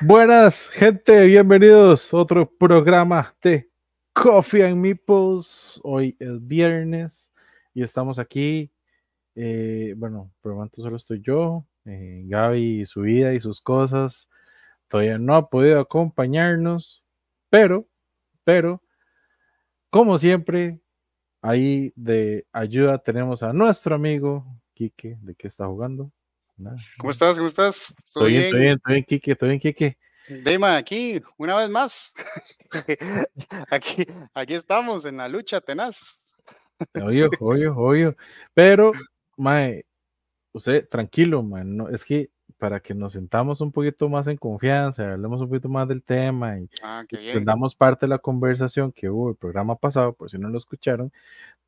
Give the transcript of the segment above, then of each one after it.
Buenas, gente, bienvenidos a otro programa de Coffee and Meeples. Hoy es viernes y estamos aquí. Eh, bueno, por lo tanto solo estoy yo, eh, Gaby y su vida y sus cosas. Todavía no ha podido acompañarnos, pero, pero, como siempre, ahí de ayuda tenemos a nuestro amigo Quique, de qué está jugando. ¿Cómo estás? ¿Cómo estás? Estoy bien, estoy bien, estoy bien, Kike, estoy bien, Kike. Dema, aquí, una vez más. aquí, aquí estamos en la lucha tenaz. Oye, oye, oye. Pero, mae, usted tranquilo, mae. No, es que para que nos sentamos un poquito más en confianza, hablemos un poquito más del tema y ah, que parte de la conversación que hubo el programa pasado, por si no lo escucharon,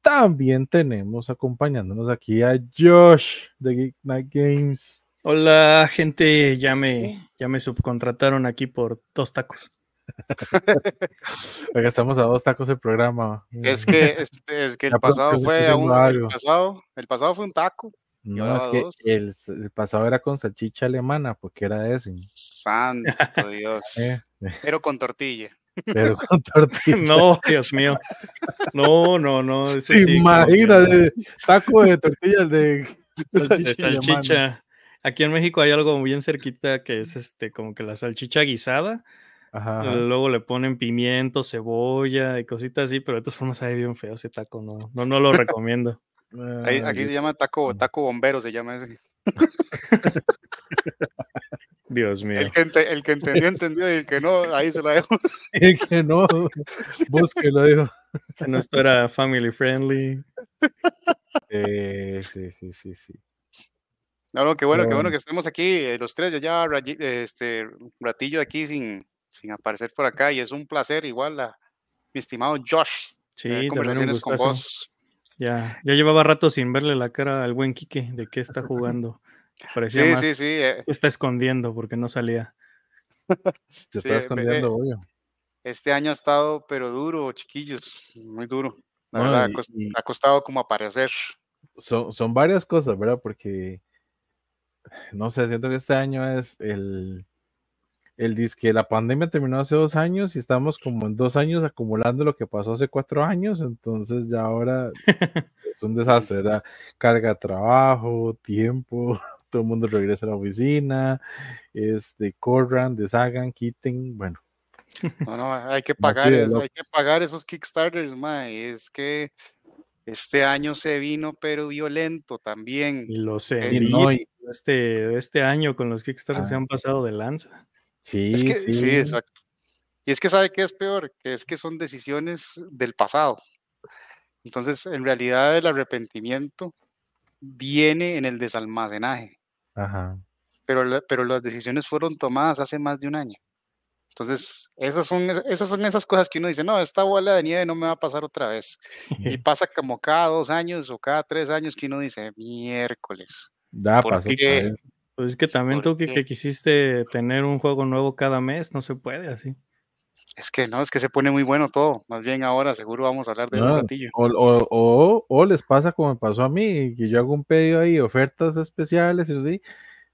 también tenemos acompañándonos aquí a Josh de Geek Night Games. Hola, gente, ya me, ya me subcontrataron aquí por dos tacos. Oiga, estamos a dos tacos el programa. Es que, este, el pasado fue un taco. No, es que el, pasado era con salchicha alemana, porque era ese. Santo Dios. Eh, eh. Pero con tortilla. Pero con tortilla. No, Dios mío. No, no, no. Ese eh? taco de tortillas de salchicha. Aquí en México hay algo bien cerquita que es este, como que la salchicha guisada. Ajá. Luego le ponen pimiento, cebolla y cositas así, pero de todas formas sabe bien feo ese taco, no, no lo recomiendo. Ah, aquí se llama taco, taco bombero, se llama ese. Dios mío. El que, entendió, entendió, y el que no, ahí se la dejo. el que no, lo dijo. Que no esto era family friendly. Eh, sí, sí, sí, sí. No, no, qué bueno, qué bueno que estemos aquí, eh, los tres, ya allá, este ratillo aquí sin, sin aparecer por acá, y es un placer igual, a, ah, mi estimado Josh, sí, conversaciones con vos. Ya, ya llevaba rato sin verle la cara al buen Quique de qué está jugando. Parecía sí, más, sí, eh. Está escondiendo porque no salía. Se está eh, eh, escondiendo, obvio. Este año ha estado, pero duro, chiquillos, muy duro. La verdad, ha costado como aparecer. Son, son varias cosas, ¿verdad? Porque, no sé, siento que este año es el, él dice que la pandemia terminó hace dos años y estamos como en dos años acumulando lo que pasó hace cuatro años, entonces ya ahora es un desastre, ¿verdad? Carga trabajo, tiempo, todo el mundo regresa a la oficina, este, corran, deshagan, quiten, bueno. No, no, hay que pagar, eso, hay que pagar esos Kickstarters, ma, es que este año se vino, pero violento también. Lo sé. este, este año con los Kickstarters ah. se han pasado de lanza. Sí, sí. exacto. Y es que sabe que es peor, que es que son decisiones del pasado. Entonces, en realidad el arrepentimiento viene en el desalmacenaje. Ajá. Pero, pero las decisiones fueron tomadas hace más de un año. Entonces, esas son, esas son esas cosas que uno dice, no, esta bola de nieve no me va a pasar otra vez. Y pasa como cada dos años o cada tres años que uno dice, miércoles. Da, ¿Por, pues, es que también tú que, quisiste tener un juego nuevo cada mes, no se puede así. Es que no, es que se pone muy bueno todo. Más bien ahora seguro vamos a hablar de no, un O, o, o, les pasa como me pasó a mí, que yo hago un pedido ahí, ofertas especiales y así,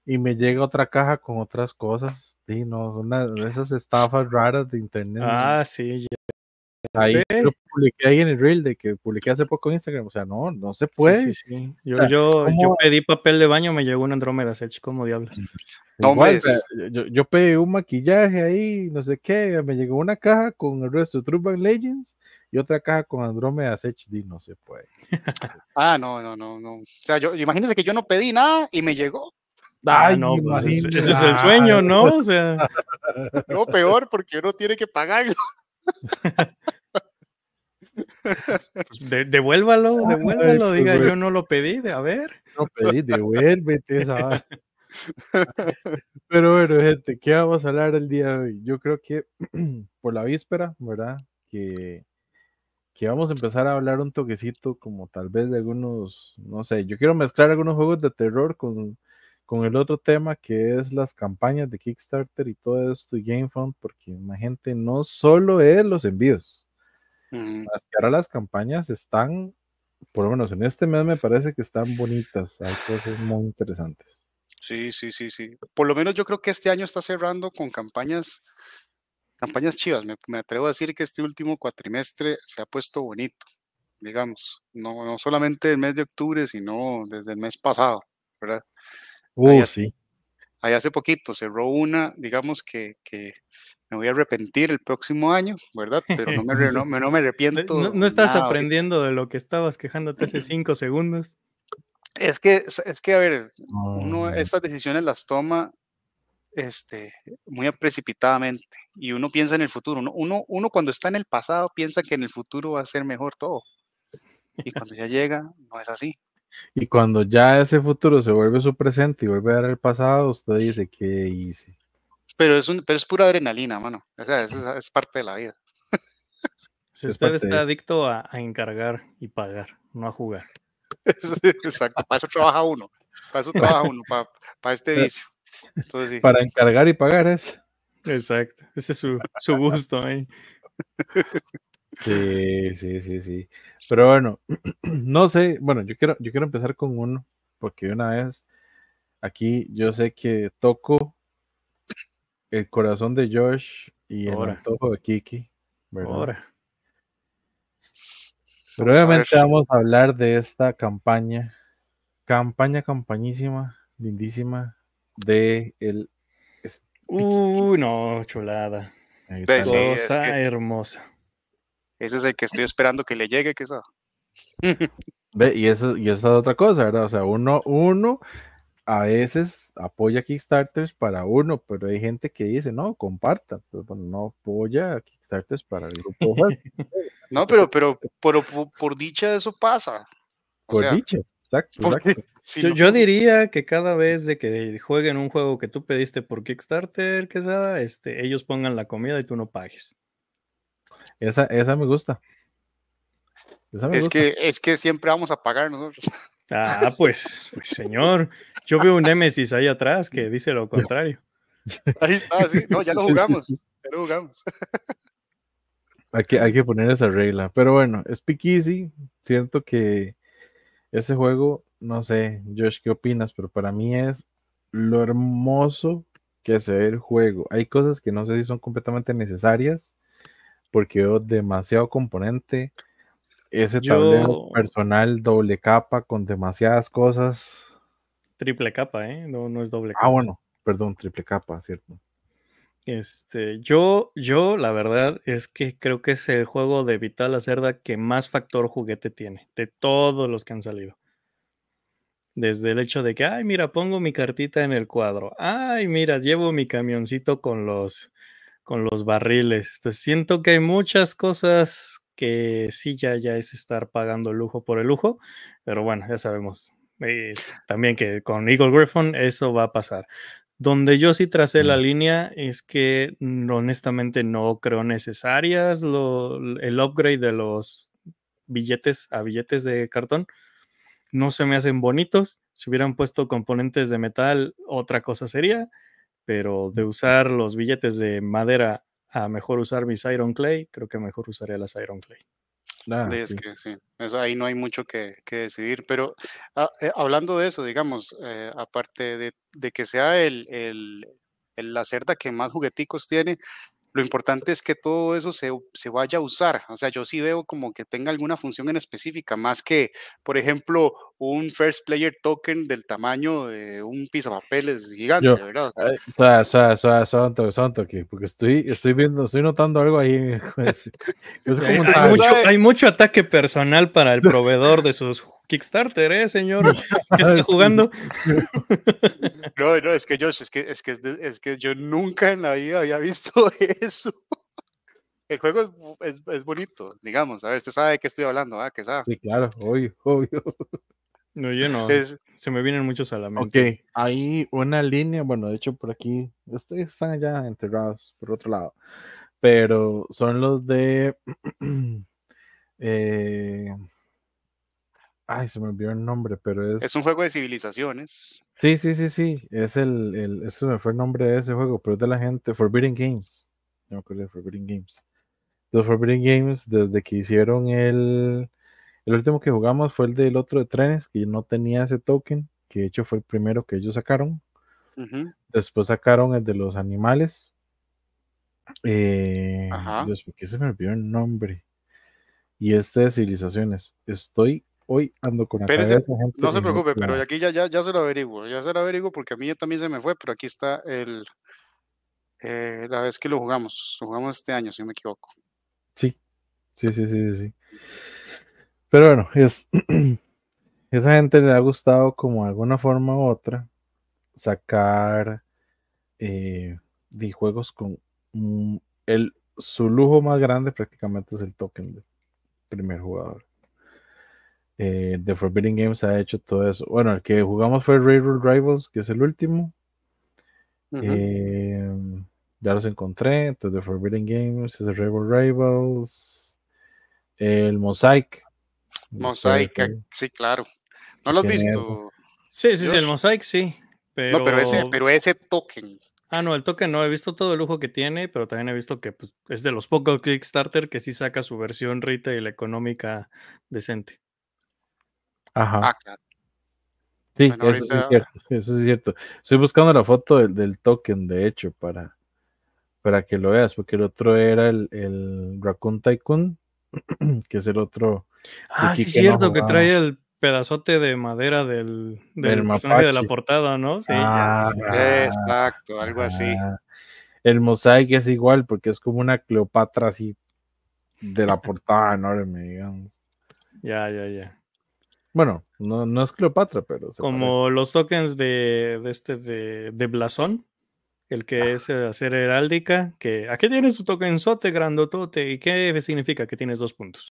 y me llega otra caja con otras cosas. Sí, no, son esas estafas raras de internet. Ah, sí, ya ahí lo publiqué ahí en el reel de que publiqué hace poco en Instagram. O sea, no, no se puede. Sí, sí, yo, yo, yo, pedí papel de baño, me llegó un Andromeda Sech, como diablos. yo, yo, pedí un maquillaje ahí, no sé qué, me llegó una caja con el resto de True Legends y otra caja con Andrómeda Sech, no se puede. ah, no, no, no, no. O sea, yo, imagínense que yo no pedí nada y me llegó. Ah, Ay, no, pues, ese, es el sueño, ¿no? O sea. No, peor, porque uno tiene que pagarlo. Pues, devuélvalo, ah, devuélvalo, pues, diga, yo no lo pedí, de, a ver. No pedí, devuélvete esa. Pero bueno, gente, ¿qué vamos a hablar el día de hoy? Yo creo que por la víspera, ¿verdad? Que, que vamos a empezar a hablar un toquecito como tal vez de algunos, no sé, yo quiero mezclar algunos juegos de terror con, con el otro tema que es las campañas de Kickstarter y todo esto y GameFound, porque la gente no solo es los envíos, ahora las campañas están, por lo menos en este mes me parece que están bonitas, hay cosas muy interesantes. Sí, sí, sí, sí. Por lo menos yo creo que este año está cerrando con campañas, campañas chivas. Me, atrevo a decir que este último cuatrimestre se ha puesto bonito, digamos. No, solamente el mes de octubre, sino desde el mes pasado, ¿verdad? Uh, sí. hace poquito cerró una, digamos que me voy a arrepentir el próximo año, ¿verdad? Pero no me, eh, arrepiento. No, estás aprendiendo de lo que estabas quejándote hace cinco segundos. Es que, es que, a ver, uno mm. estas decisiones las toma este, muy precipitadamente y uno piensa en el futuro. Uno, uno, cuando está en el pasado piensa que en el futuro va a ser mejor todo. Y cuando ya llega, no es así. Y cuando ya ese futuro se vuelve su presente y vuelve a dar el pasado, usted dice, ¿qué hice? Pero es, un, pero es pura adrenalina, mano. O sea, ah, es, parte de la vida. Si usted está adicto a, encargar y pagar, no a jugar. Exacto, para eso trabaja uno. Para eso trabaja uno, este para, este vicio. Para encargar y pagar es. Exacto, ese es su, gusto. ahí Sí, sí, sí, sí. Pero bueno, no sé, bueno, yo quiero, yo quiero empezar con uno, porque una vez aquí yo sé que Toco el corazón de Josh y el antojo de Kiki. Ahora. Pero vamos a hablar de esta campaña, campaña campañísima, lindísima, de el... Uy, no, chulada. hermosa. Ese es el que estoy esperando que le llegue, que eso. y eso, y esa es otra cosa, ¿verdad? O sea, uno, uno a veces apoya Kickstarters para uno, pero hay gente que dice, no, comparta, pero pues, no apoya Kickstarters para el grupo. no, pero, pero, por, dicha eso pasa. por dicha, exacto. yo, diría que cada vez de que jueguen un juego que tú pediste por Kickstarter, que sea, este, ellos pongan la comida y tú no pagues. Esa, esa me gusta. Es que, es que siempre vamos a pagar nosotros. Ah, pues, pues, señor, yo veo un Nemesis ahí atrás que dice lo contrario. Ahí está, sí, no, ya lo jugamos, ya lo jugamos. Hay que, poner esa regla, pero bueno, es Speakeasy, siento que ese juego, no sé, Josh, ¿qué opinas? Pero para mí es lo hermoso que es el juego. Hay cosas que no sé si son completamente necesarias, porque veo demasiado componente ese tablero personal doble capa con demasiadas cosas. Triple capa, ¿eh? No, no es doble ah, capa. Ah, bueno, perdón, triple capa, cierto. Este, yo, yo, la verdad es que creo que es el juego de Vital acerda Cerda que más factor juguete tiene, de todos los que han salido. Desde el hecho de que, ay, mira, pongo mi cartita en el cuadro. Ay, mira, llevo mi camioncito con los, con los barriles. Entonces, siento que hay muchas cosas que sí, ya, ya es estar pagando lujo por el lujo, pero bueno, ya sabemos eh, también que con Eagle Griffin eso va a pasar. Donde yo sí tracé la línea es que mm, honestamente no creo necesarias el upgrade de los billetes a billetes de cartón. No se me hacen bonitos. Si hubieran puesto componentes de metal, otra cosa sería. Pero de usar los billetes de madera a mejor usar mis Iron Clay, creo que mejor usaré las Iron Clay. Ah, ahí no hay mucho que, que decidir, pero ah, eh, hablando de eso, digamos, eh, aparte de, que sea el, el, la cerda que más jugueticos tiene, lo importante es que todo eso se, se, vaya a usar. O sea, yo sí veo como que tenga alguna función en específica, más que, por ejemplo, un first player token del tamaño de un piso papeles gigante, ¿verdad? O sea, o sea, santo, santo aquí, porque estoy, estoy viendo, estoy notando algo ahí. hay, mucho, hay mucho ataque personal para el proveedor de sus Kickstarter, ¿eh, señor? ¿Qué está jugando? No, no, es que yo, es que, es yo nunca en la vida había visto eso. El juego es, bonito, digamos, a ver, usted sabe de qué estoy hablando, ¿ah? Que Sí, claro, obvio, obvio. No, yo no. se me vienen muchos a la mente. Ok, hay una línea, bueno, de hecho por aquí, están ya enterrados por otro lado, pero son los de... Eh, Ay, se me olvidó el nombre, pero es. Es un juego de civilizaciones. Sí, sí, sí, sí. Es el. el ese me fue el nombre de ese juego, pero es de la gente. Forbidden Games. No me acuerdo de Forbidden Games. Los Forbidden Games, desde que hicieron el. El último que jugamos fue el del otro de trenes, que no tenía ese token, que de hecho fue el primero que ellos sacaron. Después sacaron el de los animales. Eh, Ajá. Dios, ¿por se me olvidó el nombre? Y este de civilizaciones. Estoy hoy ando con No se preocupe, pero aquí ya, se lo averiguo, ya se lo averiguo porque a mí también se me fue, pero aquí está el eh, la vez que lo jugamos, lo jugamos este año, si no me equivoco. Sí, sí, sí, sí, sí. Pero bueno, es, esa gente le ha gustado como alguna forma u otra sacar eh, de juegos con el, su lujo más grande prácticamente es el token del primer jugador. Eh, The Forbidden Games ha hecho todo eso. Bueno, el que jugamos fue Railroad Rivals, que es el último. Em, ya los encontré. Entonces, The Forbidden Games, es el Railroad Rivals, el Mosaic. Mosaic, sí, claro. ¿No lo has visto? Sí, sí, sí, el Mosaic sí. Pero... No, pero ese, pero ese token. Ah, no, el token no. He visto todo el lujo que tiene, pero también he visto que pues, es de los pocos Kickstarter que sí saca su versión rita y la económica decente. Ajá. Ah, sí, eso sí es cierto, eso es cierto. Estoy buscando la foto del, del, token, de hecho, para, para que lo veas, porque el otro era el, el Raccoon Tycoon, que es el otro. Ah, sí, es cierto, que trae el pedazote de madera del, del, de la portada, ¿no? Ah, ah, sí, exacto, algo así. El mosaico es igual, porque es como una Cleopatra así de la portada me digamos. Ya, ya, ya. Bueno, no, no es Cleopatra, pero. Como los tokens de, de este de, de, Blasón, el que ah. es eh, hacer heráldica, que qué tienes tu token sote grandotote, ¿y qué significa? Que tienes dos puntos.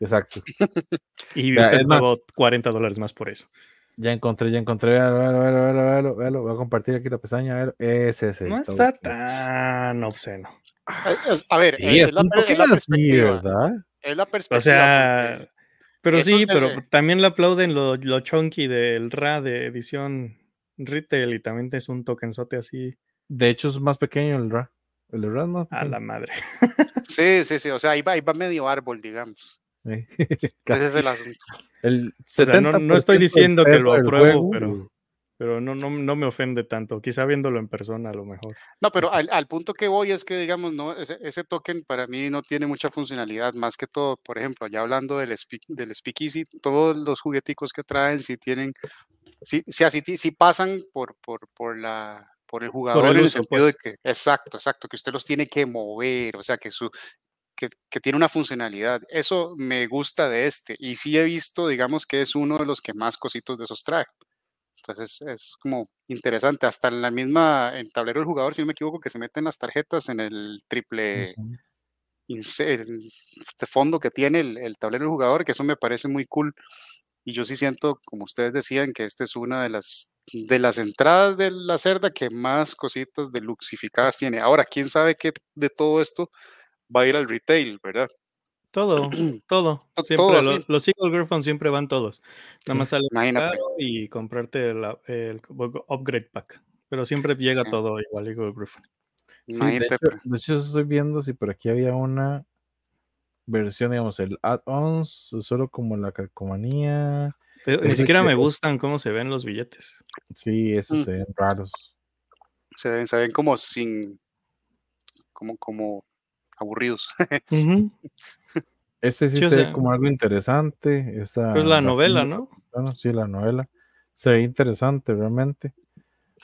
Exacto. y usted pagó 40 dólares más por eso. Ya encontré, ya encontré, voy a compartir aquí la pestaña, véalo. Ese, ese. No está tan obsceno. A ver, eh, es, la, la, perspectiva. Es la perspectiva. O sea, pero sí, pero también le aplauden lo, lo chunky del RA de edición retail y también es un tokenzote así. De hecho, es más pequeño el RA. El RA no. A la madre. sí, sí, sí. O sea, ahí va, medio árbol, digamos. Ese es el asunto. no, estoy diciendo que lo apruebo, pero pero no, no, no, me ofende tanto, quizá viéndolo en persona a lo mejor. No, pero al, al punto que voy es que, digamos, no, ese, ese, token para mí no tiene mucha funcionalidad, más que todo, por ejemplo, ya hablando del, speak, del speakeasy, todos los jugueticos que traen, si tienen, si, si, si pasan por, por, por la, por el jugador en el sentido de pues. que, exacto, exacto, que usted los tiene que mover, o sea, que su, que, que, tiene una funcionalidad. Eso me gusta de este. Y sí he visto, digamos, que es uno de los que más cositos de esos trae. Entonces es como interesante, hasta en la misma, en tablero del jugador, si no me equivoco, que se meten las tarjetas en el triple fondo que tiene el, tablero del jugador, que eso me parece muy cool. Y yo sí siento, como ustedes decían, que esta es una de las, de las entradas de la cerda que más cositas deluxificadas tiene. Ahora, quién sabe qué de todo esto va a ir al retail, ¿verdad? Todo, todo. Siempre, Los single Griffon siempre van todos. Nada más sale y comprarte el upgrade pack. Pero siempre llega todo igual, Eagle estoy viendo si por aquí había una versión, digamos, el add-ons, solo como la calcomanía. Ni siquiera me gustan cómo se ven los billetes. Sí, esos mm. se ven raros. Se ven, se como sin. como, como aburridos. Este sí, se ve como algo interesante. Esta, pues la, novela, ¿no? Bueno, sí, la novela. Se ve interesante realmente.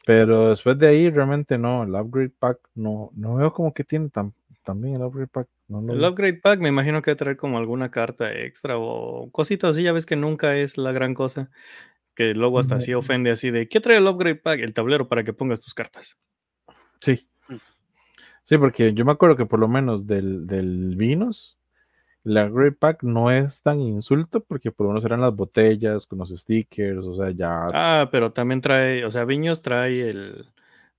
Pero después de ahí, realmente no. El upgrade pack no, no veo como que tiene tan, también el upgrade pack. el upgrade pack me imagino que va a traer como alguna carta extra o cositas así. Ya ves que nunca es la gran cosa. Que luego hasta así ofende así de ¿qué trae el upgrade pack? El tablero para que pongas tus cartas. Sí. Mm. Sí, porque yo me acuerdo que por lo menos del, del Vinos, la Grey Pack no es tan insulto porque por lo menos eran las botellas con los stickers, o sea, ya. Ah, pero también trae, o sea, Viños trae el.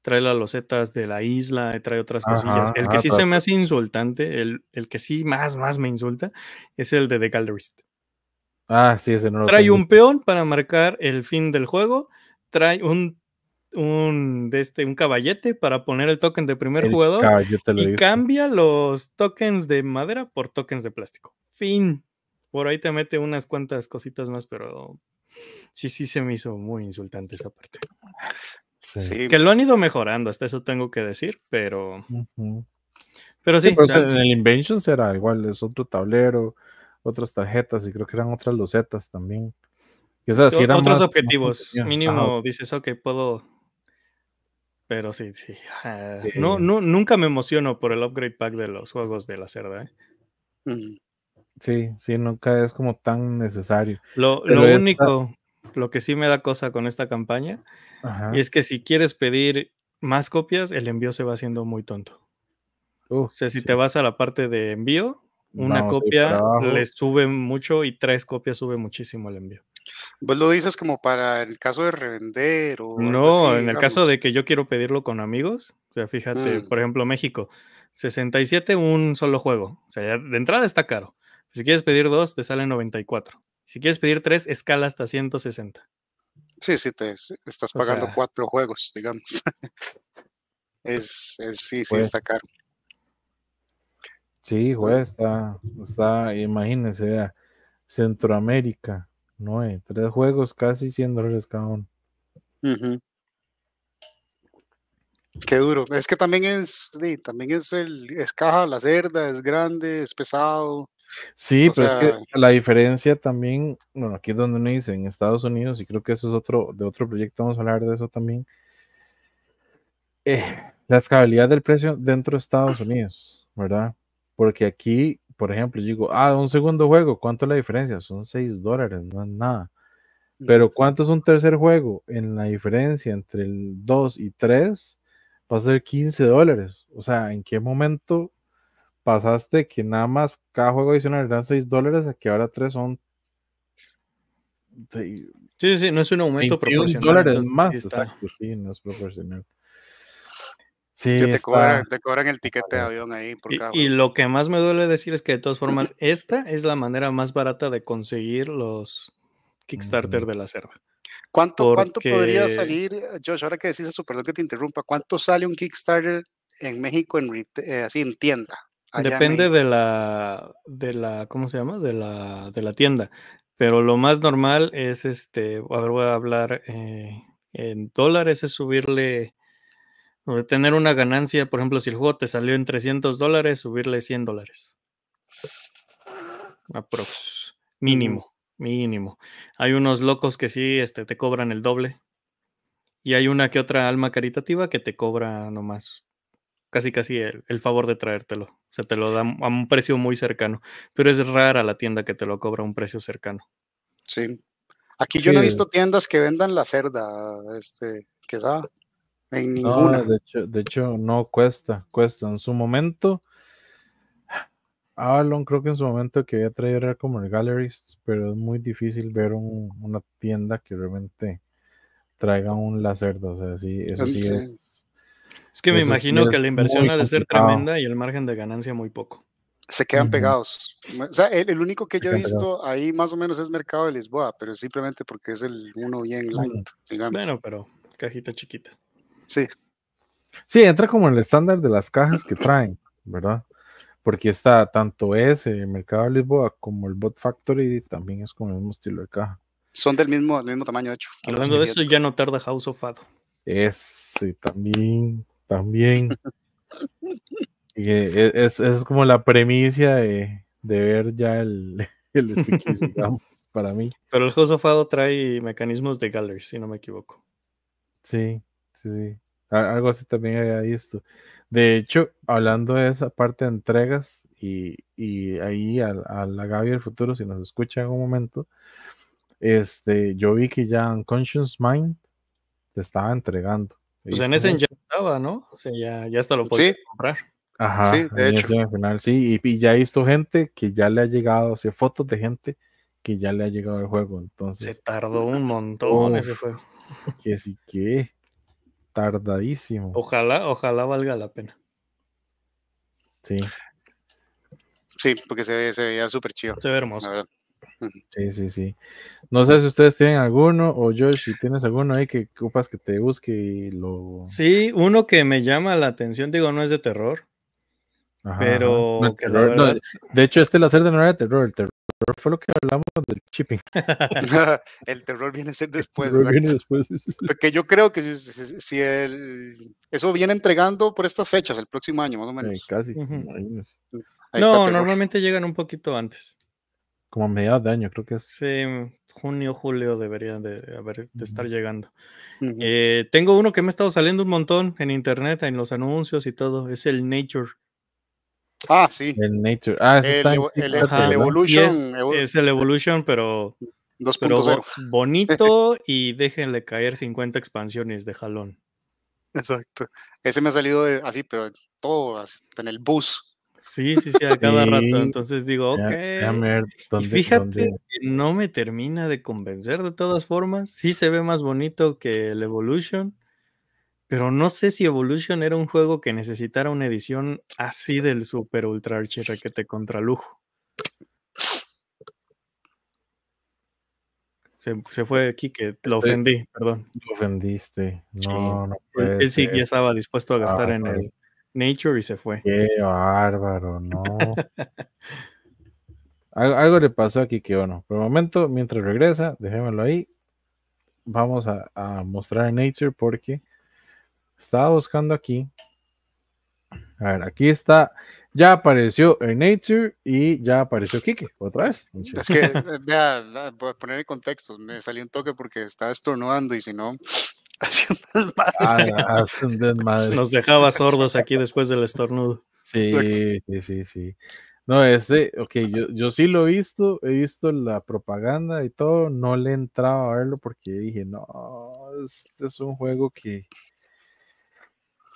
Trae las losetas de la isla, trae otras cosillas. El que sí se me hace insultante, el, que sí más, más me insulta, es el de The Gallerist. Ah, sí, ese no lo Trae un peón para marcar el fin del juego, trae un un, de este, un caballete para poner el token de primer jugador y cambia los tokens de madera por tokens de plástico. Fin. Por ahí te mete unas cuantas cositas más, pero sí, sí se me hizo muy insultante esa parte. Que lo han ido mejorando, hasta eso tengo que decir, pero. Pero sí. en el Inventions era igual, es otro tablero, otras tarjetas y creo que eran otras losetas también. O otros objetivos. mínimo dices, ok, puedo pero sí, sí. No, no, nunca me emociono por el upgrade pack de los juegos de la cerda. ¿eh? Sí, sí, nunca es como tan necesario. Lo, único, lo que sí me da cosa con esta campaña, es que si quieres pedir más copias, el envío se va haciendo muy tonto. o sea, si te vas a la parte de envío, una copia le sube mucho y tres copias sube muchísimo el envío. Vos lo dices como para el caso de revender o... No, en el caso de que yo quiero pedirlo con amigos, o sea, fíjate, mm. por ejemplo, México, 67 un solo juego, o sea, de entrada está caro. Si quieres pedir dos, te sale 94. Si quieres pedir tres, escala hasta 160. Sí, sí, te estás pagando cuatro juegos, digamos. es, sí, sí, pues está caro. Sí, güey, está, está, imagínense, Centroamérica, no, tres juegos, casi 100 dólares cada uno. Qué duro. Es que también es, también es el, escaja, caja, la cerda, es grande, es pesado. Sí, pero es que la diferencia también, bueno, aquí es donde uno dice, en Estados Unidos, y creo que eso es otro, de otro proyecto vamos a hablar de eso también. Eh, la escalabilidad del precio dentro de Estados Unidos, ¿verdad? Porque aquí por ejemplo, digo, ah, un segundo juego, ¿cuánto es la diferencia? Son 6 dólares, no es nada. Pero ¿cuánto es un tercer juego? En la diferencia entre el 2 y 3 va a ser 15 dólares. O sea, ¿en qué momento pasaste que nada más cada juego adicional eran 6 dólares a que ahora 3 son... Sí, sí, no es un aumento proporcional. dólares más, sí, no es proporcional te, cobran, el tiquete de avión ahí. y, lo que más me duele decir es que de todas formas, esta es la manera más barata de conseguir los Kickstarter de la cerda. ¿Cuánto, ¿Cuánto podría salir, Josh, ahora que decís eso, perdón que te interrumpa, cuánto sale un Kickstarter en México, en, eh, así en tienda? Depende de la, de la, ¿cómo se llama? De la, de la tienda. Pero lo más normal es este, a ver, voy a hablar eh, en dólares, es subirle o tener una ganancia, por ejemplo, si el juego te salió en 300 dólares, subirle 100 dólares. Aprox. Mm. Mínimo, mínimo. Hay unos locos que sí este, te cobran el doble. Y hay una que otra alma caritativa que te cobra nomás casi casi el, favor de traértelo. O sea, te lo da a un precio muy cercano. Pero es rara la tienda que te lo cobra a un precio cercano. Sí. Aquí yo no he visto tiendas que vendan la cerda, este, que da de, hecho, no cuesta, cuesta. En su momento, Avalon creo que en su momento que ya a como el Galleries pero es muy difícil ver una tienda que realmente traiga un lacer O sea, sí, mm, sí, es. que me imagino que la inversión ha de ser tremenda y el margen de ganancia muy poco. Se quedan pegados. el, único que yo he visto ahí más o menos es Mercado de Lisboa, pero simplemente porque es el uno bien light, Bueno, pero cajita chiquita. Sí. Sí, entra como en el estándar de las cajas que traen, ¿verdad? Porque está tanto ese, Mercado de Lisboa, como el Bot Factory, también es como el mismo estilo de caja. Son del mismo, del mismo tamaño, hecho. Hablando de eso, ya no tarda House of Fado. Ese también, también. E, e, es, como la premisa de, ver ya el, el para mí. Pero el House of Fado trae mecanismos de gallery, si no me equivoco. Sí. Sí, sí. Algo así también había visto. De hecho, hablando de esa parte de entregas y, ahí a, a, la Gaby del futuro, si nos escucha en algún momento, este, yo vi que ya Unconscious Mind te estaba entregando. Pues en ese ya estaba, ¿no? O sea, ya, hasta lo podías comprar. Ajá, sí, de hecho. sí, y, ya he visto gente que ya le ha llegado, o sea, fotos de gente que ya le ha llegado el juego, entonces. Se tardó un montón ese juego. Que sí que tardadísimo. Ojalá, ojalá valga la pena. Sí. Sí, porque se, se veía súper chido. Se ve hermoso. Sí, sí, sí. No sé si ustedes tienen alguno o Josh, si tienes alguno ahí que ocupas que te busque y lo. Sí, uno que me llama la atención, digo, no es de terror. Ajá, pero. de hecho, este la de no era de terror, el terror fue lo que hablamos del shipping el terror viene a ser después. El viene Porque yo creo que si, el, eso viene entregando por estas fechas, el próximo año más o menos. Eh, casi. no, normalmente llegan un poquito antes. Como a mediados de año, creo que es. Sí, junio, julio deberían de, haber, de estar llegando. Eh, tengo uno que me ha estado saliendo un montón en internet, en los anuncios y todo. Es el Nature. Ah, sí. El Evolution. Es, el Evolution, pero, bonito y déjenle caer 50 expansiones de jalón. Exacto. Ese me ha salido así, pero todo, hasta en el bus. Sí, sí, sí, a cada rato. Entonces digo, ok. fíjate no me termina de convencer de todas formas. Sí se ve más bonito que el Evolution. Pero no sé si Evolution era un juego que necesitara una edición así del super ultra te contralujo. Se, se fue aquí lo ofendí, perdón. Lo ofendiste. No, no Él, sí ya estaba dispuesto a gastar en el Nature y se fue. Qué bárbaro, no. algo, le pasó a aquí o no. Por el momento, mientras regresa, dejémoslo ahí. Vamos a, a mostrar Nature porque estaba buscando aquí. A ver, aquí está. Ya apareció en Nature y ya apareció Kike, otra vez. Es que, eh, voy a pues, poner el contexto, me salió un toque porque estaba estornudando y si no, ah, Nos dejaba sordos aquí después del estornudo. Sí, sí, sí, No, este, ok, yo, yo sí lo he visto, he visto la propaganda y todo, no le entraba a verlo porque dije, no, este es un juego que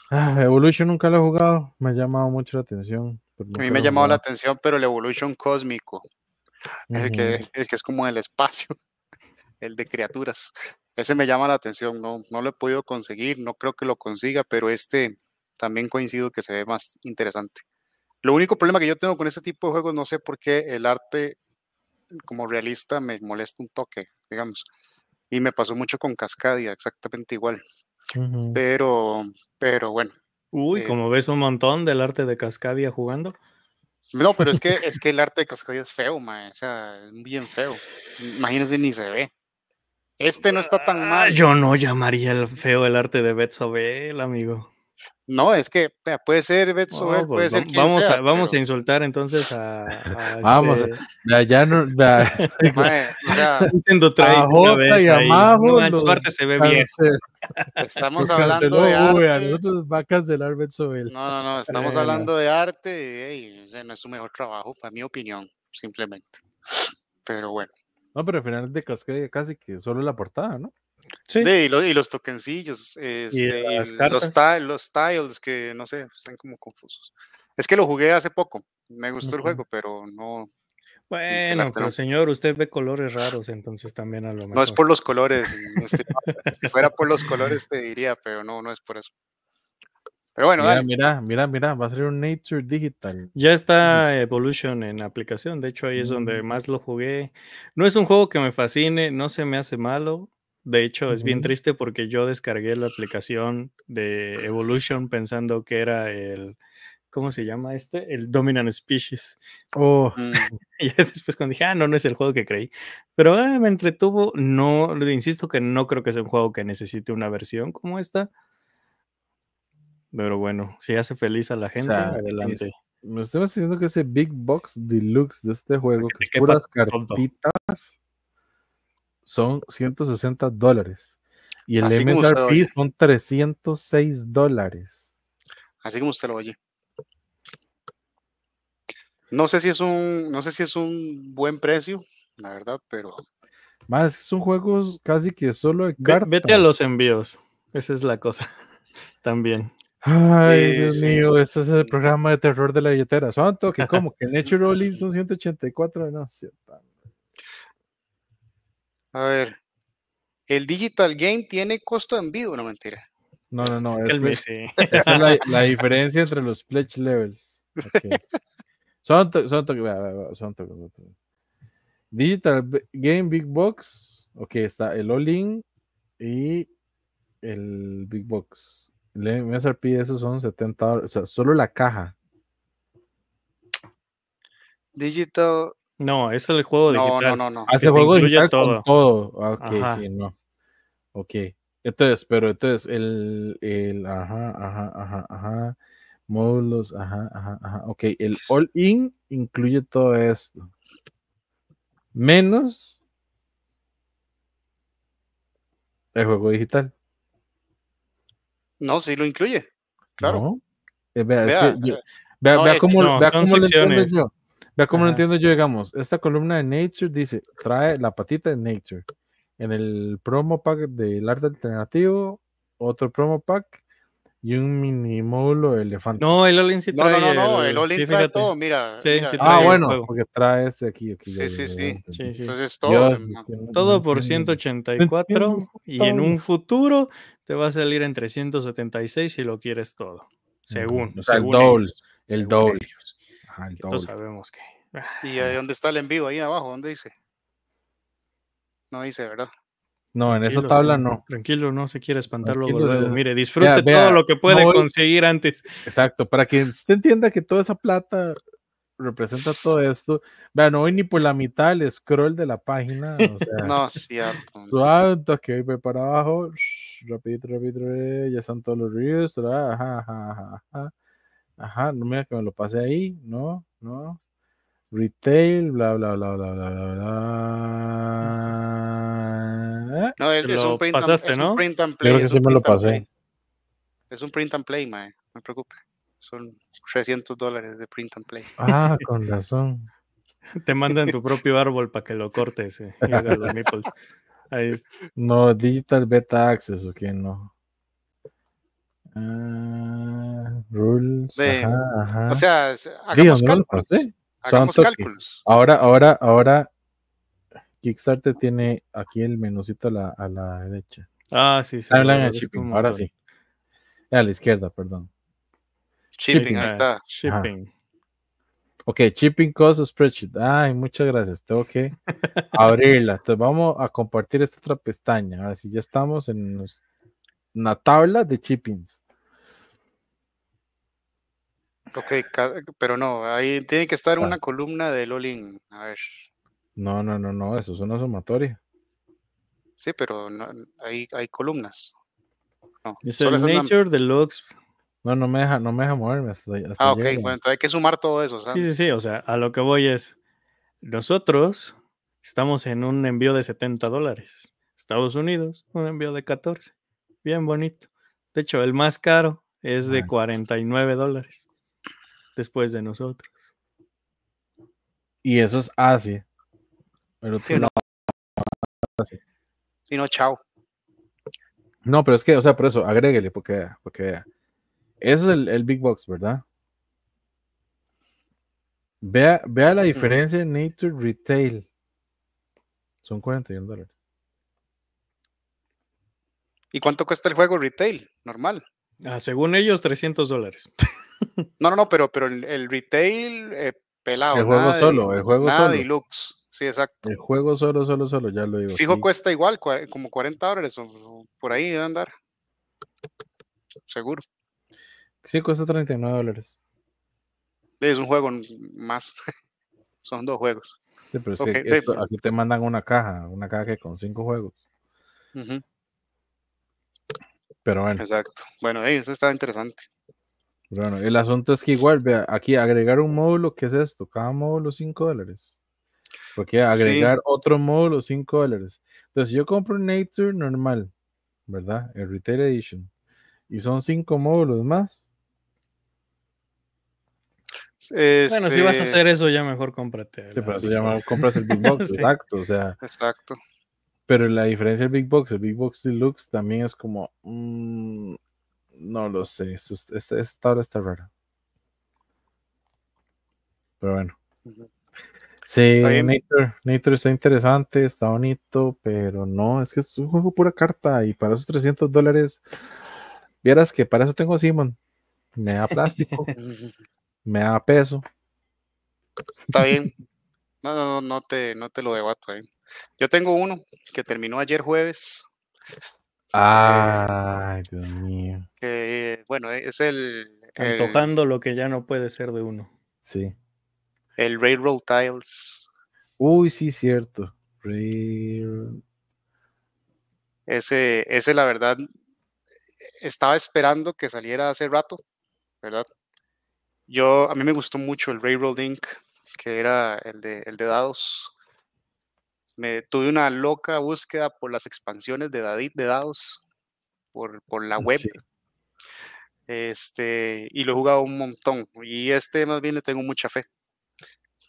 Ah, Evolution nunca lo he jugado, me ha llamado mucho la atención. A mí me ha llamado la atención, pero el Evolution cósmico, el, que, mm. es como el espacio, el de criaturas. Ese me llama la atención, no, no lo he podido conseguir, no creo que lo consiga, pero este también coincido que se ve más interesante. Lo único problema que yo tengo con este tipo de juegos, no sé por qué el arte como realista me molesta un toque, digamos. Y me pasó mucho con Cascadia, exactamente igual. Pero, pero bueno. Uy, eh como ves un montón del arte de Cascadia jugando. No, pero es que, es que el arte de Cascadia es feo, ma O sea, bien feo. Imagínate, ni se ve. Este no está tan mal. yo no llamaría el feo el arte de Sobel, amigo. No, es que puede ser Betso, pues puede ser quien vamos a, Vamos a insultar entonces a. a vamos, este ya no. Ya. o sea, a Jota y a Majo. No, suerte se ve bien. Estamos hablando de arte. nosotros va a cancelar No, no, no, estamos hablando de arte y o sea, no es su mejor trabajo, para mi opinión, simplemente. Pero bueno. No, pero al final de casi que solo la portada, ¿no? Sí. y, los, y, este, los tokencillos, los, tiles que no sé, están como confusos. Es que lo jugué hace poco, me gustó el juego, pero no. Bueno, pero señor, usted ve colores raros, entonces también a lo mejor. No es por los colores, este, si fuera por los colores te diría, pero no, no es por eso. Pero bueno, mira, mira, mira, va a ser un Nature Digital. Ya está Evolution en aplicación, de hecho ahí es donde mm. más lo jugué. No es un juego que me fascine, no se me hace malo, de hecho, es bien triste porque yo descargué la aplicación de Evolution pensando que era el, ¿cómo se llama este? El Dominant Species. Oh. Mm. y después cuando dije, ah, no, no es el juego que creí. Pero ah, me entretuvo, no, insisto que no creo que sea un juego que necesite una versión como esta. Pero bueno, si hace feliz a la gente, adelante. me estoy diciendo que ese Big Box Deluxe de este juego, que es puras cartitas son 160 dólares. Y el MSRP son 306 dólares. Así como usted lo oye. No sé si es un, no sé si es un buen precio, la verdad, pero. Más un juegos casi que solo de cartas. Vete a los envíos. Esa es la cosa. También. Ay, Dios mío, ese es el mm. programa de terror de la billetera. Santo, que como que Nature Rolling son 184, no, cierto. A ver. El Digital Game tiene costo en vivo, no mentira. No, no, no. Esa es, la, diferencia entre los pledge levels. Son, Digital Game Big Box. Ok, está el All-In y el Big Box. El MSRP de esos son 70 dólares. O sea, solo la caja. Digital no, es el juego digital. No, no, no. Ah, Hace juego digital todo. Con todo. Ah, ok, sí, no. Ok. Entonces, pero entonces el, el ajá, ajá, ajá, ajá. Módulos, ajá, ajá, ajá. Ok, el all in incluye todo esto. Menos el juego digital. No, sí lo incluye. Claro. vea, vea, vea, cómo, lo entiendo Vea cómo lo no entiendo yo, digamos, esta columna de Nature dice, trae la patita de Nature. En el promo pack del arte alternativo, otro promo pack y un mini módulo de elefante. No, el Olin sí trae. No, no, no, el, Olin trae todo, mira. Sí, Sí ah, bueno, porque trae este aquí. aquí sí, sí, sí, Entonces todo. todo por 184 y en un futuro te va a salir en 376 si lo quieres todo. Según. O sea, el doble. el doble sabemos que. ¿Y ah, dónde está el en vivo? Ahí abajo, ¿dónde dice? No dice, ¿verdad? No, en esa tabla no. Tranquilo, no se quiere espantarlo luego, Mire, disfrute todo lo que puede conseguir antes. Exacto, para que usted entienda que toda esa plata representa todo esto. Vean, no voy ni por la mitad el scroll de la página. O sea, no, cierto. alto que ve para abajo. Rapidito, rapidito, ya están todos los reviews. Ajá, ajá. Ajá, no mira que me lo pasé ahí, no, no. Retail, bla, bla, bla, bla, bla, bla. No, es, un print and, ¿no? es un print and play. Creo que sí me lo pasé. Es un print and play, mae, no te preocupes. Son 300 dólares de print and play. Ah, con razón. Te mandan tu propio árbol para que lo cortes eh, Ahí No, Digital Beta Access, ¿o quién no? Ah, rules. O sea, hagamos cálculos. Hagamos cálculos. Ahora, ahora, ahora, Kickstarter tiene aquí el menucito a la, a la derecha. Ah, sí, sí. Ah, ahora sí. A la izquierda, perdón. Shipping, está. Ah, shipping. Ok, shipping cost spreadsheet. Ay, muchas gracias. Tengo que abrirla. Entonces vamos a compartir esta otra pestaña. Ahora sí, ya estamos en una tabla de shippings. Ok, pero no, ahí tiene que estar ah. una columna de Lolin, A ver. No, no, no, no, eso es una sumatoria. Sí, pero no, hay, columnas. es el nature, Deluxe No, no me deja, no me deja moverme Ah, ok, bueno, hay que sumar todo eso. Sí, sí, sí, o sea, a lo que voy es, nosotros estamos en un envío de 70 dólares. Estados Unidos, un envío de 14. Bien bonito. De hecho, el más caro es de 49 ah, dólares después de nosotros. Y eso es así Pero tú no. así. no, No, pero es que, o sea, por eso, agréguele, porque, porque Eso es el, Big Box, ¿verdad? Vea, la diferencia en Nature Retail. Son 41 dólares. ¿Y cuánto cuesta el juego retail? Normal. Ah, según ellos, 300 dólares. no, no, no, pero, pero el, retail eh, pelado. El juego solo, el juego nada solo. deluxe. Sí, exacto. El juego solo, solo, solo, ya lo digo. Fijo cuesta igual, como 40 dólares por ahí debe andar. Seguro. Sí, cuesta 39 dólares. Es un juego más. Son dos juegos. Sí, pero aquí te mandan una caja, una caja que con cinco juegos. Ajá pero bueno. Exacto. Bueno, eso está interesante. Bueno, el asunto es que igual, vea, aquí agregar un módulo, ¿qué es esto? Cada módulo 5 dólares. Porque agregar otro módulo 5 dólares. Entonces, yo compro Nature normal, ¿verdad? El Retail Edition. Y son 5 módulos más. Bueno, si vas a este hacer eso, ya mejor cómprate. Sí, pero eso ya compras el Big exacto. O sea, exacto. Pero la diferencia del Big Box, el Big Box Deluxe también es como. Mm, no lo sé. Esta, hora está rara. Pero bueno. Sí, Nature, está interesante, está bonito, pero no, es que es un juego pura carta y para esos 300 dólares, vieras que para eso tengo Simon. Me da plástico, me da peso. Está bien. No, no, no, te, no te lo debato ahí. Eh. Yo tengo uno que terminó ayer jueves. Eh, Ay, Dios mío. Que, bueno, es el, Antojando lo que ya no puede ser de uno. Sí. El Railroad Tiles. Uy, sí, cierto. Ese, ese, la verdad, estaba esperando que saliera hace rato, ¿verdad? Yo, a mí me gustó mucho el Railroad Inc., que era el de, el de dados tuve una loca búsqueda por las expansiones de, David de dados, por, la mm, web. Este, y lo he jugado un montón. Y este más bien le tengo mucha fe.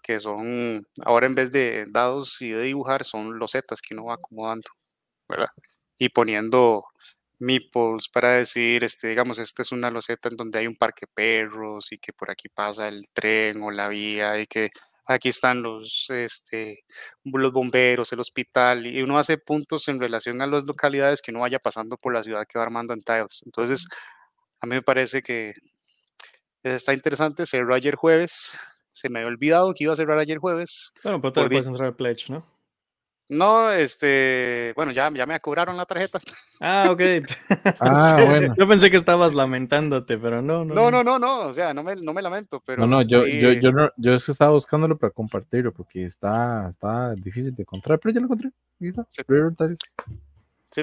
Que son, ahora en vez de dados y de dibujar, son losetas que uno va acomodando, ¿verdad? Y poniendo meeples para decir, este, digamos, esta es una loseta en donde hay un parque perros y que por aquí pasa el tren o la vía y que aquí están los, este, los bomberos, el hospital, y uno hace puntos en relación a las localidades que no vaya pasando por la ciudad que va armando en Tiles. Entonces, a mí me parece que está interesante, cerró ayer jueves, se me había olvidado que iba a cerrar ayer jueves. Bueno, pero te puedes entrar al Pledge, ¿no? No, este, bueno, ya, ya me cobraron la tarjeta. Ah, ok. ah, bueno. Yo pensé que estabas lamentándote, pero no, no. No, no, no, no, o sea, no me, lamento, pero. No, no, yo, yo, yo, yo es que estaba buscándolo para compartirlo, porque está, está difícil de encontrar, pero ya lo encontré. ¿Y Sí.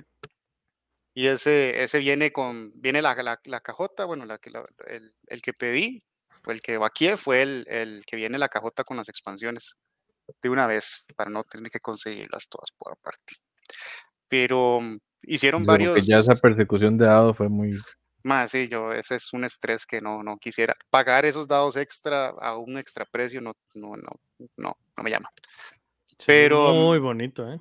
Y ese, ese viene con, viene la, la, cajota, bueno, el, que pedí, o el que vaqué fue el, el que viene la cajota con las expansiones de una vez para no tener que conseguirlas todas por aparte. Pero mm, hicieron varios. ya esa persecución de dados fue muy. Más, sí, yo, ese es un estrés que no, no quisiera. Pagar esos dados extra a un extra precio no, no, no, no, me llama. Pero. Mm, muy bonito, ¿eh?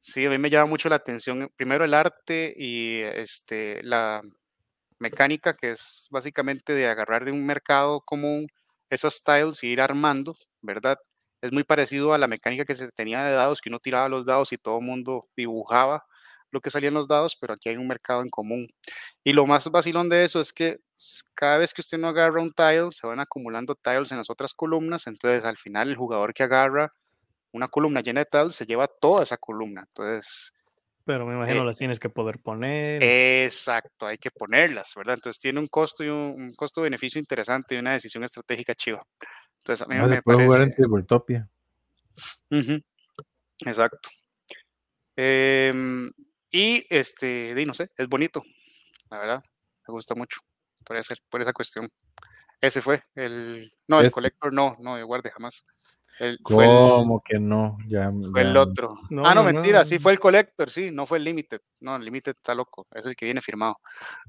Sí, a mí me llama mucho la atención. Primero el arte y este, la mecánica, que es básicamente de agarrar de un mercado común esas tiles y ir armando, ¿verdad? es muy parecido a la mecánica que se tenía de dados, que uno tiraba los dados y todo el mundo dibujaba lo que salían los dados, pero aquí hay un mercado en común. Y lo más vacilón de eso es que cada vez que usted no agarra un tile, se van acumulando tiles en las otras columnas, entonces al final el jugador que agarra una columna llena de tiles se lleva toda esa columna. Entonces pero me imagino eh, las tienes que poder poner. Exacto, hay que ponerlas, ¿verdad? Entonces tiene un costo y un, costo-beneficio interesante y una decisión estratégica chiva. Entonces me parece... jugar en Exacto. Em, y este, di, no sé, es bonito, la verdad, me gusta mucho por, esa, por esa cuestión. Ese fue el, no, el colector Collector no, no, guarde jamás. El, ¿Cómo que no? Ya, fue el otro. ah, no, mentira, sí fue el Collector, sí, no fue el Limited. No, el Limited está loco, es el que viene firmado.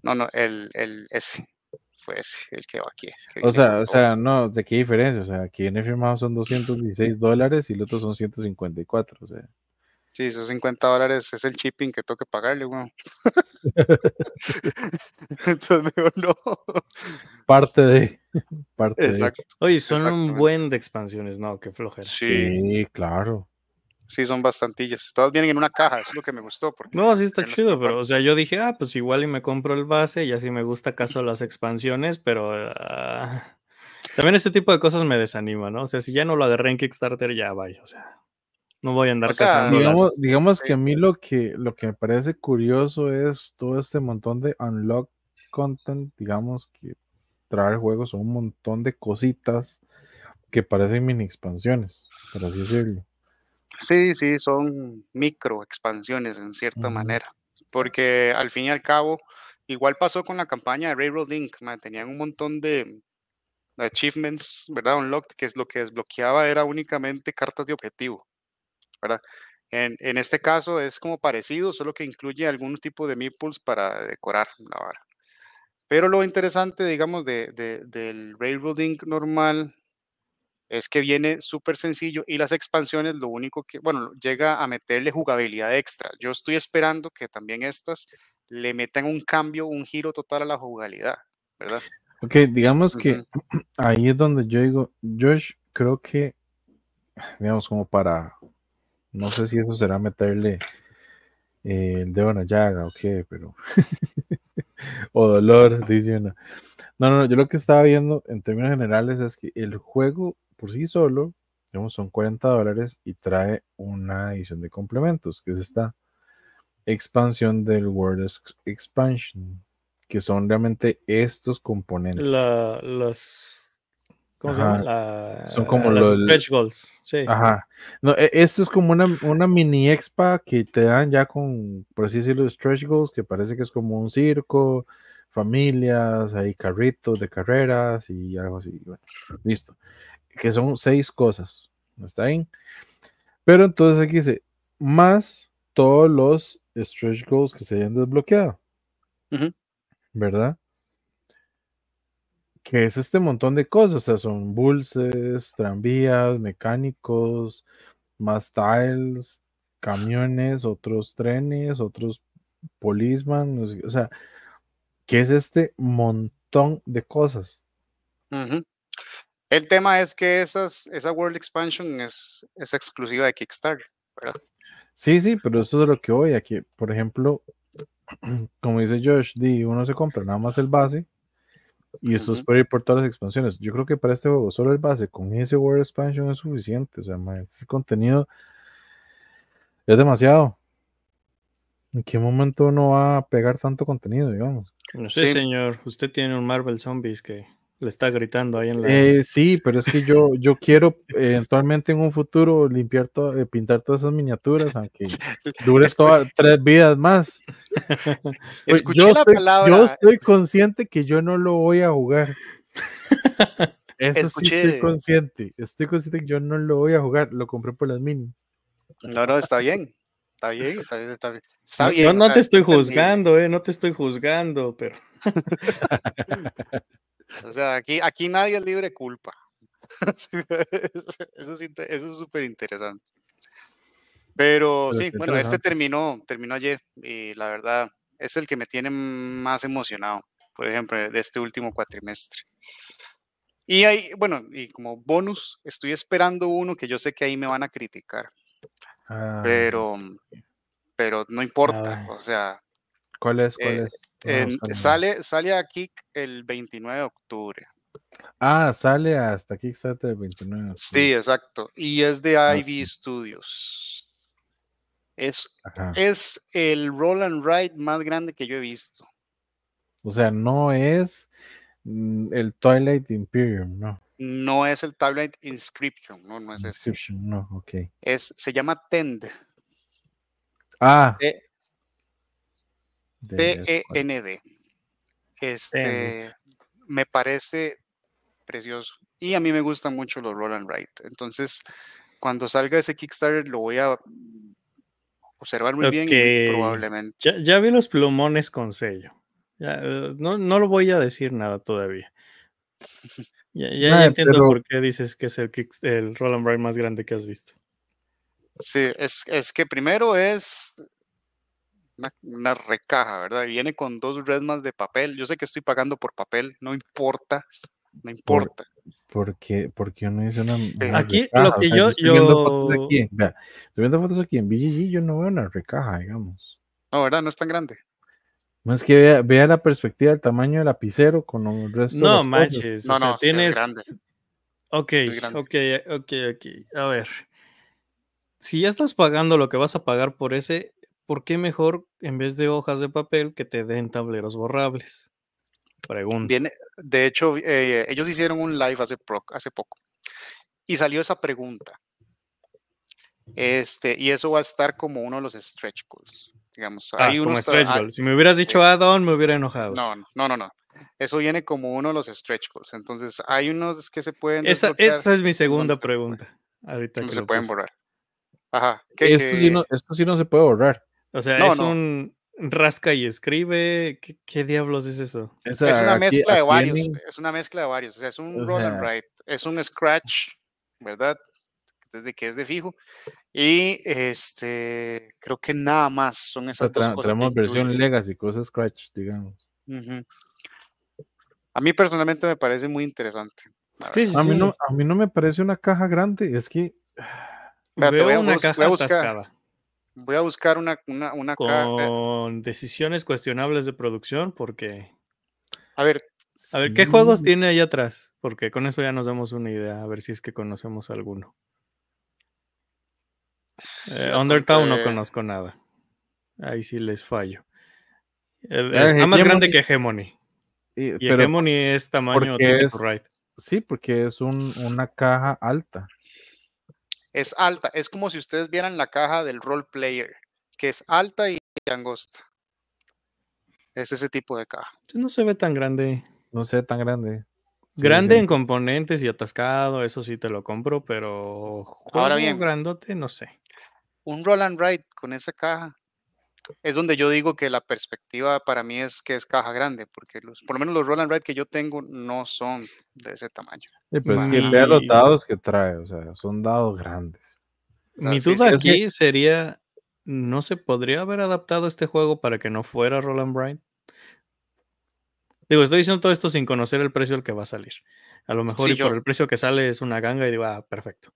No, no, el, el ese fue ese, el que va aquí. o sea, o sea, no, ¿de qué diferencia? O sea, aquí viene firmado son 216 dólares y el otro son 154, o sea. Sí, esos 50 dólares es el shipping que tengo que pagarle, weón. Entonces digo, no. Parte de. Parte Exacto. Oye, son un buen de expansiones, ¿no? Qué flojera. Sí, claro. Sí, son bastantillas. Todas vienen en una caja, eso es lo que me gustó. no, sí está chido, pero o sea, yo dije, ah, pues igual y me compro el base y así me gusta caso las expansiones, pero ah, también este tipo de cosas me desanima, ¿no? O sea, si ya no lo agarré en Kickstarter, ya vaya, o sea, no voy a andar o Digamos, que a mí lo que, lo que me parece curioso es todo este montón de unlock content, digamos, que traer juegos juego son un montón de cositas que parecen mini expansiones, por así decirlo. Sí, sí, son micro expansiones en cierta manera, porque al fin y al cabo, igual pasó con la campaña de Railroad Link, mantenían tenían un montón de achievements, ¿verdad? Unlocked, que es lo que desbloqueaba era únicamente cartas de objetivo, ¿verdad? En, este caso es como parecido, solo que incluye algún tipo de meeples para decorar la vara. Pero lo interesante, digamos, de, del railroading normal es que viene súper sencillo y las expansiones lo único que, bueno, llega a meterle jugabilidad extra. Yo estoy esperando que también estas le metan un cambio, un giro total a la jugabilidad, ¿verdad? Ok, digamos que ahí es donde yo digo, Josh, creo que, digamos, como para, no sé si eso será meterle eh, el dedo en la llaga o qué, pero o dolor, dice uno. No, no, yo lo que estaba viendo en términos generales es que el juego por sí solo, digamos, son 40 dólares y trae una edición de complementos, que es esta expansión del World Expansion, que son realmente estos componentes. La, las ¿Cómo Son como eh, los stretch goals. Sí. Ajá. No, e, esto es como una, mini expa que te dan ya con, por así decirlo, stretch goals, que parece que es como un circo, familias, hay carritos de carreras y algo así. listo. Que son seis cosas. ¿Está bien? Pero entonces aquí dice, más todos los stretch goals que se hayan desbloqueado. ¿Verdad? que es este montón de cosas, o sea, son buses, tranvías, mecánicos, más tiles, camiones, otros trenes, otros policemen o sea, que es este montón de cosas. El tema es que esas, esa World Expansion es, es exclusiva de Kickstarter, Sí, sí, pero eso es lo que voy aquí. Por ejemplo, como dice Josh, uno se compra nada más el base y eso es para ir por todas las expansiones. Yo creo que para este juego, solo el base con ese World Expansion es suficiente. O sea, ese contenido es demasiado. ¿En qué momento no va a pegar tanto contenido, digamos? No sé, señor. Usted tiene un Marvel Zombies que le está gritando ahí en la. Eh, sí, pero es que yo, yo quiero eh, eventualmente en un futuro limpiar todo, eh, pintar todas esas miniaturas, aunque dures tres vidas más. Pues, Escuché yo la estoy, Yo estoy consciente que yo no lo voy a jugar. Eso sí estoy consciente. Estoy consciente que yo no lo voy a jugar. Lo compré por las minis. No, no, está bien. Está bien, está bien, está bien. Está no, no te estoy juzgando, eh, no te estoy juzgando, pero. O sea, aquí, aquí nadie es libre culpa. Eso es súper interesante. Pero, sí, bueno, este terminó, terminó ayer y la verdad es el que me tiene más emocionado, por ejemplo, de este último cuatrimestre. Y ahí, bueno, y como bonus, estoy esperando uno que yo sé que ahí me van a criticar. Ah, pero, pero no importa, o sea, ¿Cuál es? Eh, sale, sale a Kick el 29 de octubre. Ah, sale hasta Kickstarter el 29 de octubre. Sí, exacto. Y es de Ivy ah, Studios. Es, es el roll and ride más grande que yo he visto. O sea, no es mm, el Twilight Imperium, ¿no? No es el Twilight Inscription, no, no es ese. Inscription, no, ok. se llama Tend. Ah. D-E-N-D. E este, me parece precioso. Y a mí me gustan mucho los and Wright. Entonces, cuando salga ese Kickstarter, lo voy a observar muy bien, probablemente. Ya, vi los plumones con sello. Eh, no, lo voy a decir nada todavía. Ya, entiendo por qué dices que es el, Roll and Write más grande que has visto. Sí, es, es que primero es una, recaja, ¿verdad? viene con dos resmas de papel. Yo sé que estoy pagando por papel, no importa, no importa. porque porque no es una, Aquí lo que yo, yo, estoy Viendo fotos aquí, en BGG, yo no veo una recaja, digamos. No, ¿verdad? No es tan grande. Más que vea, la perspectiva del tamaño del lapicero con el resto no, de las manches, No, no, tienes... grande. Ok, ok, ok, ok. A ver. Si ya estás pagando lo que vas a pagar por ese, ¿por qué mejor en vez de hojas de papel que te den tableros borrables? Pregunta. Viene, de hecho, eh, ellos hicieron un live hace, hace poco y salió esa pregunta. Este, y eso va a estar como uno de los stretch goals. Digamos, ah, hay como stretch ah, goals. si me hubieras eh, dicho add on, me hubiera enojado. No, no, no, no. Eso viene como uno de los stretch goals. Entonces, hay unos que se pueden. Esa, es mi segunda pregunta. Ahorita no se pueden borrar. Ajá. esto, Sí no, se puede borrar. O sea, es un rasca y escribe. ¿Qué, diablos es eso? es una mezcla de varios. Es una mezcla de varios. es un and write. Es un scratch, ¿verdad? Desde que es de fijo. Y este, creo que nada más son esas otras dos cosas. Tenemos versión legacy, cosas scratch, digamos. A mí personalmente me parece muy interesante. Sí, a, mí no, me parece una caja grande. Es que. me Veo a una caja Voy a buscar una, una, Con decisiones cuestionables de producción, porque. A ver. A ver, ¿qué juegos tiene ahí atrás? Porque con eso ya nos damos una idea, a ver si es que conocemos alguno. Undertown eh, no pues, eh. conozco nada. Ahí sí les fallo. Eh, es más grande que Hegemony. Y, Hegemony es tamaño de right. Sí, porque es una caja alta es alta. Es como si ustedes vieran la caja del role player, que es alta y angosta. Es ese tipo de caja. No se ve tan grande. No se ve tan grande. Grande en componentes y atascado, eso sí te lo compro, pero juego grandote, no sé. Un and Wright con esa caja es donde yo digo que la perspectiva para mí es que es caja grande, porque los, por lo menos los Roland Bright que yo tengo no son de ese tamaño. Sí, pero es que vea los dados que trae, o sea, son dados grandes. Mi duda aquí sería, ¿no se podría haber adaptado este juego para que no fuera Roland Bright? Digo, estoy diciendo todo esto sin conocer el precio al que va a salir. A lo mejor por el precio que sale es una ganga y digo, ah, perfecto.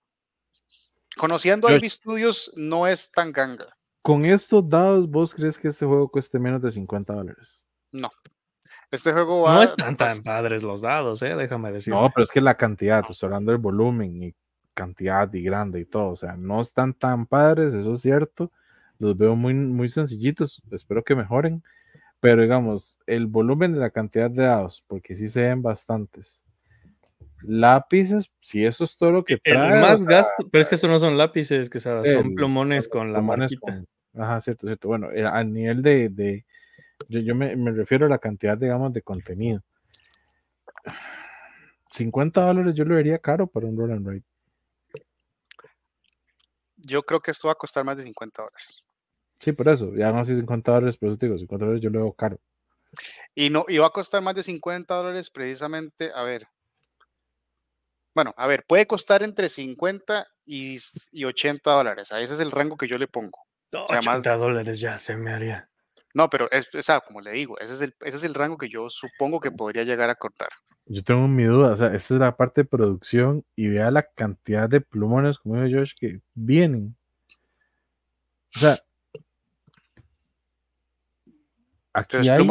Conociendo a Studios, no es tan ganga con estos dados, ¿vos crees que este juego cueste menos de 50 dólares? No. Este juego va. No están pues tan padres los dados, ¿eh? Déjame decir. No, pero es que la cantidad, estoy hablando del volumen y cantidad y grande y todo. O sea, no están tan padres, eso es cierto. Los veo muy, muy sencillitos. Espero que mejoren. Pero digamos, el volumen de la cantidad de dados, porque sí se ven bastantes. Lápices, si eso es todo lo que trae. más gasto, pero es que esto no son lápices, que son plumones con la mano. Ajá, cierto, cierto. Bueno, eh, a nivel de, de yo, me, refiero a la cantidad, digamos, de contenido. 50 dólares yo lo vería caro para un roll and write. Yo creo que esto va a costar más de 50 dólares. Sí, por eso. Ya no sé 50 dólares, pero eso digo, 50 dólares yo lo veo caro. Y no, y va a costar más de 50 dólares precisamente, a ver. Bueno, a ver, puede costar entre 50 y, y 80 dólares. A ese es el rango que yo le pongo. 80 dólares ya se me haría. No, pero es, como le digo, ese es, el, rango que yo supongo que podría llegar a cortar. Yo tengo mi duda, o sea, esta es la parte de producción y vea la cantidad de plumones, como dijo que vienen. O sea,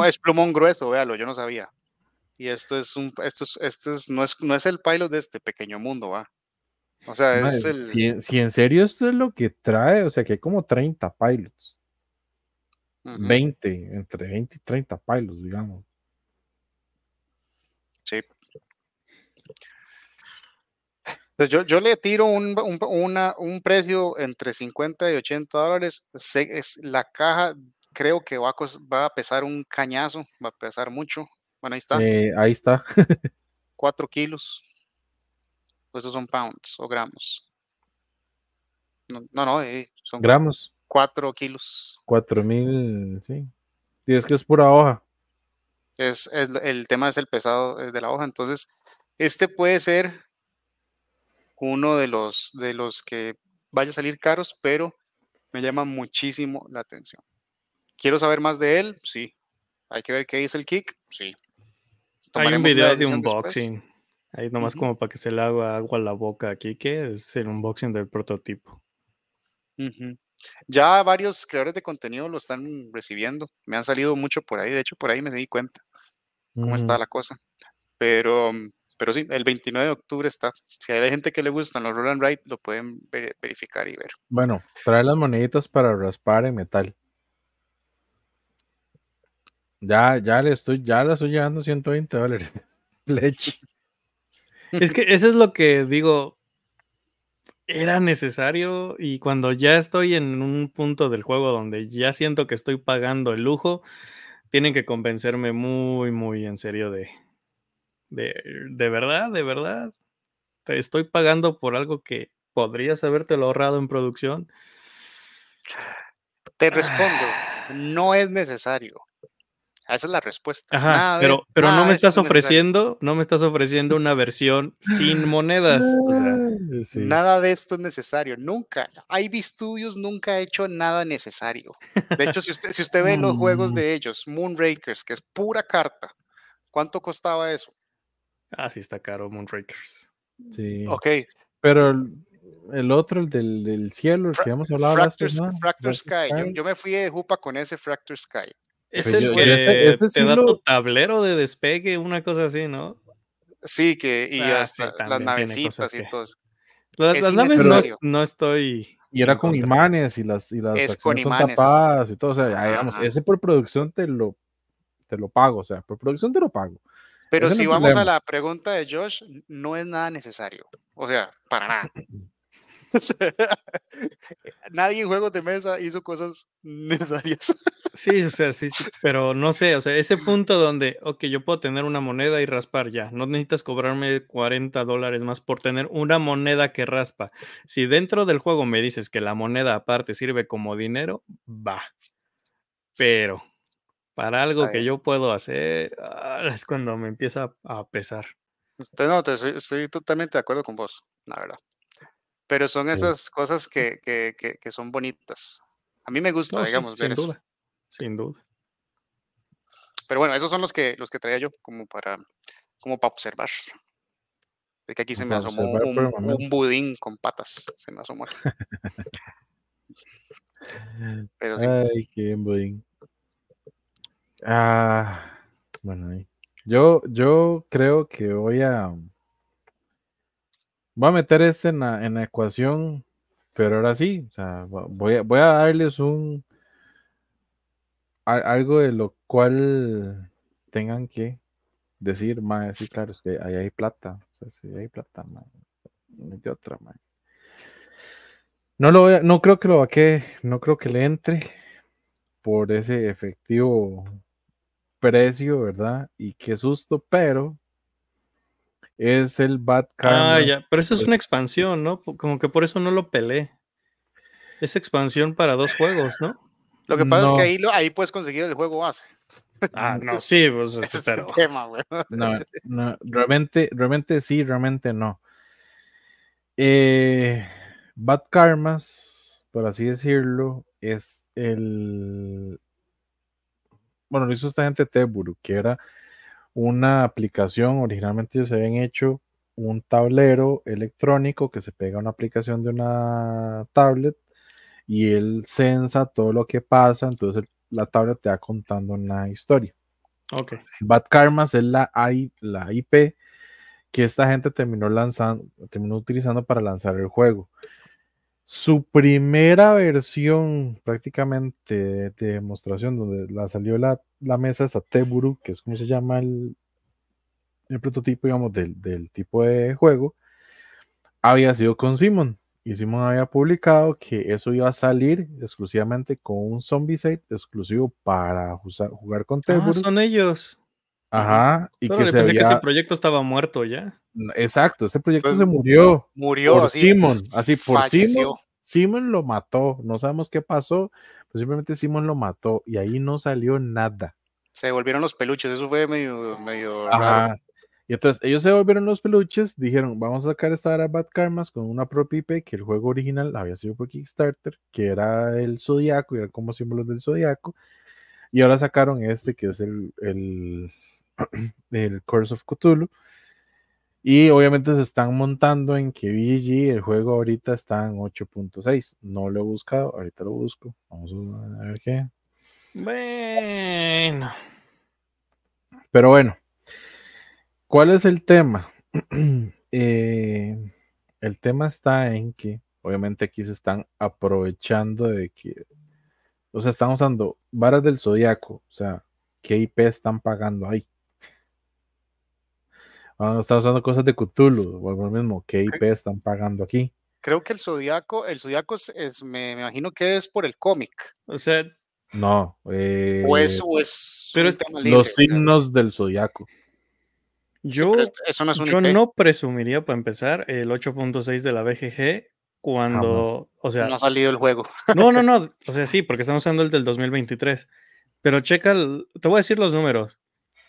es plumón grueso, véalo, yo no sabía. Y esto es un, esto es, no es, no es el pilot de este pequeño mundo, va. O sea, es el... si, en serio esto es lo que trae, o sea, que hay como 30 pilots. 20, entre 20 y 30 pilots, digamos. Sí. Pues yo, le tiro un, una, un, precio entre 50 y 80 dólares. la caja creo que va a, va a pesar un cañazo, va a pesar mucho. Bueno, ahí está. Eh, ahí está. 4 kilos estos pues, son pounds o gramos. No, no, eh, son gramos. 4 kilos. mil, sí. Y es que es pura hoja. Es, el tema es el pesado eh, de la hoja. Entonces, este puede ser uno de los, de los que vaya a salir caros, pero me llama muchísimo la atención. ¿Quiero saber más de él? Sí. ¿Hay que ver qué dice el kick? Sí. Hay un video de unboxing. Ahí nomás como para que se le haga agua a la boca aquí, que es el unboxing del prototipo. Ya varios creadores de contenido lo están recibiendo. Me han salido mucho por ahí. De hecho, por ahí me di cuenta cómo mm. está la cosa. Pero, mm, pero sí, el 29 de octubre está. Si hay gente que le gustan los Roland Ride, lo pueden verificar y ver. Bueno, trae las moneditas para raspar en metal. Ya, ya le estoy, ya la estoy llevando 120 dólares. Leche. Es que eso es lo que digo. Era necesario y cuando ya estoy en un punto del juego donde ya siento que estoy pagando el lujo, tienen que convencerme muy, muy en serio de, de, verdad, de verdad. Te estoy pagando por algo que podrías habértelo ahorrado en producción. Te respondo, ah. no es necesario. Ah, esa es la respuesta. pero, pero no me estás ofreciendo, no me estás ofreciendo una versión sin monedas. Nada de esto es necesario. Nunca. IB Studios nunca ha hecho nada necesario. De hecho, si usted, si usted ve los juegos mm. de ellos, Moonrakers, que es pura carta, ¿cuánto costaba eso? Ah, sí está caro, Moonrakers. Sí. Ok. Pero el otro, el del, cielo, el que hemos hablado. Fracture, Sky. Yo, me fui de Jupa con ese Fractor Sky. Pues ese, es te tablero de despegue, una cosa así, ¿no? Sí, que y ah, las navecitas y todo Las, naves no, estoy. Y era con imanes y las, y las y todo. O sea, ese por producción te lo, te lo pago. O sea, por producción te lo pago. Pero si vamos a la pregunta de Josh, no es nada necesario. O sea, para nada. Nadie en juegos de mesa hizo cosas necesarias. sí, o sea, sí, pero no sé, o sea, ese punto donde, ok, yo puedo tener una moneda y raspar ya, no necesitas cobrarme 40 dólares más por tener una moneda que raspa. Si dentro del juego me dices que la moneda aparte sirve como dinero, va. Pero para algo que yo puedo hacer, ah, es cuando me empieza a pesar. estoy totalmente de acuerdo con vos, la verdad. Pero son esas cosas que, que, que, son bonitas. A mí me gusta, digamos, sin, sin Duda, sin duda. Pero bueno, esos son los que, los que traía yo como para, como para observar. Es que aquí se me asomó un, budín con patas. Se me asomó Pero Ay, qué budín. Ah, bueno, yo, yo creo que voy a voy a meter este en la, ecuación, pero ahora sí, voy a, voy a darles un algo de lo cual tengan que decir, más sí, claro, es que ahí hay plata, o sea, hay plata, no otra, No, lo voy no creo que lo que, no creo que le entre por ese efectivo precio, ¿verdad? Y qué susto, pero es el Bad ah, Karma. Ah, ya, pero eso es pues una expansión, ¿no? Como que por eso no lo pelé. Es expansión para dos juegos, ¿no? Lo que pasa es que ahí, ahí puedes conseguir el juego base. Ah, no, sí, pues es tema, No, realmente, realmente sí, realmente no. Eh, Bad Karma por así decirlo, es el. Bueno, lo hizo esta gente Teburu, que era una aplicación, originalmente se habían hecho un tablero electrónico que se pega a una aplicación de una tablet y él sensa todo lo que pasa, entonces la tablet te va contando una historia. Ok. Bad Karma es la, la IP que esta gente terminó lanzando, terminó utilizando para lanzar el juego. Su primera versión prácticamente de demostración, donde la salió la la mesa a Teburu, que es como se llama el, el prototipo, digamos, del, tipo de juego, había sido con Simon. Y Simon había publicado que eso iba a salir exclusivamente con un zombie site exclusivo para jugar con ah, Teburu. Ah, son ellos. Ajá. Y que pensé que ese proyecto estaba muerto ya. Exacto, ese proyecto pues, se murió. Murió. Por Simon, así por Simon. Simon lo mató, no sabemos qué pasó, pues, simplemente Simon lo mató y ahí no salió nada. Se volvieron los peluches, eso fue medio, Y entonces ellos se volvieron los peluches, dijeron, vamos a sacar esta era Bad Karmas con una propia que el juego original había sido por Kickstarter, que era el Zodíaco, y era como símbolos del Zodíaco. Y ahora sacaron este, que es el, el, el Curse of Cthulhu. Y obviamente se están montando en que VG, el juego ahorita está en 8.6. No lo he buscado, ahorita lo busco. Vamos a ver qué. Bueno. Pero bueno, ¿cuál es el tema? Eh, el tema está en que, obviamente, aquí se están aprovechando de que, o sea, están usando varas del zodiaco, o sea, ¿qué IP están pagando ahí? Ah, están usando cosas de Cthulhu, o mismo, ¿qué IP están pagando aquí? Creo que el Zodíaco, el Zodíaco es, me, imagino que es por el cómic. O sea. No. Eh, o eso es pero los signos del Zodíaco. Yo, no, presumiría para empezar el 8.6 de la BGG cuando, o sea, no ha salido el juego. No, no, no, o sea, sí, porque estamos usando el del 2023. Pero checa, te voy a decir los números.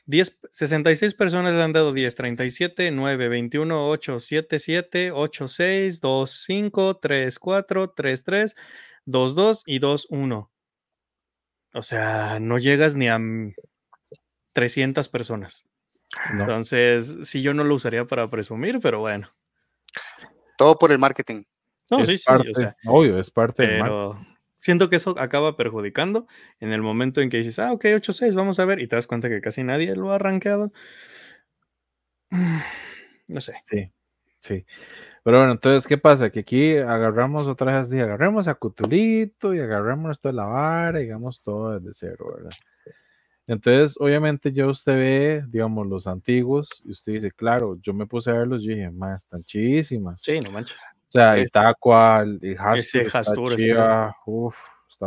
66 personas le han dado 10, 37, 9, 21, 8, 7, 7, 8, 6, 2, 5, 3, 4, 3, 3, 2, 2 y 2, 1. O sea, no llegas ni a 300 mm, personas. Entonces, sí, yo no lo usaría para presumir, pero bueno. Todo por el marketing. No, sí, sí. obvio, es parte de. Siento que eso acaba perjudicando en el momento en que dices, ah, ok, 8-6, vamos a ver, y te das cuenta que casi nadie lo ha arranqueado. No sé. Sí, sí. Pero bueno, entonces, ¿qué pasa? Que aquí agarramos otra vez, agarramos agarramos a Cutulito y agarramos de la vara, digamos todo desde cero, ¿verdad? Entonces, obviamente, ya usted ve, digamos, los antiguos, y usted dice, claro, yo me puse a verlos y dije, más, están chidísimas. Sí, no manches sea, cual, el Hastur, está,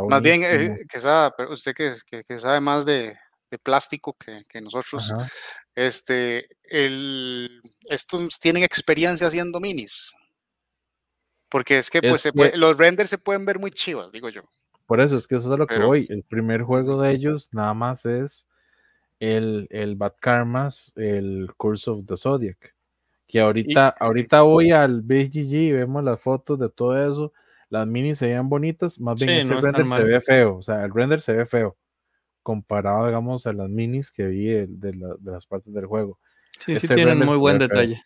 Más bien, eh, que sabe, usted que, sabe más de, plástico que, nosotros, este, estos tienen experiencia haciendo minis. Porque es que, pues, los renders se pueden ver muy chivas, digo yo. Por eso es que eso es lo que voy. El primer juego de ellos nada más es el, el Bad Karmas, el Curse of the Zodiac. Que ahorita, ahorita voy al BGG y vemos las fotos de todo eso. Las minis se veían bonitas, más bien el este render se ve feo. O sea, el render se ve feo comparado, digamos, a las minis que vi de, las partes del juego. Sí, sí tienen muy buen detalle.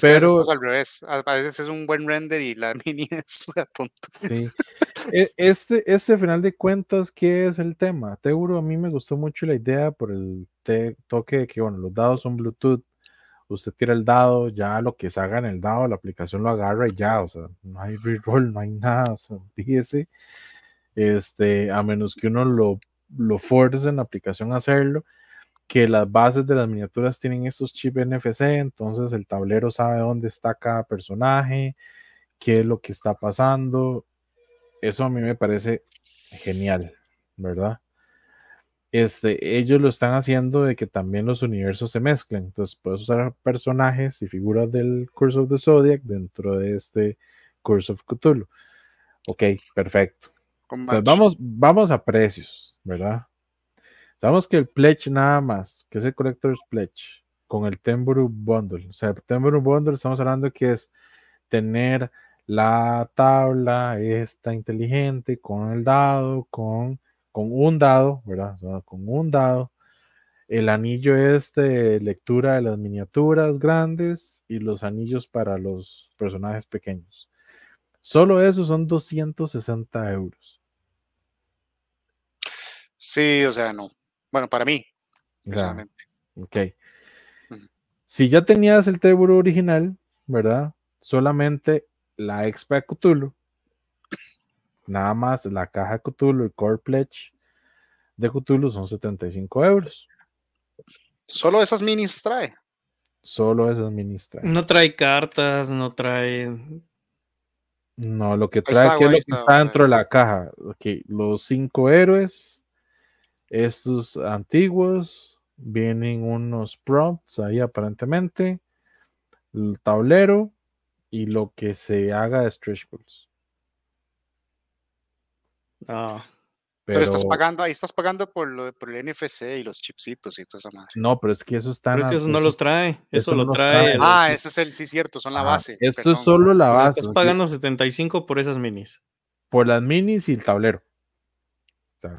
pero, al revés. A veces es un buen render y la mini es una punto. E, este, este final de cuentas, ¿qué es el tema? te Teuro, a mí me gustó mucho la idea por el toque que, bueno, los dados son Bluetooth, usted tira el dado, ya lo que se haga en el dado, la aplicación lo agarra y ya, o sea, no hay reroll, no hay nada, o sea, fíjese, este, a menos que uno lo, lo force en la aplicación a hacerlo, que las bases de las miniaturas tienen estos chips NFC, entonces el tablero sabe dónde está cada personaje, qué es lo que está pasando, eso a mí me parece genial, ¿verdad? este, ellos lo están haciendo de que también los universos se mezclen. Entonces puedes usar personajes y figuras del Curse of the Zodiac dentro de este Curse of Cthulhu. Ok, perfecto. vamos, vamos a precios, ¿verdad? Sabemos que el Pledge nada más, que es el Collector's Pledge, con el Temburu Bundle. O sea, el Bundle estamos hablando que es tener la tabla esta inteligente con el dado, con con un dado, ¿verdad? con un dado. El anillo es de lectura de las miniaturas grandes y los anillos para los personajes pequeños. Solo eso son 260 euros. Sí, o sea, no. Bueno, para mí, exactamente. Ok. Si ya tenías el Teburo original, ¿verdad? Solamente la expa Cthulhu Nada más la caja de Cthulhu, el Core Pledge de Cthulhu son 75 euros. Solo esas minis trae. Solo esas minis trae. No trae cartas, no trae. No, lo que trae es lo que está, dentro de la caja. que los cinco héroes, estos antiguos, vienen unos prompts ahí aparentemente, el tablero y lo que se haga de stretch pero, estás pagando, ahí estás pagando por, lo, por el NFC y los chipsitos y toda esa madre. No, pero es que eso está. eso no los trae, eso, lo trae. Ah, ese es el, sí, cierto, son la base. Esto es solo la base. estás pagando 75 por esas minis. Por las minis y el tablero.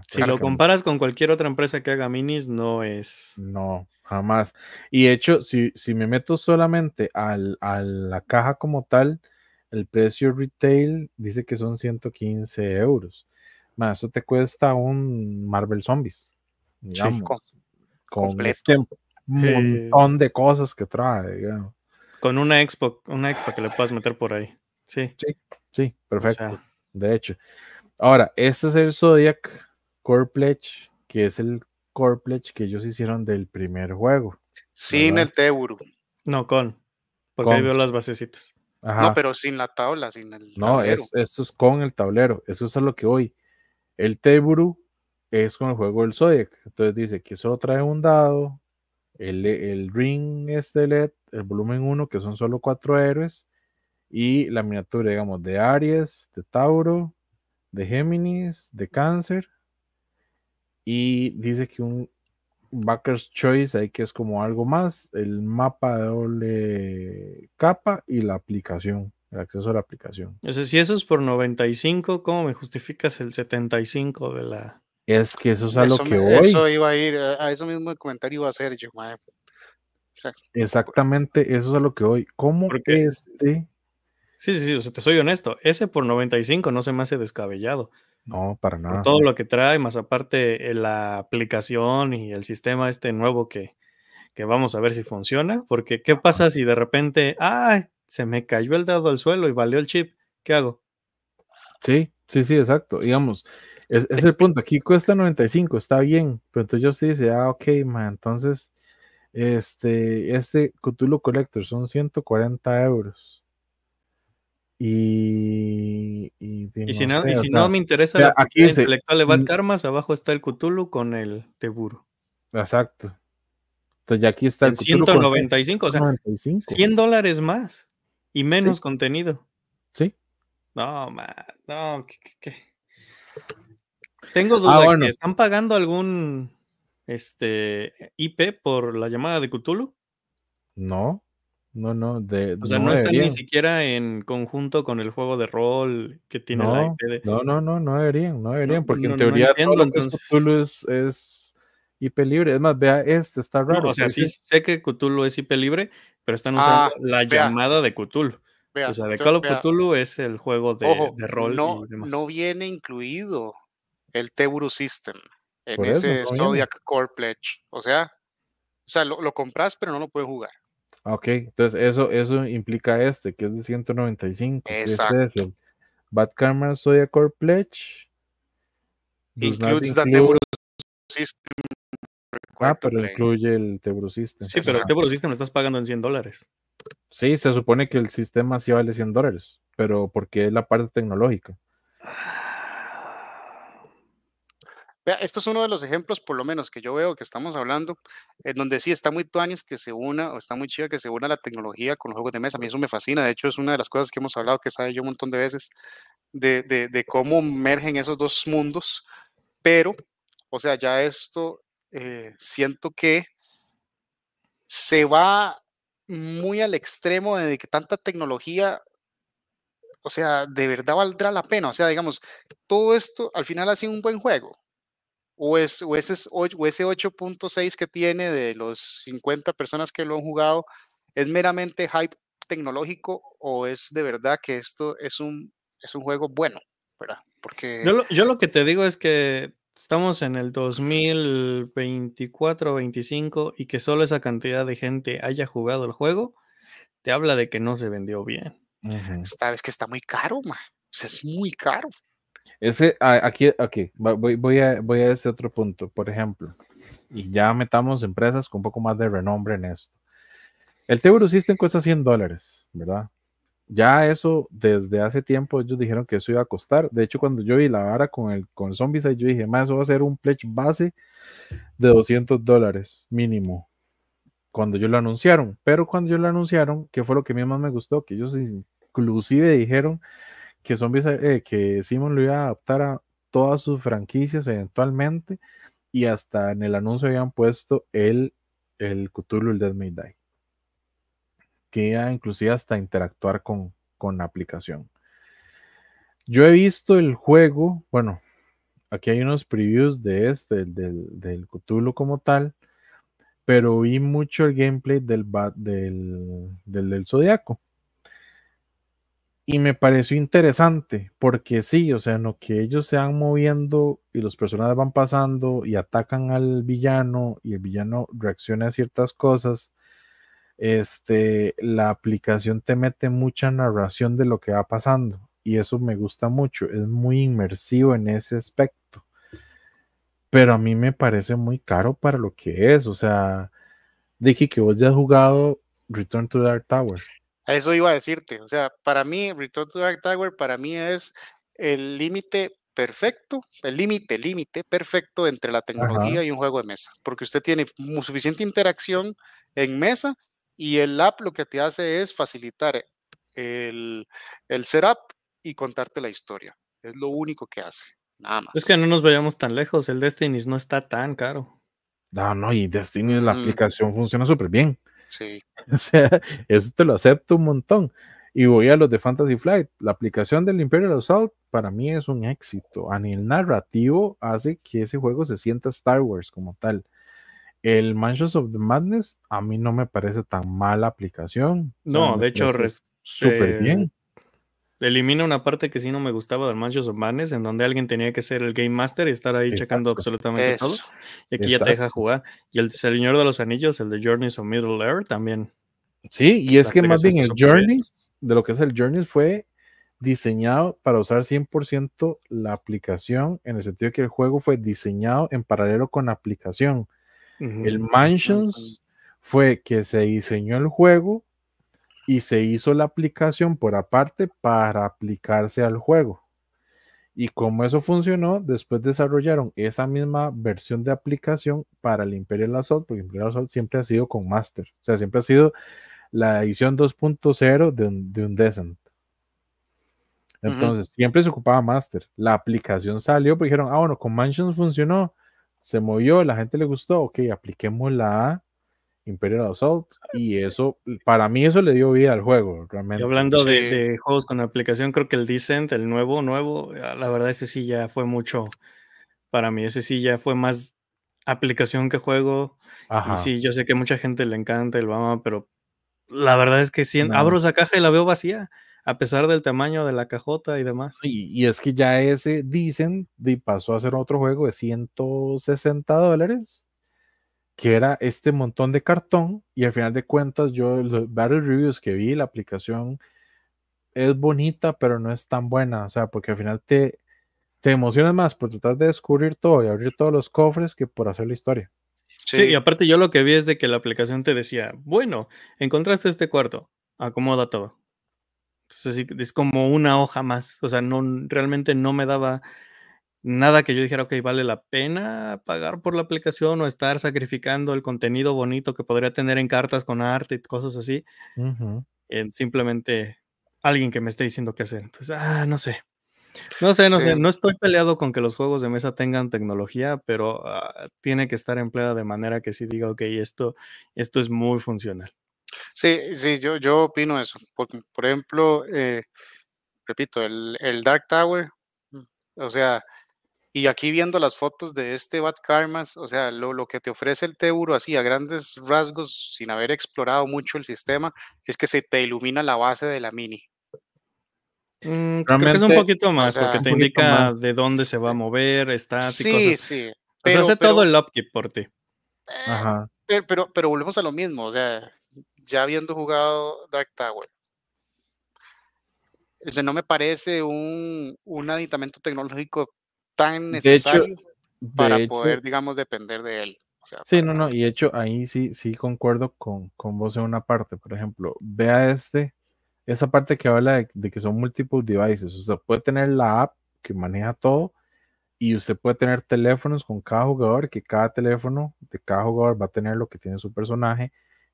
si lo comparas con cualquier otra empresa que haga minis, no es. No, jamás. Y de hecho, si, si me meto solamente a la caja como tal, el precio retail dice que son 115 euros eso te cuesta un Marvel Zombies, con, un este montón de cosas que trae, Con una expo, una que le puedas meter por ahí. Sí. Sí, perfecto. De hecho. Ahora, este es el Zodiac Core Pledge, que es el Core Pledge que ellos hicieron del primer juego. Sin el Teburu. No, con. Porque ahí veo las basecitas. No, pero sin la tabla, sin el no, es, esto es con el tablero. Eso es lo que hoy el Teburu es con el juego del Zodiac. Entonces dice que solo trae un dado, el, ring este LED, el volumen 1, que son solo cuatro héroes, y la miniatura, digamos, de Aries, de Tauro, de Géminis, de Cáncer, y dice que un Backer's Choice, ahí que es como algo más, el mapa de doble capa y la aplicación el acceso a la aplicación. O si eso es por 95, ¿cómo me justificas el 75 de la... Es que eso es a lo que hoy... Eso iba a ir, a eso mismo comentario iba a hacer yo, Exactamente, eso es a lo que hoy. ¿Cómo porque, este... Sí, sí, sí, o sea, te soy honesto, ese por 95 no se me hace descabellado. No, para nada. todo lo que trae, más aparte eh, la aplicación y el sistema este nuevo que, que vamos a ver si funciona, porque ¿qué pasa si de repente, ¡Ay! se me cayó el dado al suelo y valió el chip, ¿qué hago? Sí, sí, sí, exacto. Digamos, es, el punto. Aquí cuesta 95, está bien, pero entonces yo sí dice, ah, ok, man, entonces este, este Cthulhu Collector son 140 euros. Y, y, si, no, si no, me interesa aquí dice, intelectual de Bad abajo está el Cthulhu con el Teburo. Exacto. Entonces ya aquí está el 195, con o sea, 100 dólares más. Y menos contenido. Sí. No, ma no, ¿qué, qué, Tengo ah, duda que están pagando algún este IP por la llamada de Cthulhu. No, no, no. De, o sea, no, están ni siquiera en conjunto con el juego de rol que tiene no, la IP. No, no, no, no deberían, no deberían, porque en teoría todo entonces... Cthulhu es IP libre. Es más, vea este, está raro. o sea, sí sé que Cthulhu es IP libre, pero están usando ah, la llamada de Cthulhu. o sea, de Call of Cthulhu es el juego de, rol. No, no viene incluido el Teburu System en ese Zodiac Core Pledge. O sea, o sea lo, compras, pero no lo puedes jugar. Ah, ok, entonces eso, eso implica este, que es de 195. Exacto. Es Bad Camera Zodiac Core Pledge. Pues Includes the Teburu System Ah, pero incluye el Tebro System. Sí, pero el Tebro System lo estás pagando en 100 dólares. Sí, se supone que el sistema sí vale 100 dólares, pero porque es la parte tecnológica. Vea, esto es uno de los ejemplos, por lo menos, que yo veo que estamos hablando, en donde sí está muy tuanis que se una, o está muy chido que se una la tecnología con los juegos de mesa. A mí eso me fascina. De hecho, es una de las cosas que hemos hablado, que sabe yo un montón de veces, de, de, de cómo mergen esos dos mundos. Pero, o sea, ya esto eh, siento que se va muy al extremo de que tanta tecnología, o sea, de verdad valdrá la pena. O sea, digamos, todo esto al final ha sido un buen juego. O, es, ese, o ese 8.6 que tiene de los 50 personas que lo han jugado es meramente hype tecnológico o es de verdad que esto es un, es un juego bueno, ¿verdad? Porque... Yo yo lo que te digo es que estamos en el 2024, 25 y que solo esa cantidad de gente haya jugado el juego, te habla de que no se vendió bien. Esta vez que está muy caro, ma. es muy caro. Ese, aquí, aquí, voy, a, voy a ese otro punto, por ejemplo, y ya metamos empresas con un poco más de renombre en esto. El Teuru System cuesta 100 dólares, ¿verdad? ya eso desde hace tiempo ellos dijeron que eso iba a costar. De hecho, cuando yo vi la vara con el, con el yo dije, más eso va a ser un pledge base de 200 dólares mínimo. Cuando yo lo anunciaron, pero cuando yo lo anunciaron, que fue lo que a mí más me gustó, que ellos inclusive dijeron que, Zombies eh, que Simon lo iba a adaptar a todas sus franquicias eventualmente y hasta en el anuncio habían puesto el, el Cthulhu, el Dead May Die que inclusive hasta interactuar con, la aplicación. Yo he visto el juego, bueno, aquí hay unos previews de este, del, del Cthulhu como tal, pero vi mucho el gameplay del, del, del, del Zodíaco. Y me pareció interesante, porque sí, o sea, lo que ellos se van moviendo y los personajes van pasando y atacan al villano y el villano reacciona a ciertas cosas, este, la aplicación te mete mucha narración de lo que va pasando y eso me gusta mucho, es muy inmersivo en ese aspecto. Pero a mí me parece muy caro para lo que es, o sea, Dicky, que vos ya has jugado Return to Dark Tower. Eso iba a decirte, o sea, para mí Return to Dark Tower para mí es el límite perfecto, el límite, límite perfecto entre la tecnología y un juego de mesa, porque usted tiene suficiente interacción en mesa y el app lo que te hace es facilitar el, el setup y contarte la historia. Es lo único que hace. Nada más. Es que no nos vayamos tan lejos. El Destiny no está tan caro. No, no, y Destiny, la mm. aplicación funciona súper bien. Sí. O sea, eso te lo acepto un montón. Y voy a los de Fantasy Flight. La aplicación del Imperial Assault para mí es un éxito. A nivel narrativo hace que ese juego se sienta Star Wars como tal. El Mansions of the Madness a mí no me parece tan mala aplicación. No, de hecho, súper eh, bien. Elimina una parte que sí no me gustaba del Mansions of Madness, en donde alguien tenía que ser el Game Master y estar ahí checando absolutamente todo. Y aquí ya te deja jugar. Y el Señor de los Anillos, el de Journeys of Middle Earth también. Sí, y es que más bien el Journeys, de lo que es el Journeys, fue diseñado para usar 100% la aplicación, en el sentido que el juego fue diseñado en paralelo con la aplicación. El Mansions fue que se diseñó el juego y se hizo la aplicación por aparte para aplicarse al juego. Y como eso funcionó, después desarrollaron esa misma versión de aplicación para el Imperial Assault, porque Imperial Assault siempre ha sido con Master, o sea, siempre ha sido la edición 2.0 de, un, Descent Entonces, siempre se ocupaba Master. La aplicación salió, porque dijeron, ah, bueno, con Mansions funcionó, se movió, la gente le gustó, ok, apliquemos la Imperial Assault ah, y eso, para mí eso le dio vida al juego, realmente. hablando de, juegos con aplicación, creo que el Decent, el nuevo, nuevo, ah, la verdad ese sí ya fue mucho, para mí ese sí ya fue más aplicación que juego. sí, yo sé que mucha gente le encanta el Bama, pero la verdad es que si abro esa caja y la veo vacía a pesar del tamaño de la cajota y demás. Y, es que ya ese, dicen, y pasó a ser otro juego de 160 dólares, que era este montón de cartón, y al final de cuentas yo, los varios reviews que vi, la aplicación es bonita, pero no es tan buena, o sea, porque al final te, te emocionas más por tratar de descubrir todo y abrir todos los cofres que por hacer la historia. sí. y aparte yo lo que vi es de que la aplicación te decía, bueno, encontraste este cuarto, acomoda todo. Entonces es como una hoja más. O sea, no, realmente no me daba nada que yo dijera, ok, vale la pena pagar por la aplicación o estar sacrificando el contenido bonito que podría tener en cartas con arte y cosas así. en simplemente alguien que me esté diciendo qué hacer. Entonces, ah, no sé. No sé, no sé, no estoy peleado con que los juegos de mesa tengan tecnología, pero ah, tiene que estar empleada de manera que sí diga, ok, esto, esto es muy funcional. Sí, sí, yo, yo opino eso. Por, ejemplo, eh, repito, el, el, Dark Tower, mm, o sea, y aquí viendo las fotos de este Bad Karmas, o sea, lo, lo que te ofrece el Teuro así a grandes rasgos, sin haber explorado mucho el sistema, es que se te ilumina la base de la mini. Mm, es un poquito más, porque te indica de dónde se va a mover, está, sí, Sí, Pero, hace todo el upkeep por ti. Eh, Ajá. Pero, pero volvemos a lo mismo, o sea, ya habiendo jugado Dark Tower. ese no me parece un, un aditamento tecnológico tan necesario para poder, digamos, depender de él. sí, no, no, y de hecho ahí sí, sí concuerdo con, vos en una parte. Por ejemplo, vea este, esa parte que habla de, que son múltiples devices. O sea, puede tener la app que maneja todo, y usted puede tener teléfonos con cada jugador, que cada teléfono de cada jugador va a tener lo que tiene su personaje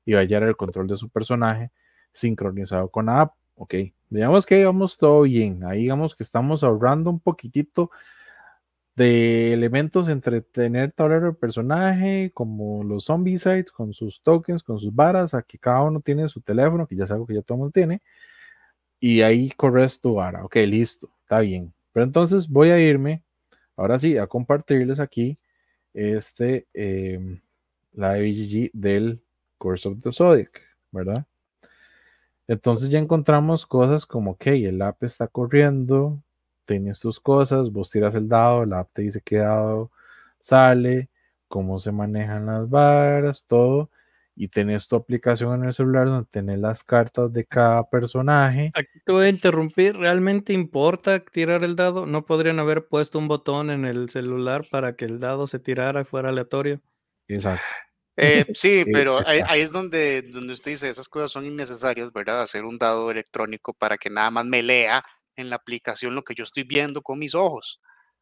y va a hallar el control de su personaje sincronizado con la app. Ok, digamos que vamos todo bien. Ahí digamos que estamos ahorrando un poquitito de elementos entre tener tablero de personaje, como los zombie sites, con sus tokens, con sus varas, aquí cada uno tiene su teléfono, que ya es algo que ya todo el mundo tiene, y ahí corres tu vara. Ok, listo, está bien. Pero entonces voy a irme, ahora sí, a compartirles aquí este, em, la del course of the Zodiac, ¿verdad? Entonces ya encontramos cosas como, que el app está corriendo, tienes tus cosas, vos tiras el dado, el app te dice qué dado sale, cómo se manejan las barras todo. Y tenés tu aplicación en el celular donde tenés las cartas de cada personaje. Aquí te voy a interrumpir. ¿Realmente importa tirar el dado? ¿No podrían haber puesto un botón en el celular para que el dado se tirara y fuera aleatorio? Exacto. Eh, sí, pero ahí, es donde, donde usted dice, esas cosas son innecesarias, ¿verdad? Hacer un dado electrónico para que nada más me lea en la aplicación lo que yo estoy viendo con mis ojos.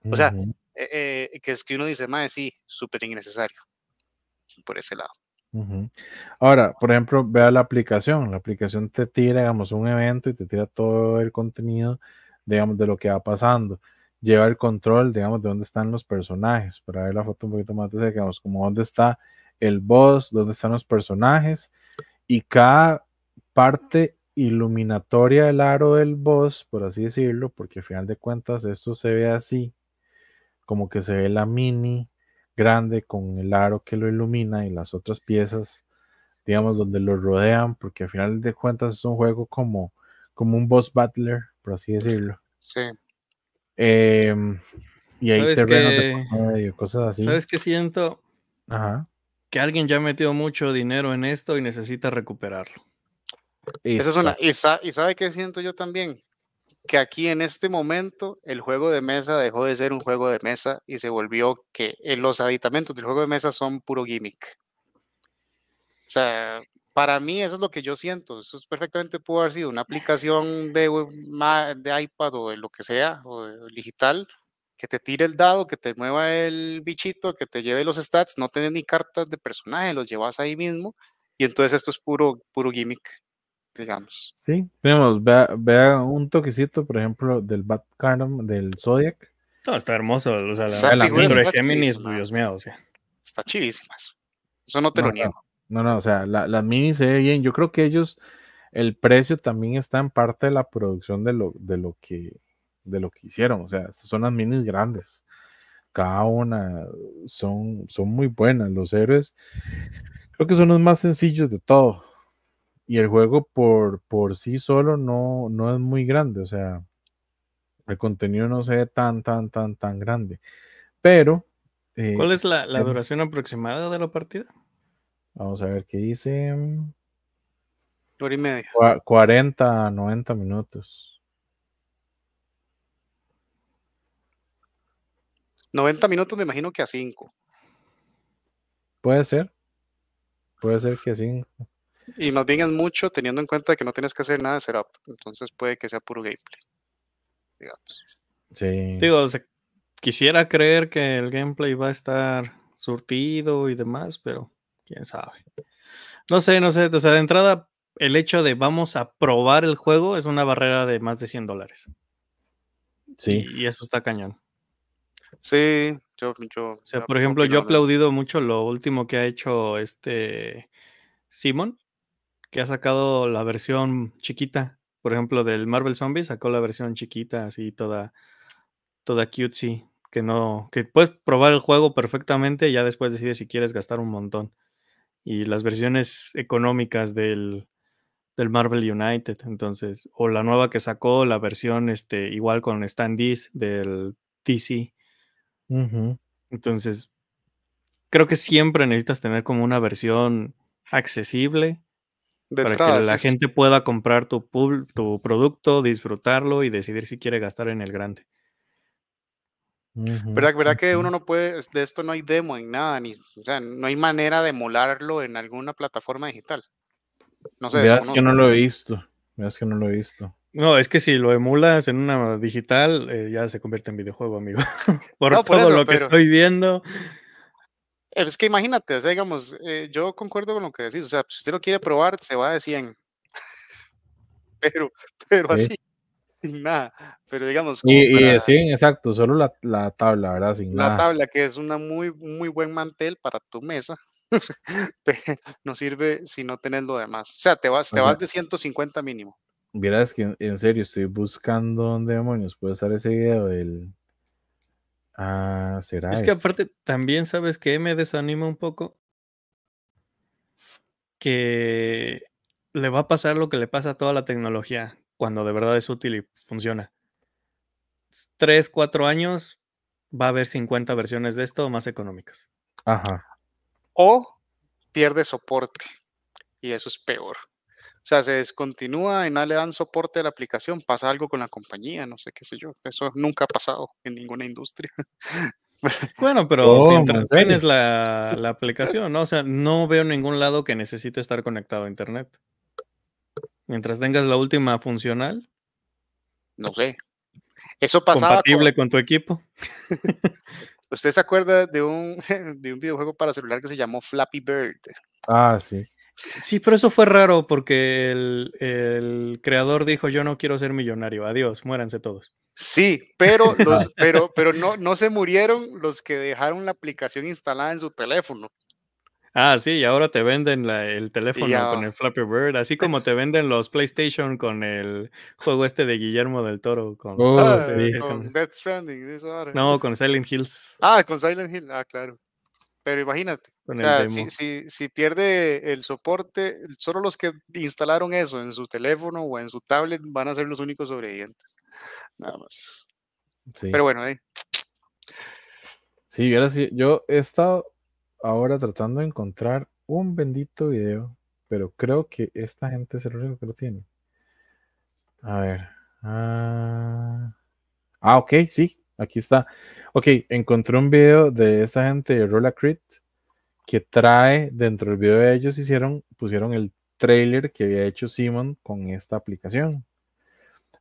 O sea, eh, eh, que es que uno dice, más, sí, súper innecesario por ese lado. Ahora, por ejemplo, vea la aplicación. La aplicación te tira, digamos, un evento y te tira todo el contenido, digamos, de lo que va pasando. Lleva el control, digamos, de dónde están los personajes, para ver la foto un poquito más digamos, como dónde está el boss, donde están los personajes y cada parte iluminatoria del aro del boss, por así decirlo, porque al final de cuentas esto se ve así, como que se ve la mini grande con el aro que lo ilumina y las otras piezas, digamos, donde lo rodean, porque al final de cuentas es un juego como, como un boss battler, por así decirlo. Sí. Em, y hay terrenos que, cosas así. ¿Sabes qué siento? Ajá que alguien ya metió mucho dinero en esto y necesita recuperarlo. Esa es una, y, sabe que siento yo también, que aquí en este momento el juego de mesa dejó de ser un juego de mesa y se volvió que eh, los aditamentos del juego de mesa son puro gimmick. O sea, para mí eso es lo que yo siento. Eso es perfectamente pudo haber sido una aplicación de, de iPad o de lo que sea, o digital, que te tire el dado, que te mueva el bichito, que te lleve los stats, no tenés ni cartas de personaje, los llevas ahí mismo, y entonces esto es puro, puro gimmick, digamos. Sí, tenemos, vea, un toquecito, por ejemplo, del Batcarnum del Zodiac. No, está hermoso, o sea, la, figura de Géminis, Dios mío, o sea. Está chivísima eso no te lo niego. No, no, o sea, la, minis mini se ve bien, yo creo que ellos, el precio también está en parte de la producción de lo, de lo que de lo que hicieron. O sea, son las minis grandes. Cada una son, son muy buenas. Los héroes creo que son los más sencillos de todo. Y el juego por, por sí solo no, no es muy grande. O sea, el contenido no se ve tan, tan, tan, tan grande. Pero... Eh, ¿Cuál es la, em duración aproximada de la partida? Vamos a ver qué dice. Hora y media. 40 90 minutos. 90 minutos me imagino que a 5. Puede ser. Puede ser que a 5. Y más bien es mucho teniendo en cuenta que no tienes que hacer nada de setup. Entonces puede que sea puro gameplay. Digamos. Sí. Digo, quisiera creer que el gameplay va a estar surtido y demás, pero quién sabe. No sé, no sé. O sea, de entrada, el hecho de vamos a probar el juego es una barrera de más de 100 dólares. Sí. y eso está cañón. Sí, yo, por ejemplo, yo he aplaudido mucho lo último que ha hecho este Simon, que ha sacado la versión chiquita. Por ejemplo, del Marvel Zombies sacó la versión chiquita, así toda, toda cutesy, que no, que puedes probar el juego perfectamente y ya después decides si quieres gastar un montón. Y las versiones económicas del, Marvel United, entonces, o la nueva que sacó, la versión este, igual con Standis del TC entonces, creo que siempre necesitas tener como una versión accesible para que la gente pueda comprar tu, producto, disfrutarlo y decidir si quiere gastar en el grande. ¿Verdad, que uno no puede, de esto no hay demo en nada, ni, no hay manera de emularlo en alguna plataforma digital? No sé. no lo he visto, que no lo he visto. No, es que si lo emulas en una digital, eh, ya se convierte en videojuego, amigo. por, todo lo que estoy viendo. Eh, es que imagínate, digamos, eh, yo concuerdo con lo que decís, o sea, si usted lo quiere probar, se va de 100. pero, pero así, sin nada. Pero digamos. y, exacto, solo la, tabla, ¿verdad? Sin la tabla, que es una muy, muy buen mantel para tu mesa. no sirve si no tenés lo demás. O sea, te vas, te vas de 150 mínimo. Verás que en, serio estoy buscando dónde demonios puede estar ese video del. Ah, será. Es que este? aparte también sabes que me desanima un poco que le va a pasar lo que le pasa a toda la tecnología cuando de verdad es útil y funciona. Tres, cuatro años va a haber 50 versiones de esto más económicas. Ajá. O pierde soporte y eso es peor. O sea, se descontinúa y no le dan soporte a la aplicación, pasa algo con la compañía, no sé qué sé yo. Eso nunca ha pasado en ninguna industria. Bueno, pero oh, mientras tienes la, aplicación, ¿no? O sea, no veo ningún lado que necesite estar conectado a Internet. Mientras tengas la última funcional. No sé. Eso pasa. Compatible con, tu equipo. ¿Usted se acuerda de de un videojuego para celular que se llamó Flappy Bird? Ah, sí. Sí, pero eso fue raro porque el, creador dijo, yo no quiero ser millonario, adiós, muéranse todos. Sí, pero, pero, pero no, no se murieron los que dejaron la aplicación instalada en su teléfono. Ah, sí, y ahora te venden el teléfono con el Flappy Bird, así como te venden los PlayStation con el juego este de Guillermo del Toro. Con, oh, ah, con Death No, con Silent Hills. Ah, con Silent Hill, ah, claro. Pero imagínate, o sea, si, pierde el soporte, solo los que instalaron eso en su teléfono o en su tablet van a ser los únicos sobrevivientes. Nada más. Pero bueno, ahí. Sí, yo he estado ahora tratando de encontrar un bendito video, pero creo que esta gente es el único que lo tiene. A ver. Ah, ah ok, sí, Aquí está. Ok, encontré un video de esa gente de Rolla que trae dentro del video de ellos hicieron, pusieron el trailer que había hecho Simon con esta aplicación.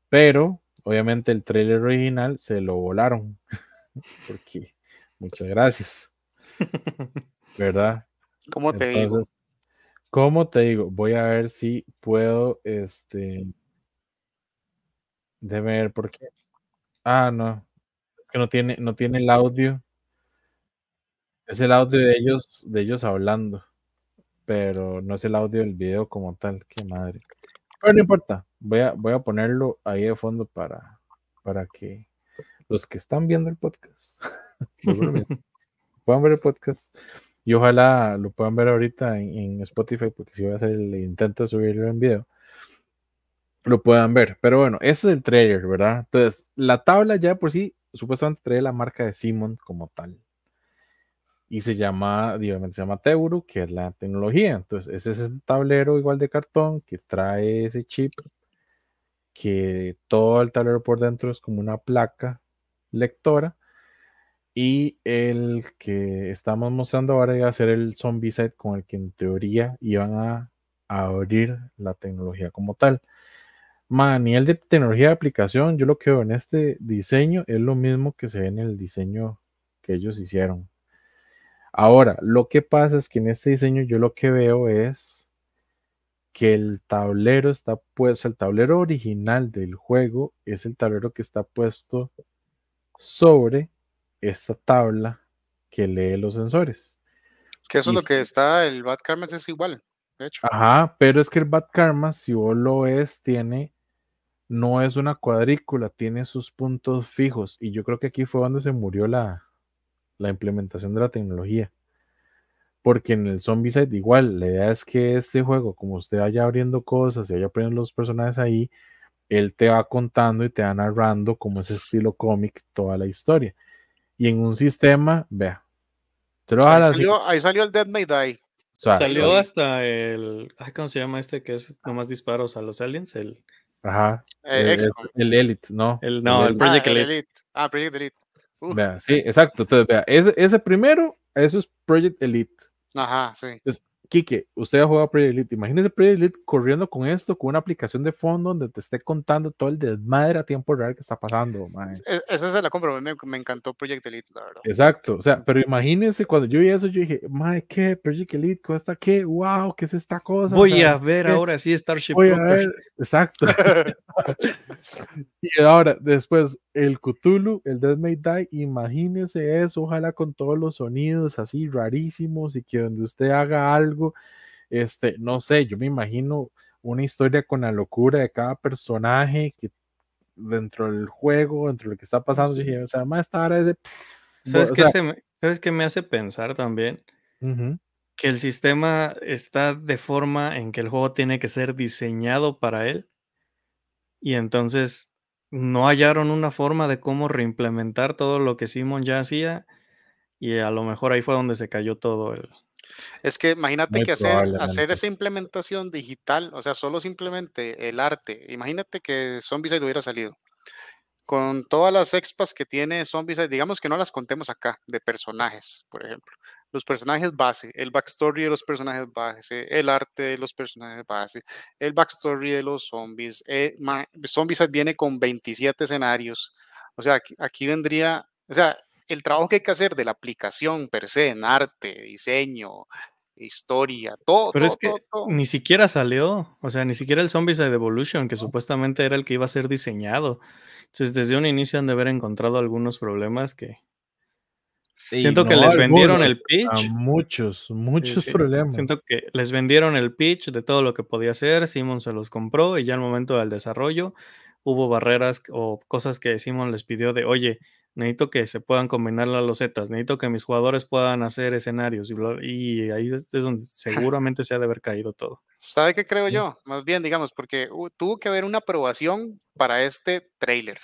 Pero obviamente el trailer original se lo volaron. Porque, muchas gracias. ¿Verdad? ¿Cómo te digo? ¿Cómo te digo? Voy a ver si puedo, este... de ver por qué. Ah, no no tiene, no tiene el audio. Es el audio de ellos, de ellos hablando. Pero no es el audio del video como tal. Qué madre. Pero no importa. Voy a, voy a ponerlo ahí de fondo para, para que los que están viendo el podcast puedan ver el podcast. Y ojalá lo puedan ver ahorita en, Spotify, porque si voy a hacer el intento de subirlo en video lo puedan ver. Pero bueno, ese es el trailer, ¿verdad? Entonces, la tabla ya por sí supuestamente trae la marca de Simon como tal. Y se llama, obviamente se llama Teuru, que es la tecnología. Entonces, ese es el tablero igual de cartón que trae ese chip, que todo el tablero por dentro es como una placa lectora. Y el que estamos mostrando ahora va a ser el zombie set con el que en teoría iban a abrir la tecnología como tal. Ma, a nivel de tecnología de aplicación, yo lo que veo en este diseño es lo mismo que se ve en el diseño que ellos hicieron. Ahora, lo que pasa es que en este diseño yo lo que veo es que el tablero está puesto, el tablero original del juego es el tablero que está puesto sobre esta tabla que lee los sensores. Que eso es lo que está, el Bad Karma es igual, de hecho. Ajá, pero es que el Bad Karma, si vos lo ves, tiene no es una cuadrícula, tiene sus puntos fijos. Y yo creo que aquí fue donde se murió la, implementación de la tecnología. Porque en el Zombicide igual, la idea es que este juego, como usted vaya abriendo cosas y vaya poniendo los personajes ahí, él te va contando y te va narrando como ese estilo cómic toda la historia. Y en un sistema, vea. Ahí salió, el Dead May Die. salió hasta el. ¿Cómo se llama este que es nomás disparos a los aliens? El, Ajá. Eh, eh, el, Elite, ¿no? El, no, el, Project ah, Elite. Ah, Project Elite. sí, exacto. Entonces, ese, ese primero, eso es Project Elite. Ajá, sí. Kike, usted ha jugado Project Elite. Imagínese Project Elite corriendo con esto, con una aplicación de fondo donde te esté contando todo el desmadre a tiempo real que está pasando. E-, e-, esa es la compra, me, encantó Project Elite, la verdad. Exacto, o sea, pero imagínense cuando yo vi eso, yo dije, mae, ¿qué? Project Elite, ¿cuesta qué? ¡Wow! ¿Qué es esta cosa? Voy a ver ahora sí Starship Voy a ver. Exacto. y ahora, después, el Cthulhu, el Dead May Die, imagínese eso, ojalá con todos los sonidos así rarísimos y que donde usted haga algo este, no sé, yo me imagino una historia con la locura de cada personaje que dentro del juego, dentro de lo que está pasando, o sea, más tarde ¿Sabes, que me, hace pensar también? Que el sistema está de forma en que el juego tiene que ser diseñado para él y entonces no hallaron una forma de cómo reimplementar todo lo que Simon ya hacía y a lo mejor ahí fue donde se cayó todo el, es que imagínate que hacer, hacer esa implementación digital, o sea, solo simplemente el arte. Imagínate que Zombieside hubiera salido. Con todas las expas que tiene Zombieside, digamos que no las contemos acá, de personajes, por ejemplo. Los personajes base, el backstory de los personajes base, el arte de los personajes base, el backstory de los zombies. Eh, Zombieside viene con 27 escenarios. O sea, aquí, aquí vendría, o sea, el trabajo que hay que hacer de la aplicación per se en arte, diseño, historia, todo. Pero es que ni siquiera salió, o sea, ni siquiera el de Evolution, que supuestamente era el que iba a ser diseñado. Entonces, desde un inicio han de haber encontrado algunos problemas que... siento que les vendieron el pitch. muchos, muchos problemas. Siento que les vendieron el pitch de todo lo que podía hacer, Simon se los compró y ya al momento del desarrollo hubo barreras o cosas que Simon les pidió de, oye, necesito que se puedan combinar las losetas, necesito que mis jugadores puedan hacer escenarios y, y ahí es donde seguramente se ha de haber caído todo. ¿Sabe qué creo yo? Más bien, digamos, porque uh, tuvo que haber una aprobación para este trailer.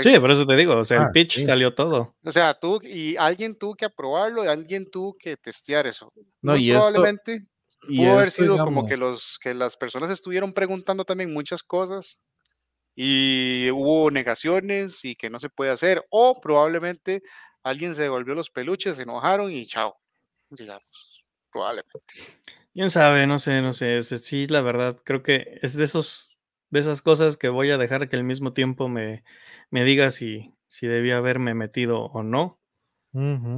Sí, por eso te digo, o sea, el ah, pitch salió todo. O sea, tú y alguien tuvo que aprobarlo, y alguien tuvo que testear eso. No, y probablemente pudo haber sido como que los que las personas estuvieron preguntando también muchas cosas y hubo negaciones y que no se puede hacer, o probablemente alguien se devolvió los peluches, se enojaron y chao, digamos, probablemente. Quién sabe, no sé, no sé, sí, la verdad, creo que es de esos de esas cosas que voy a dejar que al mismo tiempo me, me diga si, si debía haberme metido o no.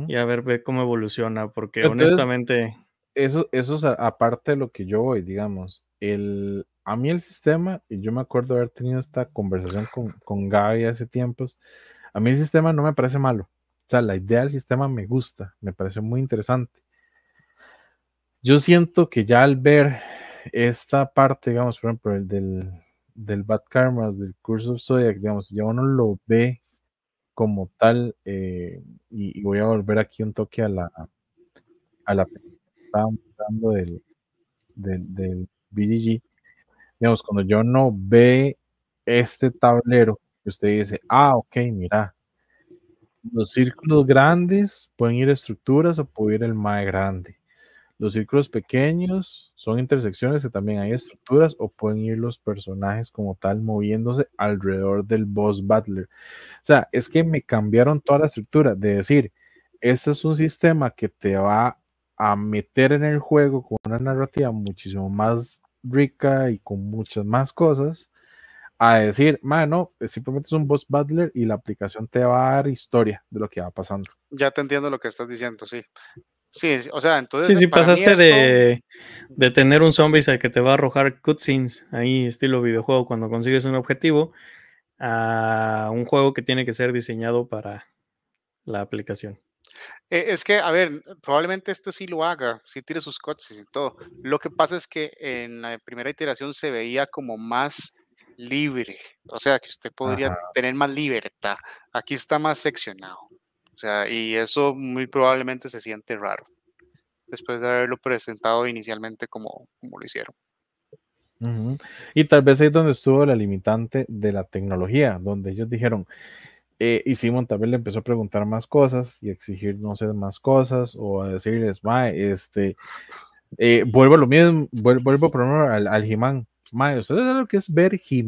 Y a ver, cómo evoluciona, porque honestamente. Eso, eso es aparte de lo que yo voy, digamos. El, a mí el sistema, y yo me acuerdo haber tenido esta conversación con, con Gaby hace tiempos, a mí el sistema no me parece malo. O sea, la idea del sistema me gusta, me parece muy interesante. Yo siento que ya al ver esta parte, digamos, por ejemplo, el del, del Bad Karma, del curso of Zodiac, digamos, ya uno lo ve como tal, eh, y, voy a volver aquí un toque a la a la estábamos hablando del, del, del BGG digamos, cuando yo no ve este tablero, usted dice, ah, ok, mira, los círculos grandes pueden ir estructuras o puede ir el más grande. Los círculos pequeños son intersecciones que también hay estructuras o pueden ir los personajes como tal moviéndose alrededor del boss butler O sea, es que me cambiaron toda la estructura de decir, este es un sistema que te va a meter en el juego con una narrativa muchísimo más rica y con muchas más cosas, a decir, mano, eh, simplemente es un boss butler y la aplicación te va a dar historia de lo que va pasando. Ya te entiendo lo que estás diciendo, sí. Sí, o sea, entonces. Sí, sí, pasaste de, de, tener un zombie al que te va a arrojar cutscenes, ahí estilo videojuego, cuando consigues un objetivo, a un juego que tiene que ser diseñado para la aplicación. Eh, es que, a ver, probablemente este sí lo haga, sí tire sus coches y todo. Lo que pasa es que en la primera iteración se veía como más libre, o sea, que usted podría tener más libertad. Aquí está más seccionado, o sea, y eso muy probablemente se siente raro después de haberlo presentado inicialmente como, lo hicieron. Y tal vez ahí es donde estuvo la limitante de la tecnología, donde ellos dijeron, eh, y Simon también le empezó a preguntar más cosas y a exigir, no sé, más cosas o a decirles, mae, este, eh, vuelvo a lo mismo, vuelvo, vuelvo al, al He-Man. Mae, ¿ustedes saben lo que es ver he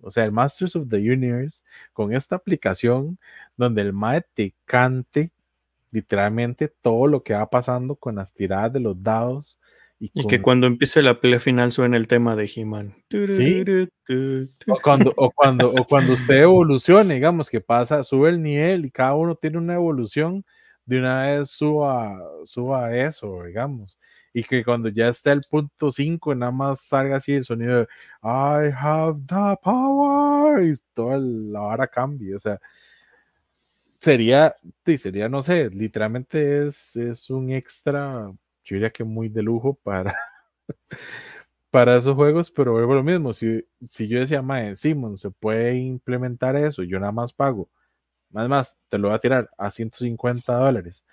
O sea, el Masters of the Universe con esta aplicación donde el mae te cante literalmente todo lo que va pasando con las tiradas de los dados y, que cuando empiece la pelea final suene el tema de He-Man. O, cuando, cuando, cuando usted evolucione, digamos que pasa, sube el nivel y cada uno tiene una evolución, de una vez suba, suba eso, digamos. Y que cuando ya está el punto 5, nada más salga así el sonido de I have the power y toda la hora cambie. O sea, sería, sería, no sé, literalmente es, es un extra yo diría que muy de lujo para, para esos juegos, pero vuelvo lo mismo, si, si yo decía, Mae, Simon, se puede implementar eso, yo nada más pago, más más, te lo voy a tirar a 150 dólares.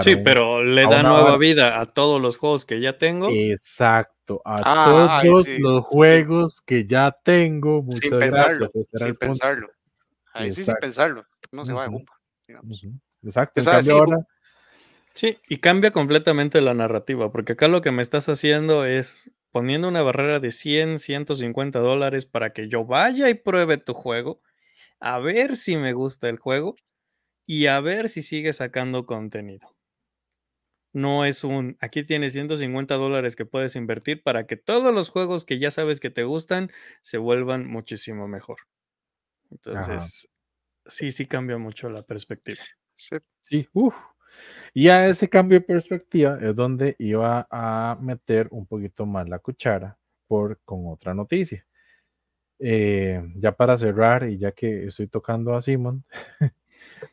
sí, pero le da nueva vida a todos los juegos que ya tengo. Exacto, a ah, todos los juegos que ya tengo. sin pensarlo, Ahí sí, sin pensarlo. No se va de uh Exacto. En cambio, ahora, Sí, y cambia completamente la narrativa, porque acá lo que me estás haciendo es poniendo una barrera de 100, 150 dólares para que yo vaya y pruebe tu juego, a ver si me gusta el juego y a ver si sigue sacando contenido. No es un, aquí tienes 150 dólares que puedes invertir para que todos los juegos que ya sabes que te gustan se vuelvan muchísimo mejor. Entonces, sí, sí cambia mucho la perspectiva. Sí, y a ese cambio de perspectiva es donde iba a meter un poquito más la cuchara por, con otra noticia. Eh, ya para cerrar, y ya que estoy tocando a Simon,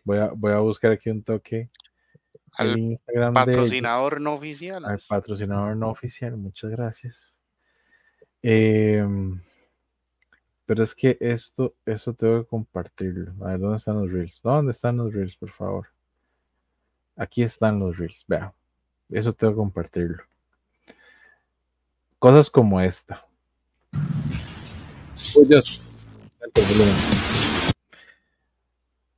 voy, a, voy a buscar aquí un toque. Al patrocinador no oficial. Al patrocinador no oficial, muchas gracias. Em, pero es que esto, eso tengo que compartirlo. A ver, ¿dónde están los reels? ¿Dónde están los reels, por favor? Aquí están los reels, vea. Eso tengo que compartirlo. Cosas como esta. Pues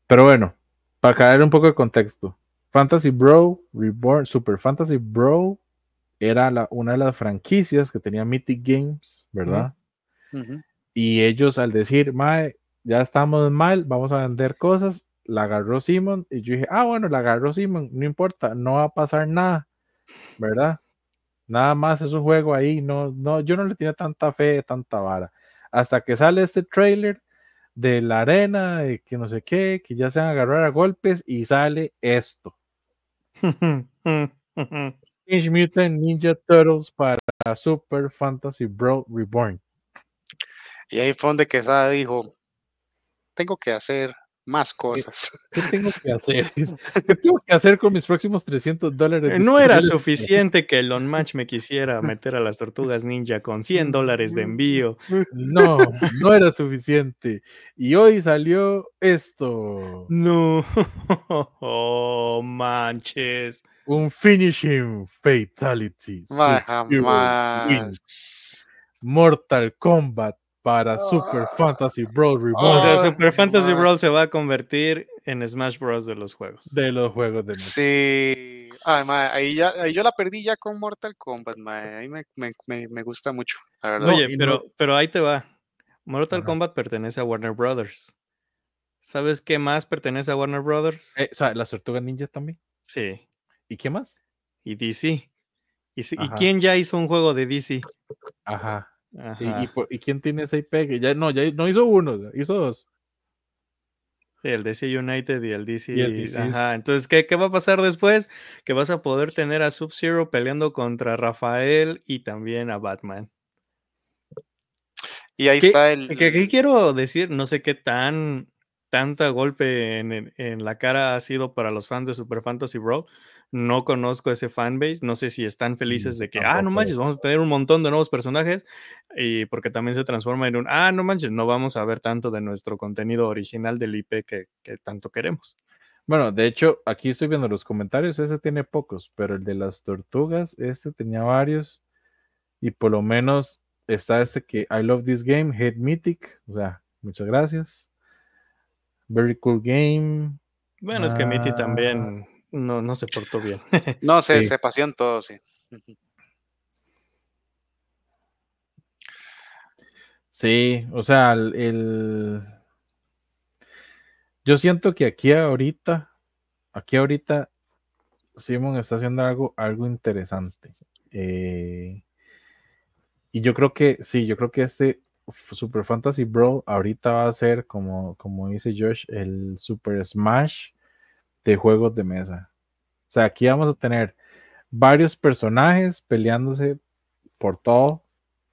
Pero bueno, para caer un poco de contexto, Fantasy Bro, Reborn, Super Fantasy Bro era una de las franquicias que tenía Mythic Games, ¿verdad? Y ellos al decir, Mae, ya estamos mal, vamos a vender cosas, la agarró Simon y yo dije, ah, bueno, la agarró Simon, no importa, no va a pasar nada, ¿verdad? Nada más es un juego ahí, no, no, yo no le tenía tanta fe, tanta vara. Hasta que sale este trailer de la arena, de que no sé qué, que ya se van a a golpes y sale esto. Mutant Ninja Turtles para Super Fantasy Bro Reborn. Y ahí fue donde Quesada dijo, tengo que hacer más cosas. ¿Qué, tengo que hacer? ¿Qué tengo que hacer con mis próximos 300 dólares? No era suficiente que el Elon Match me quisiera meter a las tortugas ninja con 100 dólares de envío. No, no era suficiente. Y hoy salió esto. No, oh, manches. Un finishing fatality. Mortal Kombat para oh. Super Fantasy Brawl Reborn. o sea, Super Fantasy Brawl se va a convertir en Smash Bros. de los juegos. De los juegos de Sí. Además, ah, ahí, ya, yo la perdí ya con Mortal Kombat, Ahí me, gusta mucho, Oye, pero, pero ahí te va. Mortal Kombat pertenece a Warner Brothers. ¿Sabes qué más pertenece a Warner Brothers? Eh, o sea, las tortugas Ninja también. Sí. ¿Y qué más? Y DC. ¿Y, ¿Y, quién ya hizo un juego de DC? Ajá. Y, quién tiene ese IP? ya, no, ya no hizo uno, hizo dos. el DC United y el DC. Entonces, ¿qué, va a pasar después? Que vas a poder tener a Sub-Zero peleando contra Rafael y también a Batman. Y ahí está el. ¿qué, quiero decir? No sé qué tan tanta golpe en, en, la cara ha sido para los fans de Super Fantasy Brawl, no conozco ese fanbase, no sé si están felices mm, de que, ah, no manches, vamos a tener un montón de nuevos personajes, y porque también se transforma en un, ah, no manches, no vamos a ver tanto de nuestro contenido original del IP que, tanto queremos. Bueno, de hecho, aquí estoy viendo los comentarios, ese tiene pocos, pero el de las tortugas, este tenía varios, y por lo menos está este que I love this game, head Mythic, o sea, muchas gracias. Very cool game. Bueno, es que Mythic ah, también no, se portó bien. no, se, se paseó en todo, sí. Sí, o sea, el, Yo siento que aquí ahorita, aquí ahorita, Simon está haciendo algo, algo interesante. Eh, y yo creo que, sí, yo creo que este Super Fantasy Brawl ahorita va a ser, como, como dice Josh, el Super Smash de juegos de mesa. O sea, aquí vamos a tener varios personajes peleándose por todo.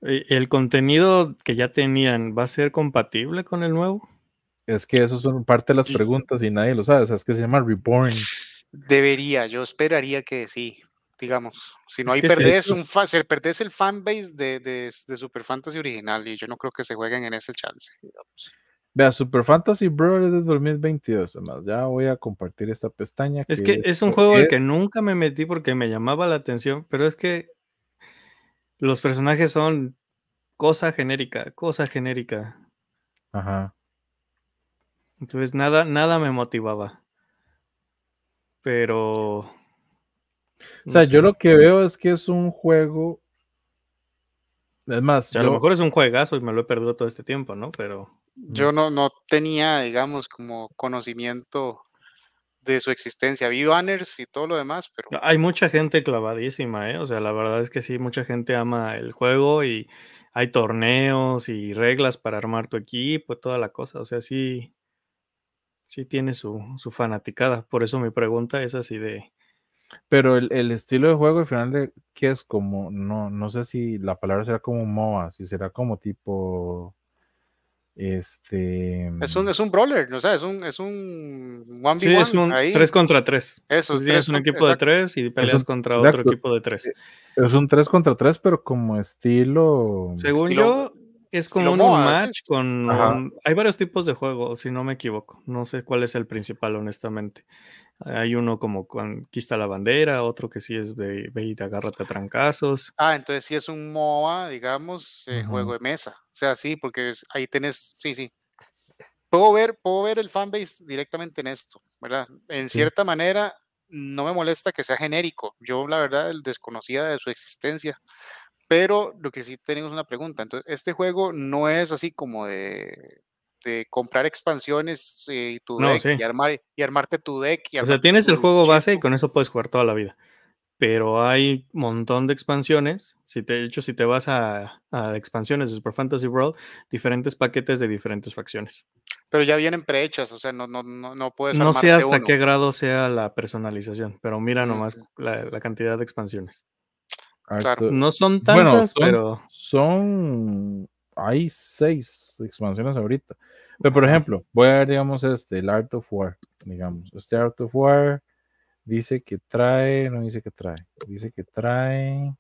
E, ¿El contenido que ya tenían va a ser compatible con el nuevo? Es que eso son parte de las preguntas y nadie lo sabe. O sea, es que se llama Reborn. Debería, yo esperaría que sí, digamos. Si no, hay ahí perdés, un el fanbase de, de, Super Fantasy original y yo no creo que se jueguen en ese chance. Vea, Super Fantasy Bros. de 2022. Además, ya voy a compartir esta pestaña. Es que, es un juego al que nunca me metí porque me llamaba la atención, pero es que los personajes son cosa genérica, cosa genérica. Ajá. Entonces nada, nada me motivaba. Pero. O sea, yo lo que veo es que es un juego. Es más. A lo mejor es un juegazo y me lo he perdido todo este tiempo, ¿no? Pero. Yo no, no tenía, digamos, como conocimiento de su existencia. Vi banners y todo lo demás, pero... Hay mucha gente clavadísima, ¿eh? O sea, la verdad es que sí, mucha gente ama el juego y hay torneos y reglas para armar tu equipo, toda la cosa. O sea, sí, sí tiene su, fanaticada. Por eso mi pregunta es así de... Pero el, estilo de juego al final de qué es como, no, no sé si la palabra será como MOA, si será como tipo este... Es un, mm es un brawler, o sea, es un, es un 1v1. 3 contra 3. es un equipo de 3 y peleas contra otro equipo de 3. Es un 3 contra 3, pero como estilo. Según yo, es como un match con... hay varios tipos de juegos, si no me equivoco. No sé cuál es el principal, honestamente. Hay uno como Conquista la Bandera, otro que sí es de ve y agárrate trancazos. Ah, entonces sí es un MOA digamos, eh, juego de mesa. O sea, sí, porque ahí tenés... Sí, sí. Puedo ver, ver el fanbase directamente en esto, ¿verdad? En cierta manera, no me molesta que sea genérico. Yo, la verdad, desconocía de su existencia. Pero lo que sí tenemos una pregunta. Entonces, este juego no es así como de, comprar expansiones eh, y tu deck y, armar, y armarte tu deck. Y o sea, tienes el juego base y con eso puedes jugar toda la vida. Pero hay un montón de expansiones. Si de hecho, si te vas a, expansiones de Super Fantasy World, diferentes paquetes de diferentes facciones. Pero ya vienen prehechas, o sea, no, no, no, no puedes. No sé hasta qué grado sea la personalización, pero mira mm, nomás la cantidad de expansiones. No son tantas, pero. Son. Hay seis expansiones ahorita. Pero, por ejemplo, voy a ver, digamos, este, el Art of War. Digamos, este Art of War dice que trae. No dice que trae. Dice que trae.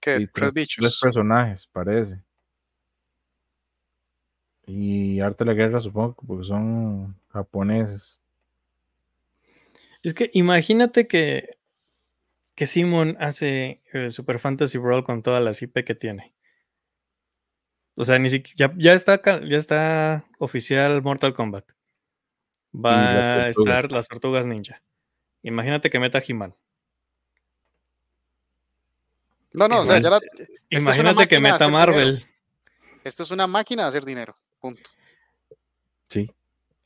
¿Qué? tres, personajes, parece. Y Arte de la Guerra, supongo, porque son japoneses. Es que imagínate que que Simon hace eh, Super Fantasy Brawl con todas las IP que tiene. O sea, ni ya, está, ya está oficial Mortal Kombat. Va a estar las tortugas ninja. Imagínate que meta He-Man. No, no, o sea, ya la, Imagínate que meta Marvel. Esto es una máquina de hacer dinero. Punto. Sí.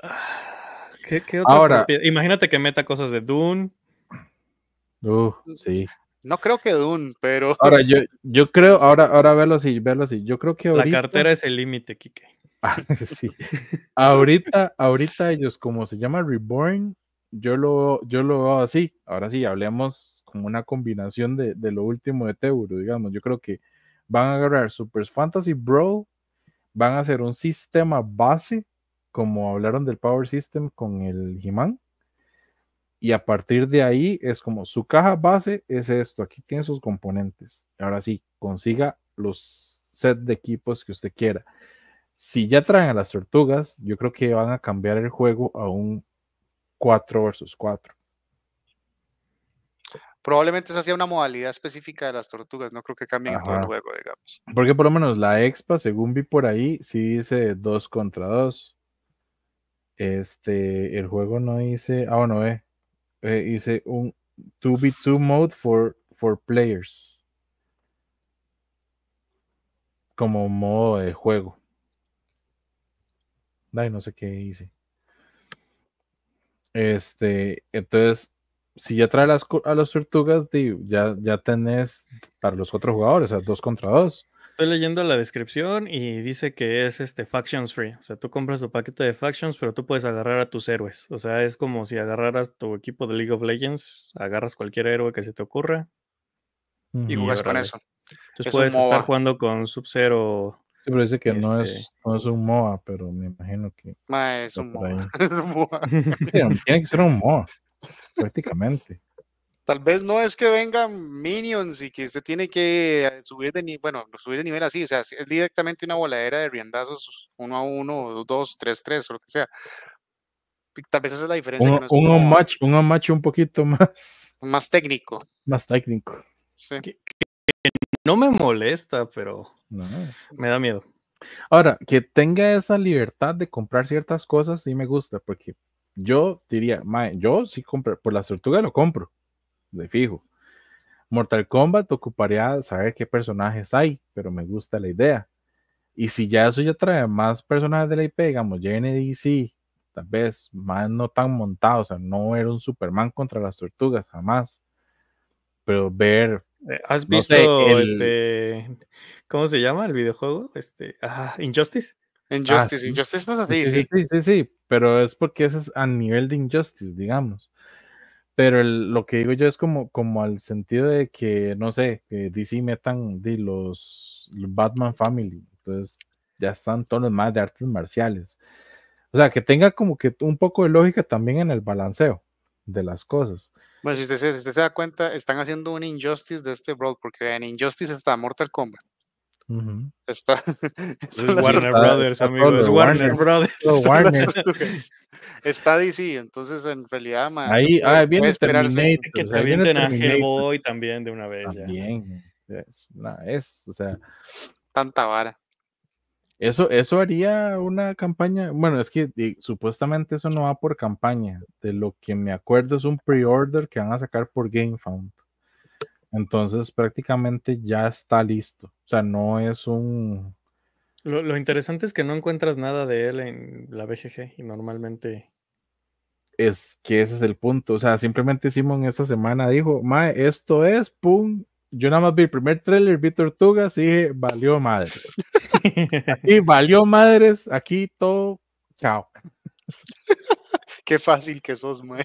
Ah, ¿qué, otra Ahora, imagínate que meta cosas de Dune. Mm, no creo que Dune, pero. Ahora, yo, yo creo, ahora, ahora verlo así, verlo así. Yo creo que La cartera es el límite, Kike. Ah, sí. ahorita, ahorita ellos, como se llama Reborn, yo lo, yo lo veo así. Ahora sí, hablemos como una combinación de, de lo último de Teuro, digamos. Yo creo que van a agarrar Super Fantasy Bro van a hacer un sistema base, como hablaron del Power System con el He-Man y a partir de ahí es como su caja base es esto, aquí tiene sus componentes. Ahora sí, consiga los set de equipos que usted quiera. Si ya traen a las tortugas, yo creo que van a cambiar el juego a un 4 versus 4. Probablemente esa sea una modalidad específica de las tortugas, no creo que cambien todo el juego, digamos. Porque por lo menos la Expa, según vi por ahí, sí dice 2 contra 2. Este, el juego no dice, ah, bueno, eh, eh, hice un 2v2 mode for, for players. Como modo de juego. no sé qué hice. Este, entonces, si ya traes a las tortugas, ya, ya tenés para los otros jugadores, o sea, dos contra dos. Estoy leyendo la descripción y dice que es este factions free. O sea, tú compras tu paquete de factions, pero tú puedes agarrar a tus héroes. O sea, es como si agarraras tu equipo de League of Legends, agarras cualquier héroe que se te ocurra. Y jugas con eso. Entonces puedes estar jugando con Sub-Zero. Sí, pero dice que no, es, este, un MOA, pero me imagino que. un MOA. Tiene que ser un MOA, prácticamente. Tal vez no es que vengan minions y que usted tiene que subir de nivel, bueno, subir de nivel así, o sea, es directamente una voladera de riendazos uno a uno, dos, tres, tres, o lo que sea. Tal vez esa es la diferencia. Un, un match, un un poquito más. Más técnico. Más técnico. no me molesta, pero me da miedo. Ahora, que tenga esa libertad de comprar ciertas cosas sí me gusta, porque yo diría, yo sí compro, por la tortuga lo compro de fijo. Mortal Kombat ocuparía saber qué personajes hay, pero me gusta la idea. Y si ya eso ya trae más personajes de la IP, digamos, JNDC, tal vez más no tan montado, o sea, no era un Superman contra las tortugas, jamás. Pero ver. Eh, ¿Has visto este. ¿Cómo se llama el videojuego? Este. Ah, Injustice. Injustice, ah, Injustice no es sí sí, sí. sí, pero es porque ese es a nivel de Injustice, digamos. Pero lo que digo yo es como, como al sentido de que, no sé, que DC metan de los, Batman Family. Entonces, ya están todos los más de artes marciales. O sea, que tenga como que un poco de lógica también en el balanceo de las cosas. Bueno, si usted, se da cuenta, están haciendo un injustice de este bro porque en Injustice está Mortal Kombat, Está, es Warner Brothers, amigos. Warner, Brothers. Está DC, entonces en realidad Ahí, ah, viene Terminator. Que o a también de una vez. También. Es, o sea. Tanta vara. Eso, eso haría una campaña. Bueno, es que supuestamente eso no va por campaña. De lo que me acuerdo es un pre-order que van a sacar por GameFound. Entonces prácticamente ya está listo. O sea, no es un... Lo, interesante es que no encuentras nada de él en la BGG y normalmente... Es que ese es el punto. O sea, simplemente Simon esta semana dijo, Mae, esto es, ¡pum! Yo nada más vi el primer tráiler, vi Tortugas y dije, valió madres. y valió madres, aquí todo, chao. Qué fácil que sos, Mae.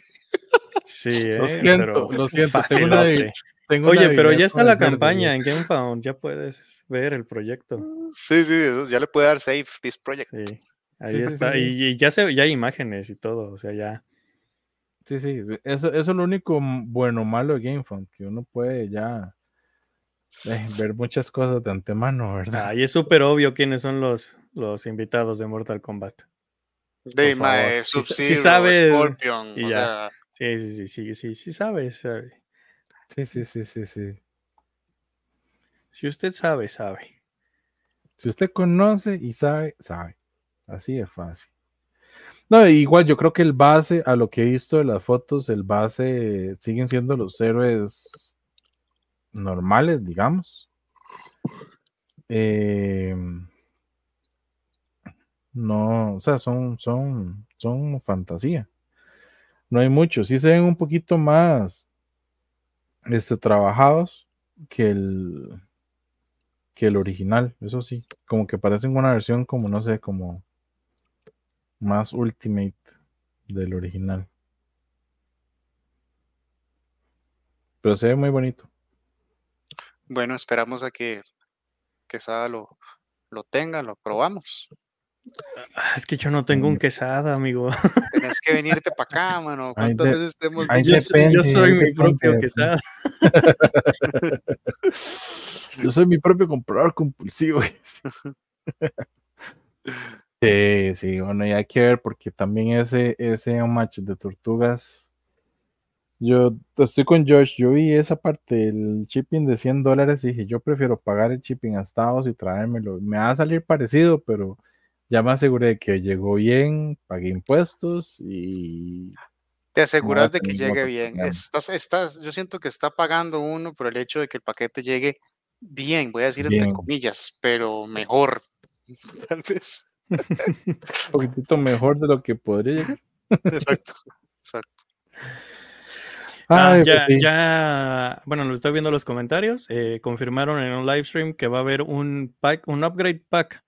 Sí, eh, lo siento, lo siento. Oye, pero ya está la campaña en GameFound, ya puedes ver el proyecto. Mm, sí, sí, ya le puede dar save this project. Sí, ahí está. y, ya se, ya hay imágenes y todo, o sea, ya. Sí, sí, eso, eso es lo único bueno o malo de GameFound, que uno puede ya eh, ver muchas cosas de antemano, ¿verdad? Ah, y es súper obvio quiénes son los, los invitados de Mortal Kombat. De si, eh, si Scorpion, y o ya. Sea... Sí, sí, sí, sí, sí, sí sabes, sabes. Sí, sí, sí, sí, sí. Si usted sabe, sabe. Si usted conoce y sabe, sabe. Así es fácil. No, igual yo creo que el base, a lo que he visto de las fotos, el base eh, siguen siendo los héroes normales, digamos. Em, no, o sea, son, son, son fantasía. No hay muchos. Sí se ven un poquito más este, trabajados que el, que el original, eso sí, como que parecen una versión como, no sé, como más ultimate del original. Pero se ve muy bonito. Bueno, esperamos a que, que Sada lo, lo tenga, lo probamos. Ah, es que yo no tengo un quesada, amigo. tienes que venirte para acá, mano. ¿Cuántas veces te yo, soy mi propio quesada. yo soy mi propio comprador compulsivo. sí, sí, bueno, ya hay que ver porque también ese, ese match de tortugas. Yo estoy con Josh, yo vi esa parte, del shipping de 100 dólares, dije, yo prefiero pagar el shipping a Estados y traérmelo. Me va a salir parecido, pero ya me aseguré que llegó bien, pagué impuestos y... Te aseguras de que llegue bien. estás, yo siento que está pagando uno por el hecho de que el paquete llegue bien, voy a decir entre comillas, pero mejor, Un poquitito mejor de lo que podría llegar. exacto, exacto. Ah, pues ya, ya, bueno, lo estoy viendo en los comentarios. Eh, confirmaron en un live stream que va a haber un pack, un upgrade pack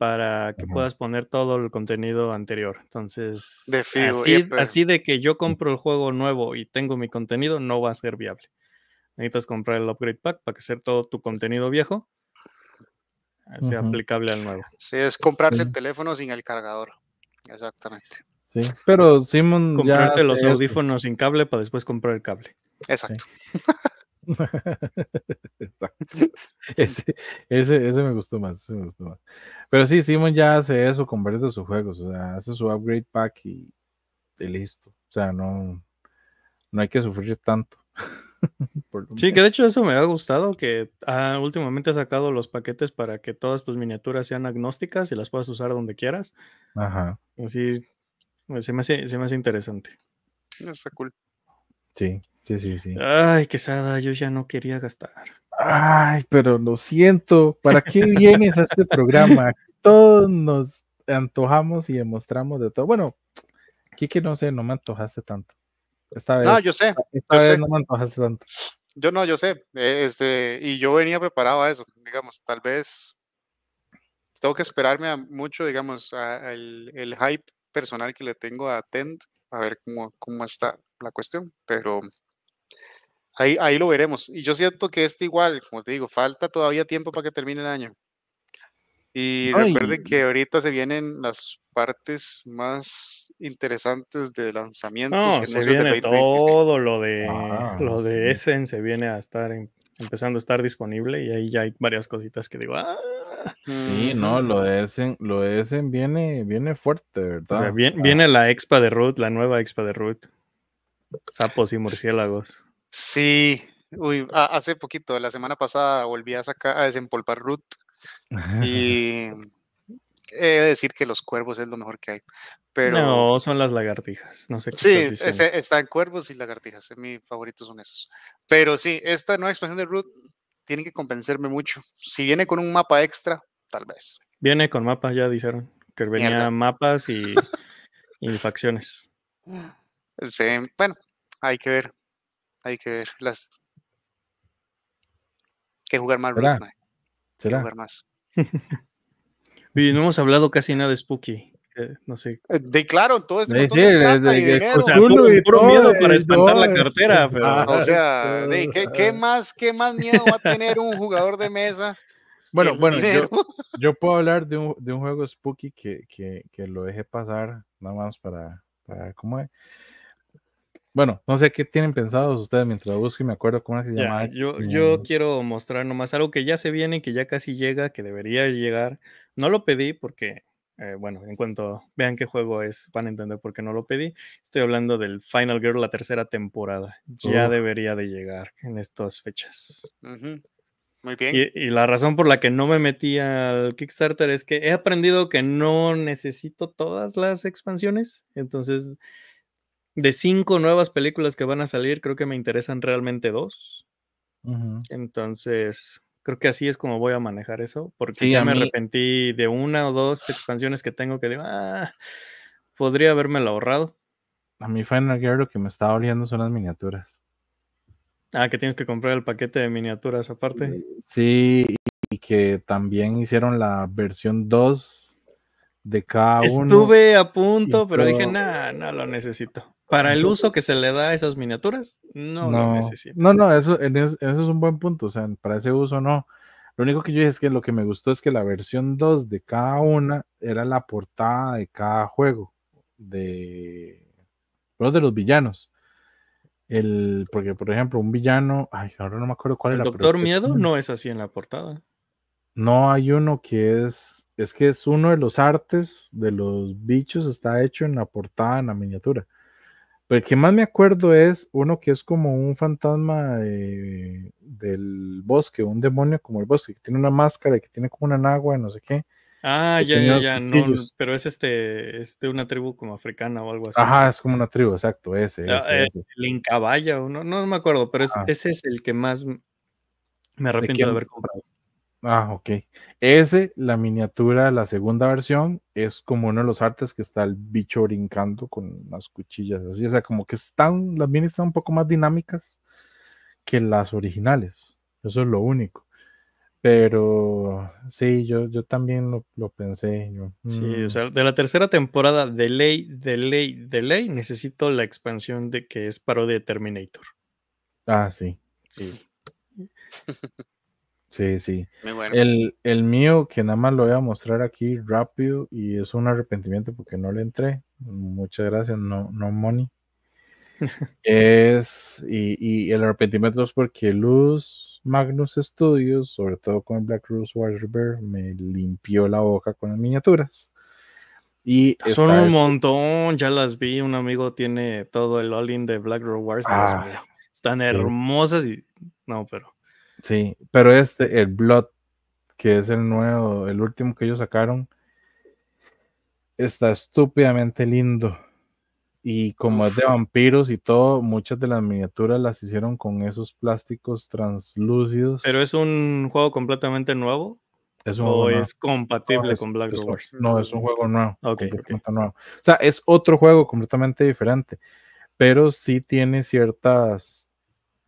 para que puedas poner todo el contenido anterior. Entonces, así, de que yo compro el juego nuevo y tengo mi contenido, no va a ser viable. Necesitas comprar el upgrade pack para que sea todo tu contenido viejo sea aplicable al nuevo. Sí, es comprarse el teléfono sin el cargador. Exactamente. Sí, pero Simon. Comprarte los audífonos sin cable para después comprar el cable. Exacto. ese, ese, me gustó más, Pero sí, Simon ya hace eso, convierte sus juegos, o sea, hace su upgrade pack y, listo. O sea, no, no hay que sufrir tanto. sí, que de hecho eso me ha gustado, que últimamente ha sacado los paquetes para que todas tus miniaturas sean agnósticas y las puedas usar donde quieras. Ajá. Así, pues, se me hace, se me hace interesante. cool. Sí. Ay, sí, sí. yo ya no quería gastar. Ay, pero lo siento, ¿para qué vienes a este programa? Todos nos antojamos y demostramos de todo. Bueno, que no sé, no me antojaste tanto. Esta vez, no, yo sé. Esta vez no me antojaste tanto. Yo no, yo sé. Eh, este, y yo venía preparado a eso. Digamos, tal vez tengo que esperarme mucho, digamos, el, hype personal que le tengo a Tend. a ver cómo, cómo está la cuestión. Pero Ahí, ahí lo veremos. Y yo siento que este igual, como te digo, falta todavía tiempo para que termine el año. Y recuerden que ahorita se vienen las partes más interesantes de lanzamientos. No, se viene todo lo de ah, lo de Essen se viene a estar em, empezando a estar disponible y ahí ya hay varias cositas que digo. Ah". sí, no, lo de Essen, lo de viene viene fuerte, ¿verdad? O sea, viene, viene la expa de Ruth, la nueva expa de Ruth. Sapos y murciélagos. Sí, uy, hace poquito, la semana pasada volví a sacar, a desempolpar Root y he de decir que los cuervos es lo mejor que hay. Pero... No, son las lagartijas. No sé qué sí, están cuervos y lagartijas. Eh, Mis favoritos son esos. Pero sí, esta nueva expansión de Root tiene que convencerme mucho. Si viene con un mapa extra, tal vez. Viene con mapas, ya dijeron. Que venía mapas y, y facciones. bueno, hay que ver. Hay que ver. Las... Que jugar más, ¿Será? Eh, jugar más. y no hemos hablado casi nada de Spooky. no sé. Eh, de claro, todo es de, o sea, miedo para espantar la cartera. o sea, ¿qué, ah. más, ¿qué más miedo va a tener un jugador de mesa? Bueno, bueno, yo, puedo hablar de un, juego spooky que, lo dejé pasar, nada más para, para ¿cómo es? Bueno, no sé qué tienen pensados ustedes mientras busco y me acuerdo cómo se llama. yo, yo quiero mostrar nomás algo que ya se viene, que ya casi llega, que debería llegar. No lo pedí porque, eh, bueno, en cuanto vean qué juego es, van a entender por qué no lo pedí. Estoy hablando del Final Girl, la tercera temporada. Ya debería de llegar en estas fechas. Muy bien. Y, y, la razón por la que no me metí al Kickstarter es que he aprendido que no necesito todas las expansiones. Entonces, de cinco nuevas películas que van a salir, creo que me interesan realmente dos. Entonces, creo que así es como voy a manejar eso, porque ya me arrepentí de una o dos expansiones que tengo que digo, ah, podría haberme ahorrado. A mi Final Gear lo que me está oliendo son las miniaturas. Ah, que tienes que comprar el paquete de miniaturas aparte. Eh, sí, y que también hicieron la versión 2 de cada Estuve uno. Estuve a punto, pero dije, nada, no lo necesito. Para el uso que se le da a esas miniaturas, no, no No, no, eso, es un buen punto. O sea, para ese uso no. Lo único que yo dije es que lo que me gustó es que la versión 2 de cada una era la portada de cada juego. De. de los villanos. El, porque, por ejemplo, un villano. Ay, ahora no me acuerdo cuál era. El Doctor Miedo no es así en la portada. No, hay uno que es. Es que es uno de los artes de los bichos, está hecho en la portada, en la miniatura. Pero el que más me acuerdo es uno que es como un fantasma eh, del bosque, un demonio como el bosque, que tiene una máscara y que tiene como una nagua, no sé qué. Ah, ya, ya, ya, no, pero es este, es de una tribu como africana o algo así. Ajá, es como una tribu, exacto, ese. Ah, eh, ese, El no, no, me acuerdo, pero ese es el que más me arrepiento de haber comprado. Ah, ok. Ese, la miniatura, la segunda versión, es como uno de los artes que está el bicho brincando con las cuchillas así. O sea, como que están, las minis están un poco más dinámicas que las originales. Eso es lo único. Pero sí, yo, yo también lo, pensé. Sí, o mm. sea, de la tercera temporada de ley, de ley, de ley, necesito la expansión de que es paro de Terminator. Ah, sí. Sí. Sí, sí. el, mío, que nada más lo voy a mostrar aquí rápido, y es un arrepentimiento porque no le entré. Muchas gracias, no, no money. es, y, el arrepentimiento es porque Luz Magnus Studios, sobre todo con Black Rose Bear, me limpió la boca con las miniaturas. Y ah, Son un montón, ya las vi. Un amigo tiene todo el all-in de Black Rose Water Ah, están hermosas y no, pero. Sí, pero este, el Blood, que es el nuevo, el último que ellos sacaron, está estúpidamente lindo. Y como es de vampiros y todo, muchas de las miniaturas las hicieron con esos plásticos translúcidos. ¿Pero es un juego completamente nuevo? ¿O es compatible con Black Wars? No, es un juego nuevo. Okay, O sea, es otro juego completamente diferente. Pero sí tiene ciertas.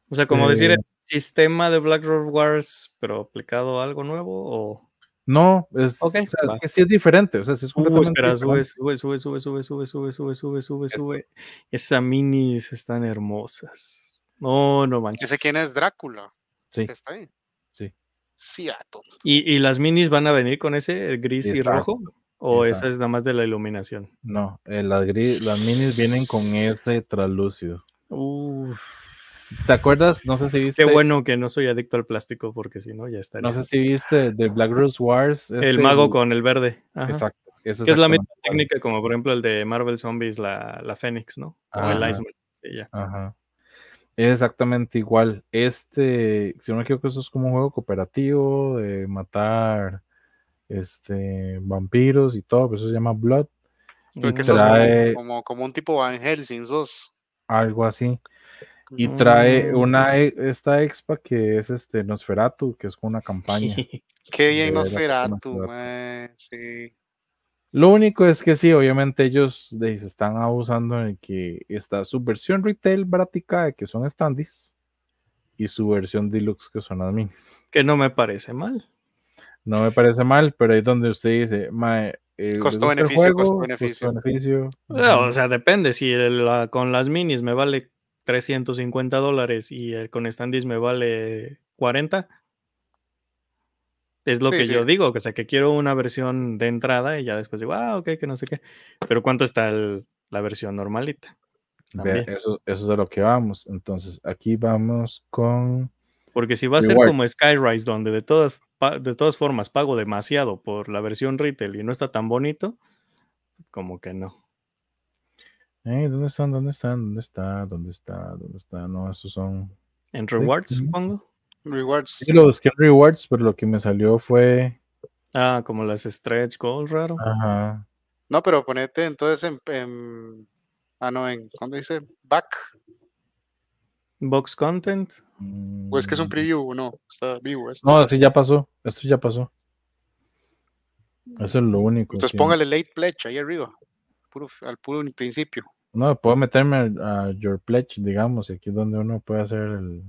O sea, como decir, eh, sistema de Black Rock Wars, pero aplicado a algo nuevo o. No, es, es que sí es diferente. O sea, sí es uh, espera, sube, sube, sube, sube, sube, sube, sube, sube, sube, sube, sube. Esas minis están hermosas. No, no manches. quién es Drácula. Sí. está ahí. Sí. ¿Y, ¿Y las minis van a venir con ese gris y, rojo? ¿O esa es nada más de la iluminación? No, eh, las, las minis vienen con ese translúcido. Uff ¿Te acuerdas? No sé si viste. Qué bueno que no soy adicto al plástico porque si no ya estaría. No sé si viste de Black Rose Wars. el este mago con el verde. Exacto. Es, es, la misma técnica como por ejemplo el de Marvel Zombies, la, la Fénix, ¿no? O el Iceman. Sí, ya. Ajá. exactamente igual. Este, si no me equivoco, eso es como un juego cooperativo de matar este, vampiros y todo, pero eso se llama Blood. como, como, como, un tipo ángel sin sos. Algo así. Y trae una e, esta expa que es este Nosferatu, que es con una campaña. Qué bien Nosferatu, sí. Lo único es que sí, obviamente ellos se están abusando en que está su versión retail práctica que son standees y su versión deluxe que son las minis. Que no me parece mal. No me parece mal, pero ahí es donde usted dice, mae, eh, costo-beneficio, costo-beneficio. O sea, depende. Si con las minis me vale 350 dólares y el eh, con standis me vale 40. Es lo que yo digo, o sea, que quiero una versión de entrada y ya después digo, ah, ok, que no sé qué. Pero ¿cuánto está la versión normalita? eso, es de lo que vamos. Entonces, aquí vamos con... Porque si va a ser como Skyrise, donde de todas, de todas formas pago demasiado por la versión retail y no está tan bonito, como que no. Eh, ¿Dónde están? ¿Dónde están? ¿Dónde está? ¿Dónde está? ¿Dónde está? No, esos son. En rewards, supongo. Rewards. Sí, lo busqué en rewards, pero lo que me salió fue. Ah, como las stretch goals, raro. Ajá. No, pero ponete entonces en. Ah, no, en. ¿Dónde dice? Back. Box content. Mm. O es que es un preview, o no. Está vivo. No, sí, ya pasó. Esto ya pasó. Eso es lo único. Entonces póngale late pledge ahí arriba puro, al puro principio. No, puedo meterme a, Your Pledge, digamos, y aquí es donde uno puede hacer el.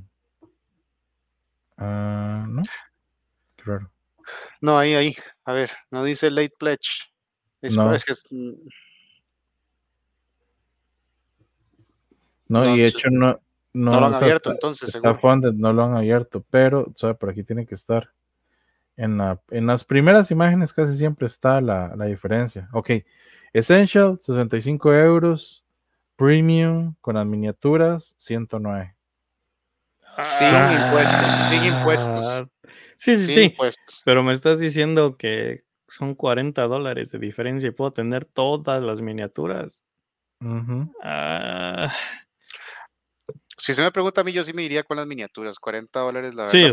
Ah, no, claro No, ahí, ahí. A ver, no dice Late Pledge. no. Mm. No, y de hecho no, no, lo han abierto, entonces. no lo han abierto, pero o sea, por aquí tiene que estar. En, la, en las primeras imágenes casi siempre está la, la diferencia. Ok, Essential, 65 euros. Premium, con las miniaturas, 109. Sin ah. impuestos, sin impuestos. Sí, sí, sí. Pero me estás diciendo que son 40 dólares de diferencia y puedo tener todas las miniaturas. Uh ah, si se me pregunta a mí, yo sí me iría con las miniaturas, 40 dólares la verdad,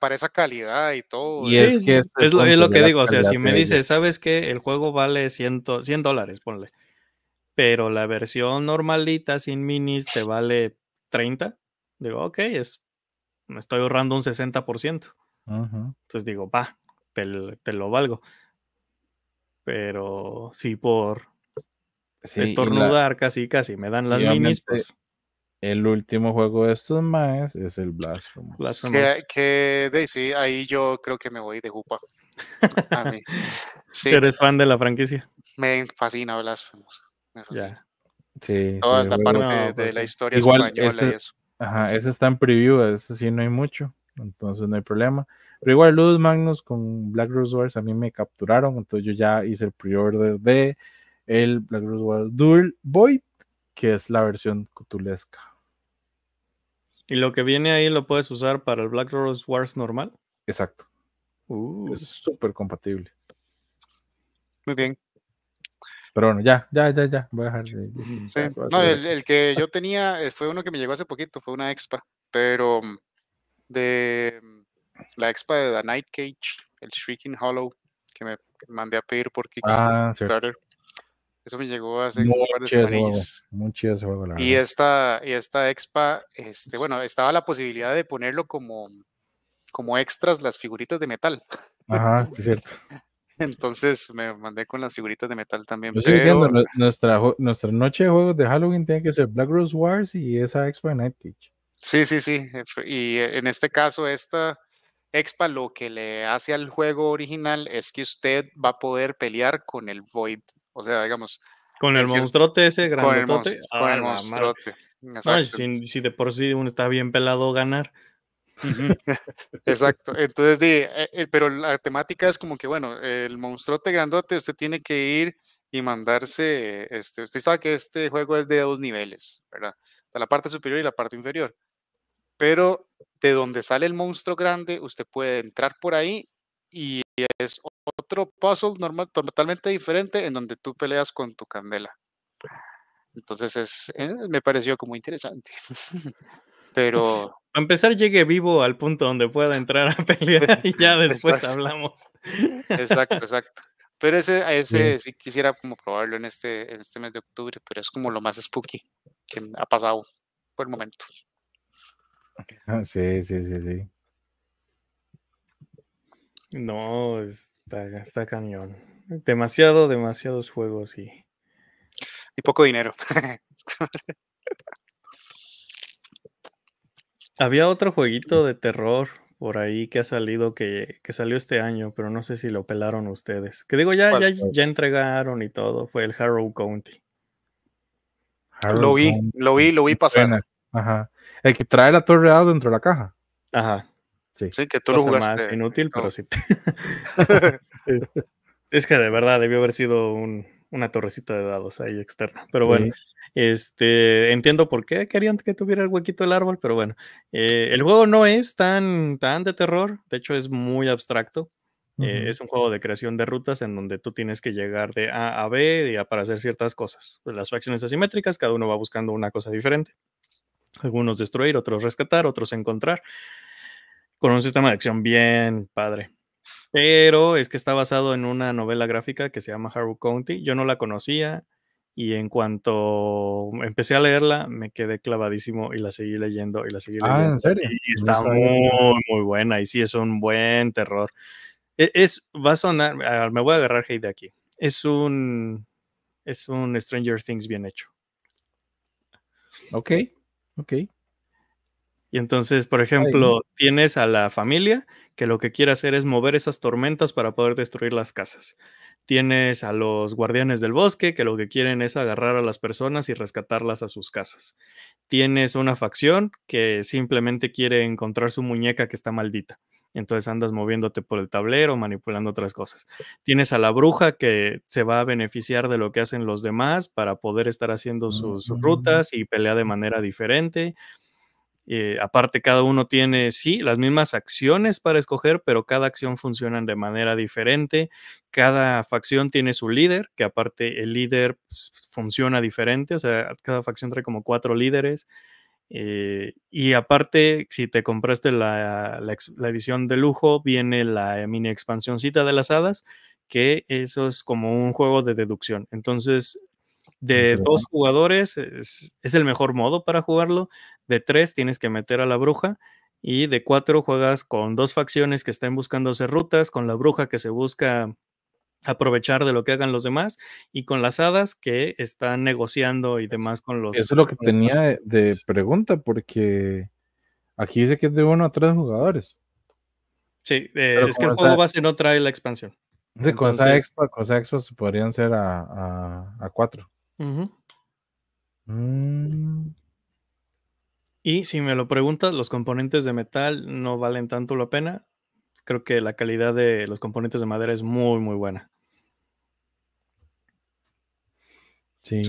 para, esa, calidad y todo. es, lo, que digo, o sea, si me dices, sabes que el juego vale 100, 100 dólares, ponle, pero la versión normalita sin minis te vale 30, digo, ok, es, me estoy ahorrando un 60%. Entonces digo, va, te, lo valgo. Pero si por estornudar casi, casi me dan las minis, pues el último juego de estos más es el Blasphemous. Blasphemous. Que, sí, ahí yo creo que me voy de jupa. ¿Eres fan de la franquicia? Me fascina Blasphemous. Me Toda pues la parte de, la historia española ese, Ajá, ese está en preview, ese sí no hay mucho entonces no hay problema. Pero igual Ludus Magnus con Black Rose Wars a mí me capturaron, entonces yo ya hice el pre-order de el Black Rose Wars Dual Void, que es la versión cutulesca. ¿Y lo que viene ahí lo puedes usar para el Black Rose Wars normal? Exacto. Uh. Es súper compatible. Muy bien. Pero bueno, ya, ya, ya, ya. Voy a dejar. no, el, que yo tenía eh, fue uno que me llegó hace poquito, fue una expa, pero mm, de mm, la expa de The Night Cage, el Shrieking Hollow, que me mandé a pedir por ah, Kickstarter. Eso me llegó hace un par de semanas. Muy chido y Esta, y esta expa, este, bueno, estaba la posibilidad de ponerlo como, como extras las figuritas de metal. Ajá, sí, es cierto. Entonces me mandé con las figuritas de metal también. nuestra, nuestra noche de juegos de Halloween tiene que ser Black Rose Wars y esa expa de Night Sí, sí, sí. Y en este caso, esta expa lo que le hace al juego original es que usted va a poder pelear con el Void o sea, digamos. Con el monstruote ese grandote? Con el, si, de por sí uno está bien pelado, ganar. Exacto. Entonces, eh, eh, pero la temática es como que, bueno, el monstruote grandote, usted tiene que ir y mandarse. Este, usted sabe que este juego es de dos niveles, ¿verdad? la parte superior y la parte inferior. Pero de donde sale el monstruo grande, usted puede entrar por ahí y es otro puzzle normal, totalmente diferente en donde tú peleas con tu candela. Entonces es, eh, me pareció como interesante. Pero... A empezar llegue vivo al punto donde pueda entrar a pelear y ya después hablamos. Exacto, exacto. Pero ese, ese sí. quisiera como probarlo en este, en este mes de octubre, pero es como lo más spooky que ha pasado por el momento. Ah, sí, sí, sí, sí. No, está, está cañón. Demasiado, demasiados juegos y. Y poco dinero. Había otro jueguito de terror por ahí que ha salido, que, salió este año, pero no sé si lo pelaron ustedes. Que digo, ya, ya, entregaron y todo. Fue el Harrow County. lo vi, lo vi, lo vi pasar. Ajá. El que trae la torre dentro de la caja. Ajá. Sí, que tú lo más inútil, pero sí. es, que de verdad debió haber sido una torrecita de dados ahí externa. Pero bueno, este, entiendo por qué querían que tuviera el huequito del árbol, pero bueno. Eh, el juego no es tan, tan de terror, de hecho es muy abstracto. Eh, es un juego de creación de rutas en donde tú tienes que llegar de A a B para hacer ciertas cosas. Pues las facciones asimétricas, cada uno va buscando una cosa diferente. Algunos destruir, otros rescatar, otros encontrar con un sistema de acción bien padre. Pero es que está basado en una novela gráfica que se llama Harrow County. Yo no la conocía y en cuanto empecé a leerla me quedé clavadísimo y la seguí leyendo y la seguí leyendo. Ah, ¿en serio? Y está muy, muy buena y sí es un buen terror. E, es, va a sonar, ah, me voy a agarrar hate de aquí. Es un, es un Stranger Things bien hecho. Ok, ok. Y entonces, por ejemplo, tienes a la familia que lo que quiere hacer es mover esas tormentas para poder destruir las casas. Tienes a los guardianes del bosque que lo que quieren es agarrar a las personas y rescatarlas a sus casas. Tienes una facción que simplemente quiere encontrar su muñeca que está maldita. Entonces andas moviéndote por el tablero, manipulando otras cosas. Tienes a la bruja que se va a beneficiar de lo que hacen los demás para poder estar haciendo sus mm. rutas y pelear de manera diferente. Eh, aparte, cada uno tiene, sí, las mismas acciones para escoger, pero cada acción funciona de manera diferente. Cada facción tiene su líder, que aparte el líder pues, funciona diferente, o sea, cada facción trae como cuatro líderes. Eh, y aparte, si te compraste la, edición de lujo, viene la mini expansioncita de las hadas, que eso es como un juego de deducción. Entonces, de dos jugadores es, el mejor modo para jugarlo. De tres tienes que meter a la bruja. Y de cuatro juegas con dos facciones que estén buscando hacer rutas, con la bruja que se busca aprovechar de lo que hagan los demás y con las hadas que están negociando y demás con los... Eso es lo que tenía de pregunta porque aquí dice que es de uno a tres jugadores. Sí, eh, es que el juego base no trae la expansión. De con, esa se podrían ser a cuatro. Mm. Y si me lo preguntas, los componentes de metal no valen tanto la pena. Creo que la calidad de los componentes de madera es muy, muy buena. Sí.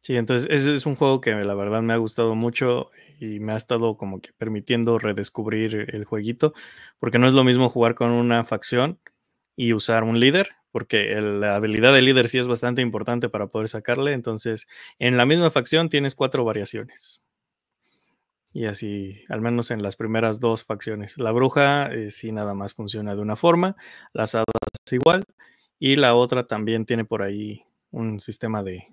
Sí, entonces ese es un juego que la verdad me ha gustado mucho y me ha estado como que permitiendo redescubrir el jueguito, porque no es lo mismo jugar con una facción y usar un líder porque la habilidad de líder sí es bastante importante para poder sacarle. Entonces, en la misma facción tienes cuatro variaciones. Y así, al menos en las primeras dos facciones. La bruja eh, sí nada más funciona de una forma, las hadas igual, y la otra también tiene por ahí un sistema de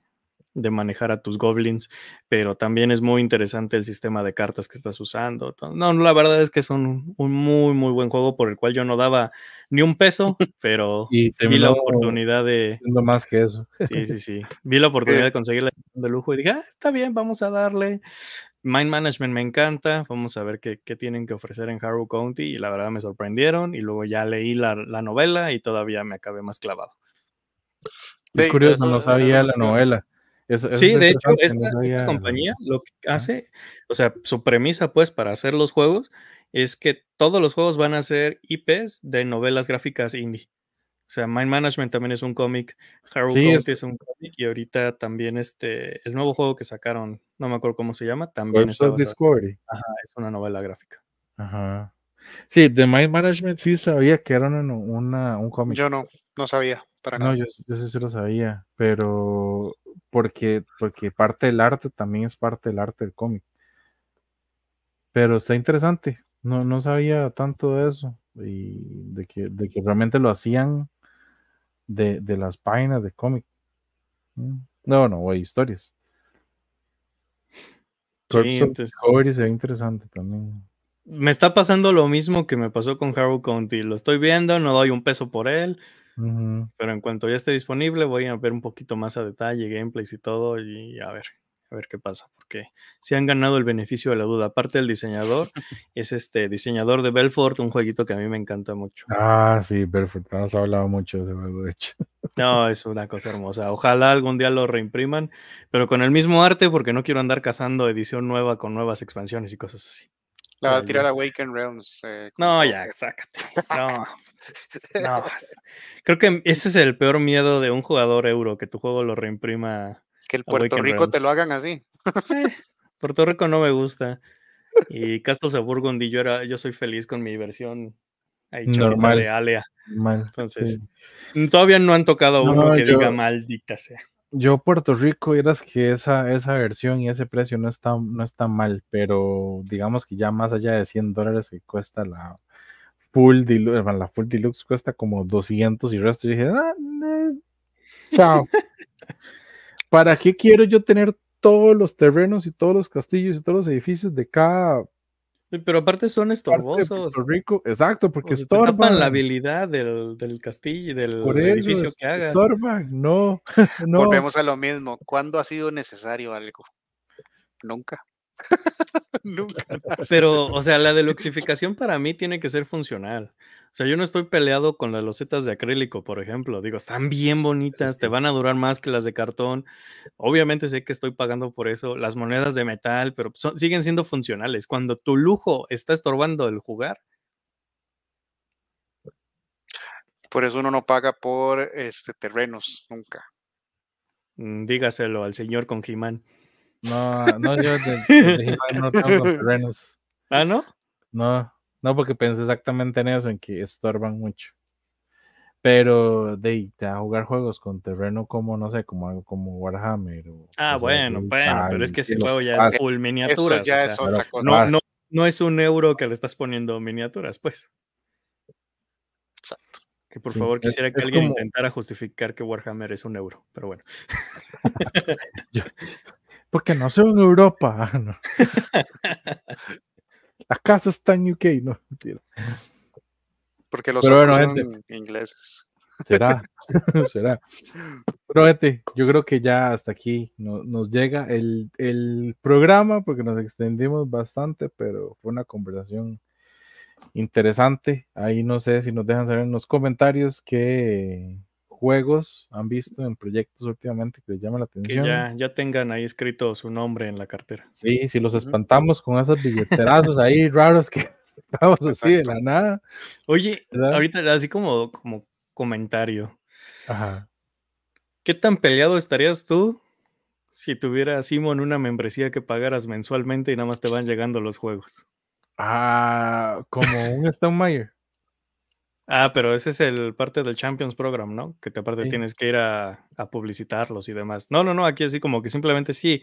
de manejar a tus goblins, pero también es muy interesante el sistema de cartas que estás usando. No, la verdad es que es un, muy, muy buen juego por el cual yo no daba ni un peso, pero vi la oportunidad de... más que eso. Sí, sí, sí. Vi la oportunidad de eh. conseguir la de lujo y dije, ah, está bien, vamos a darle. Mind Management me encanta, vamos a ver qué, tienen que ofrecer en Harrow County y la verdad me sorprendieron y luego ya leí la, novela y todavía me acabé más clavado. es curioso, no sabía la novela sí, de hecho, esta, compañía lo que hace, o sea, su premisa pues para hacer los juegos es que todos los juegos van a ser IPs de novelas gráficas indie. O sea, Mind Management también es un cómic, Harold sí, es... un cómic y ahorita también este, el nuevo juego que sacaron, no me acuerdo cómo se llama, también Discovery. Ajá, es una novela gráfica. Ajá. Sí, de Mind Management sí sabía que era un cómic. Yo no, no sabía. No, yo, sí se lo sabía, pero porque, porque parte del arte también es parte del arte del cómic. Pero está interesante, no, no sabía tanto de eso y de que, realmente lo hacían de, las páginas de cómic. Mm, no, no, hay historias. Sí, interesante también. Me está pasando lo mismo que me pasó con Harold County. Lo estoy viendo, no doy un peso por él. Pero en cuanto ya esté disponible, voy a ver un poquito más a detalle, gameplays y todo, y a ver, a ver qué pasa, porque se han ganado el beneficio de la duda. Aparte, del diseñador es este diseñador de Belfort, un jueguito que a mí me encanta mucho. Ah, sí, Belfort, Hemos hablado mucho de ese de hecho. No, es una cosa hermosa. Ojalá algún día lo reimpriman, pero con el mismo arte, porque no quiero andar cazando edición nueva con nuevas expansiones y cosas así. La va a tirar a Awaken Realms. Eh, no, ya, sácate. No, no, creo que ese es el peor miedo de un jugador euro, que tu juego lo reimprima. Que el Puerto Rico te lo hagan así. Eh, Puerto Rico no me gusta. Y Castos de Burgundy, yo, era, yo soy feliz con mi versión normal de Alea. Entonces, todavía no han tocado uno que diga maldita sea. Yo, Puerto Rico, eras que esa, esa versión y ese precio no está, no está mal, pero digamos que ya más allá de 100 dólares que cuesta la, full la full deluxe cuesta como 200 y resto. Y dije, ah, chao. ¿Para qué quiero yo tener todos los terrenos y todos los castillos y todos los edificios de cada pero aparte son estorbosos. exacto, porque estorban. la habilidad del, castillo y del edificio que hagas. Estorban, no, no. Volvemos a lo mismo. ¿Cuándo ha sido necesario algo? Nunca. Pero, o sea, la deluxificación para mí tiene que ser funcional. O sea, yo no estoy peleado con las losetas de acrílico, por ejemplo. Digo, están bien bonitas, te van a durar más que las de cartón. Obviamente sé que estoy pagando por eso las monedas de metal, pero siguen siendo funcionales. Cuando tu lujo está estorbando el jugar. Por eso uno no paga por este, terrenos nunca. Mm, dígaselo al señor con Jimán. No, no, yo pues, no tengo terrenos. ¿Ah, no? No, no, porque pensé exactamente en eso, en que estorban mucho. Pero de, jugar juegos con terreno como, no sé, como algo como Warhammer. ah, bueno, bueno, pero es que ese juego ya es full miniaturas. Ya es No, no, no es un euro que le estás poniendo miniaturas, pues. Exacto. Que por favor quisiera que alguien intentara justificar que Warhammer es un euro, pero bueno. yo, porque no soy en Europa. La ah, casa está en UK, no, Porque los son ingleses. Será, será. Pero yo creo que ya hasta aquí nos llega el, el, programa porque nos extendimos bastante, pero fue una conversación interesante. Ahí no sé si nos dejan saber en los comentarios qué, juegos han visto en proyectos últimamente que les llama la atención. ya, tengan ahí escrito su nombre en la cartera. Sí, si los espantamos con esos billeterazos ahí raros que vamos así de la nada. Oye, ahorita así como, como comentario. Ajá. ¿Qué tan peleado estarías tú si tuviera Simon una membresía que pagaras mensualmente y nada más te van llegando los juegos? Ah, como un Mayer. Ah, pero ese es el parte del Champions Program, ¿no? Que te aparte tienes que ir a, publicitarlos y demás. No, no, no, aquí así como que simplemente sí,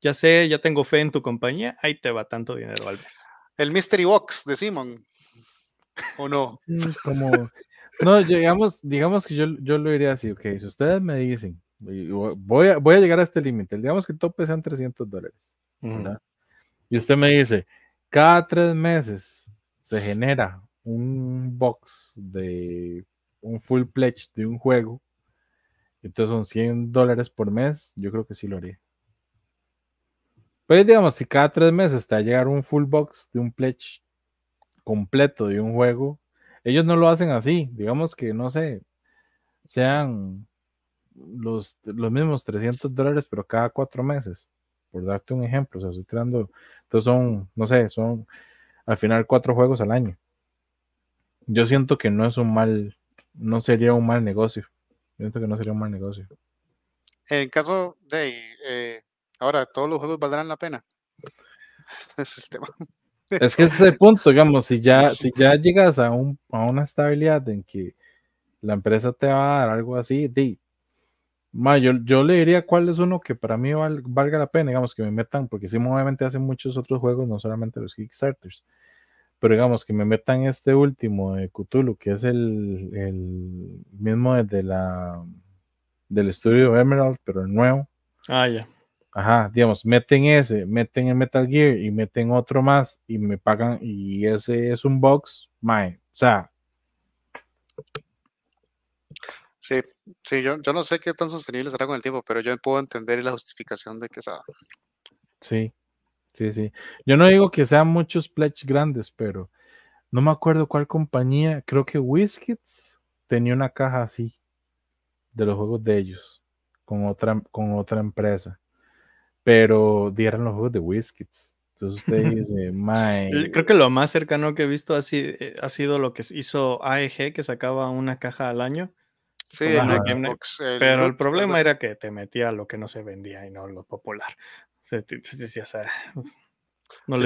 ya sé, ya tengo fe en tu compañía, ahí te va tanto dinero al mes. El Mystery Box de Simon. ¿O no? Mm, como, no, digamos, digamos que yo, yo lo diría así, ok, si ustedes me dicen, voy a, voy a llegar a este límite, digamos que el tope sean 300 dólares, Y usted me dice, cada tres meses se genera un box de un full pledge de un juego, entonces son 100 dólares por mes, yo creo que sí lo haría. Pero digamos, si cada tres meses te va un full box de un pledge completo de un juego, ellos no lo hacen así, digamos que no sé, sean los, los mismos 300 dólares, pero cada cuatro meses, por darte un ejemplo, o sea, estoy tirando, entonces son, no sé, son al final cuatro juegos al año yo siento que no es un mal, no sería un mal negocio. siento que no sería un mal negocio. En caso de, eh, ahora, ¿todos los juegos valdrán la pena? Es el tema. Es que ese es el punto, digamos, si ya, si ya llegas a, un, a una estabilidad en que la empresa te va a dar algo así, di, yo, le diría cuál es uno que para mí valga la pena, digamos, que me metan, porque sí, obviamente hacen muchos otros juegos, no solamente los Kickstarters pero digamos que me metan este último de Cthulhu, que es el, mismo desde la del estudio Emerald, pero el nuevo. Ah, ya. Ajá, digamos, meten ese, meten el Metal Gear y meten otro más y me pagan y ese es un box, mae. O sea. Sí, sí, yo, yo no sé qué tan sostenible será con el tiempo, pero yo puedo entender la justificación de que sea. Sí. Sí, sí. Yo no digo que sean muchos Pledge grandes, pero no me acuerdo cuál compañía, creo que Whiskits tenía una caja así de los juegos de ellos con otra, con otra empresa. Pero dieron los juegos de Whiskits. Entonces usted dice, my. Creo que lo más cercano que he visto ha eh, sido, ha sido lo que hizo AEG, que sacaba una caja al año. Sí, Xbox, pero el problema era que te metía lo que no se vendía y no lo popular. Se, o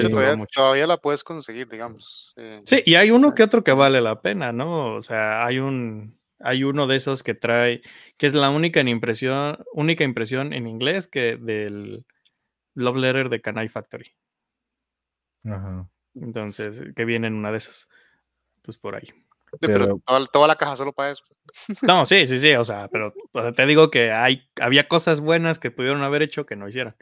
todavía, la puedes conseguir, digamos. Eh, sí, y hay uno que otro que vale la pena, ¿no? O sea, hay un hay uno de esos que trae, que es la única en impresión, única impresión en inglés que del Love Letter de Kanai Factory. Entonces, que viene en una de esas. Entonces, por ahí. pero, toda, la caja solo para eso. No, sí, sí, sí, o sea, pero te digo que hay, había cosas buenas que pudieron haber hecho que no hicieran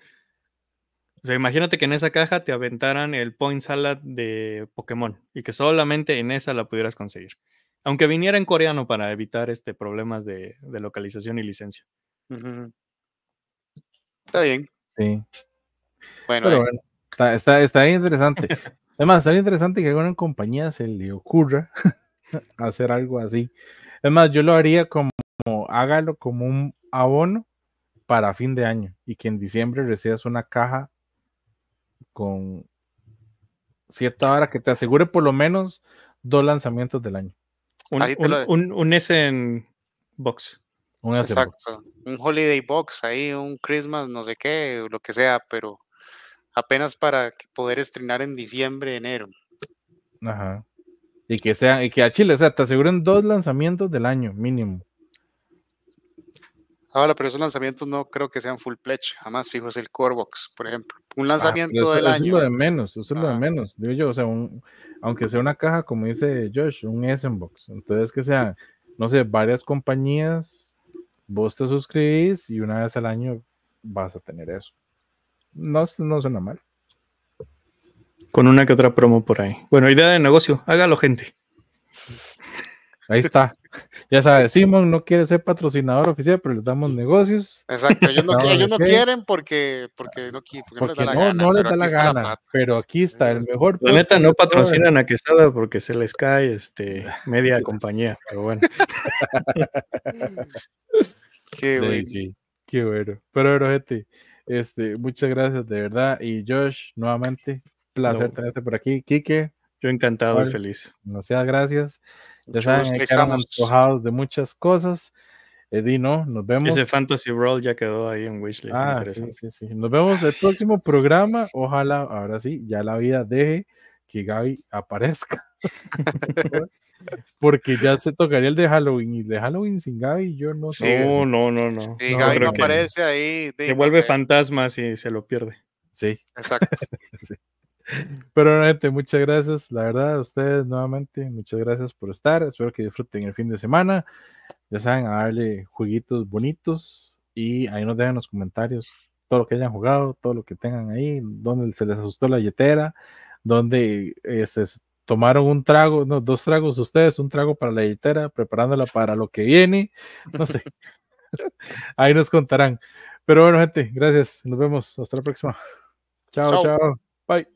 o imagínate que en esa caja te aventaran el Point Salad de Pokémon y que solamente en esa la pudieras conseguir. Aunque viniera en coreano para evitar este problemas de, localización y licencia. Está bien. Sí. Bueno, eh. está, está, interesante. Además, estaría interesante que a alguna compañía se le ocurra hacer algo así. Es más, yo lo haría como, hágalo como un abono para fin de año y que en diciembre recibas una caja con cierta hora que te asegure por lo menos dos lanzamientos del año. Un, un, un, en box. Exacto. Un holiday box ahí, un Christmas, no sé qué, lo que sea, pero apenas para poder estrenar en diciembre, enero. Ajá. Y que sea, y que a Chile, o sea, te aseguren dos lanzamientos del año, mínimo. Ahora, pero esos lanzamientos no creo que sean full pledge, jamás fijo es el core box, por ejemplo. Un ah, lanzamiento del año. Eso es lo de menos, eso es lo de menos. Digo yo, o sea, aunque sea una caja, como dice Josh, un S-Box. Entonces, que sea no sé, varias compañías, vos te suscribís y una vez al año vas a tener eso. No, no suena mal. Con una que otra promo por ahí. Bueno, idea de negocio, hágalo, gente. Ahí está. Ya sabes, Simon no quiere ser patrocinador oficial, pero le damos negocios. Exacto, ellos no, no quieren porque, porque, no, le les da la gana. No da la gana, pero aquí está el mejor. La neta, no patrocinan a Quesada porque se les cae este, media compañía, pero bueno. Qué bueno. qué Pero bueno, gente, este, muchas gracias de verdad. Y Josh, nuevamente, placer tenerte por aquí. Kike. Yo encantado y feliz. muchas gracias. Eh, estamos antojados de muchas cosas. no, nos vemos. Ese Fantasy world ya quedó ahí en Wishlist. Ah, nos vemos el próximo programa. Ojalá, ahora sí, ya la vida deje que Gaby aparezca. Porque ya se tocaría el de Halloween. Y de Halloween sin Gaby, yo no sé. No, no, no, no. Gaby no aparece ahí. Se vuelve fantasma si se lo pierde. Sí. Exacto. Pero bueno, gente, muchas gracias. La verdad, a ustedes nuevamente, muchas gracias por estar. Espero que disfruten el fin de semana. Ya saben, a darle jueguitos bonitos y ahí nos dejan los comentarios todo lo que hayan jugado, todo lo que tengan ahí, donde se les asustó la yetera donde se este, tomaron un trago, no, dos tragos ustedes, un trago para la yetera preparándola para lo que viene. No sé. ahí nos contarán. Pero bueno, gente, gracias. Nos vemos. Hasta la próxima. chao. chao. Bye.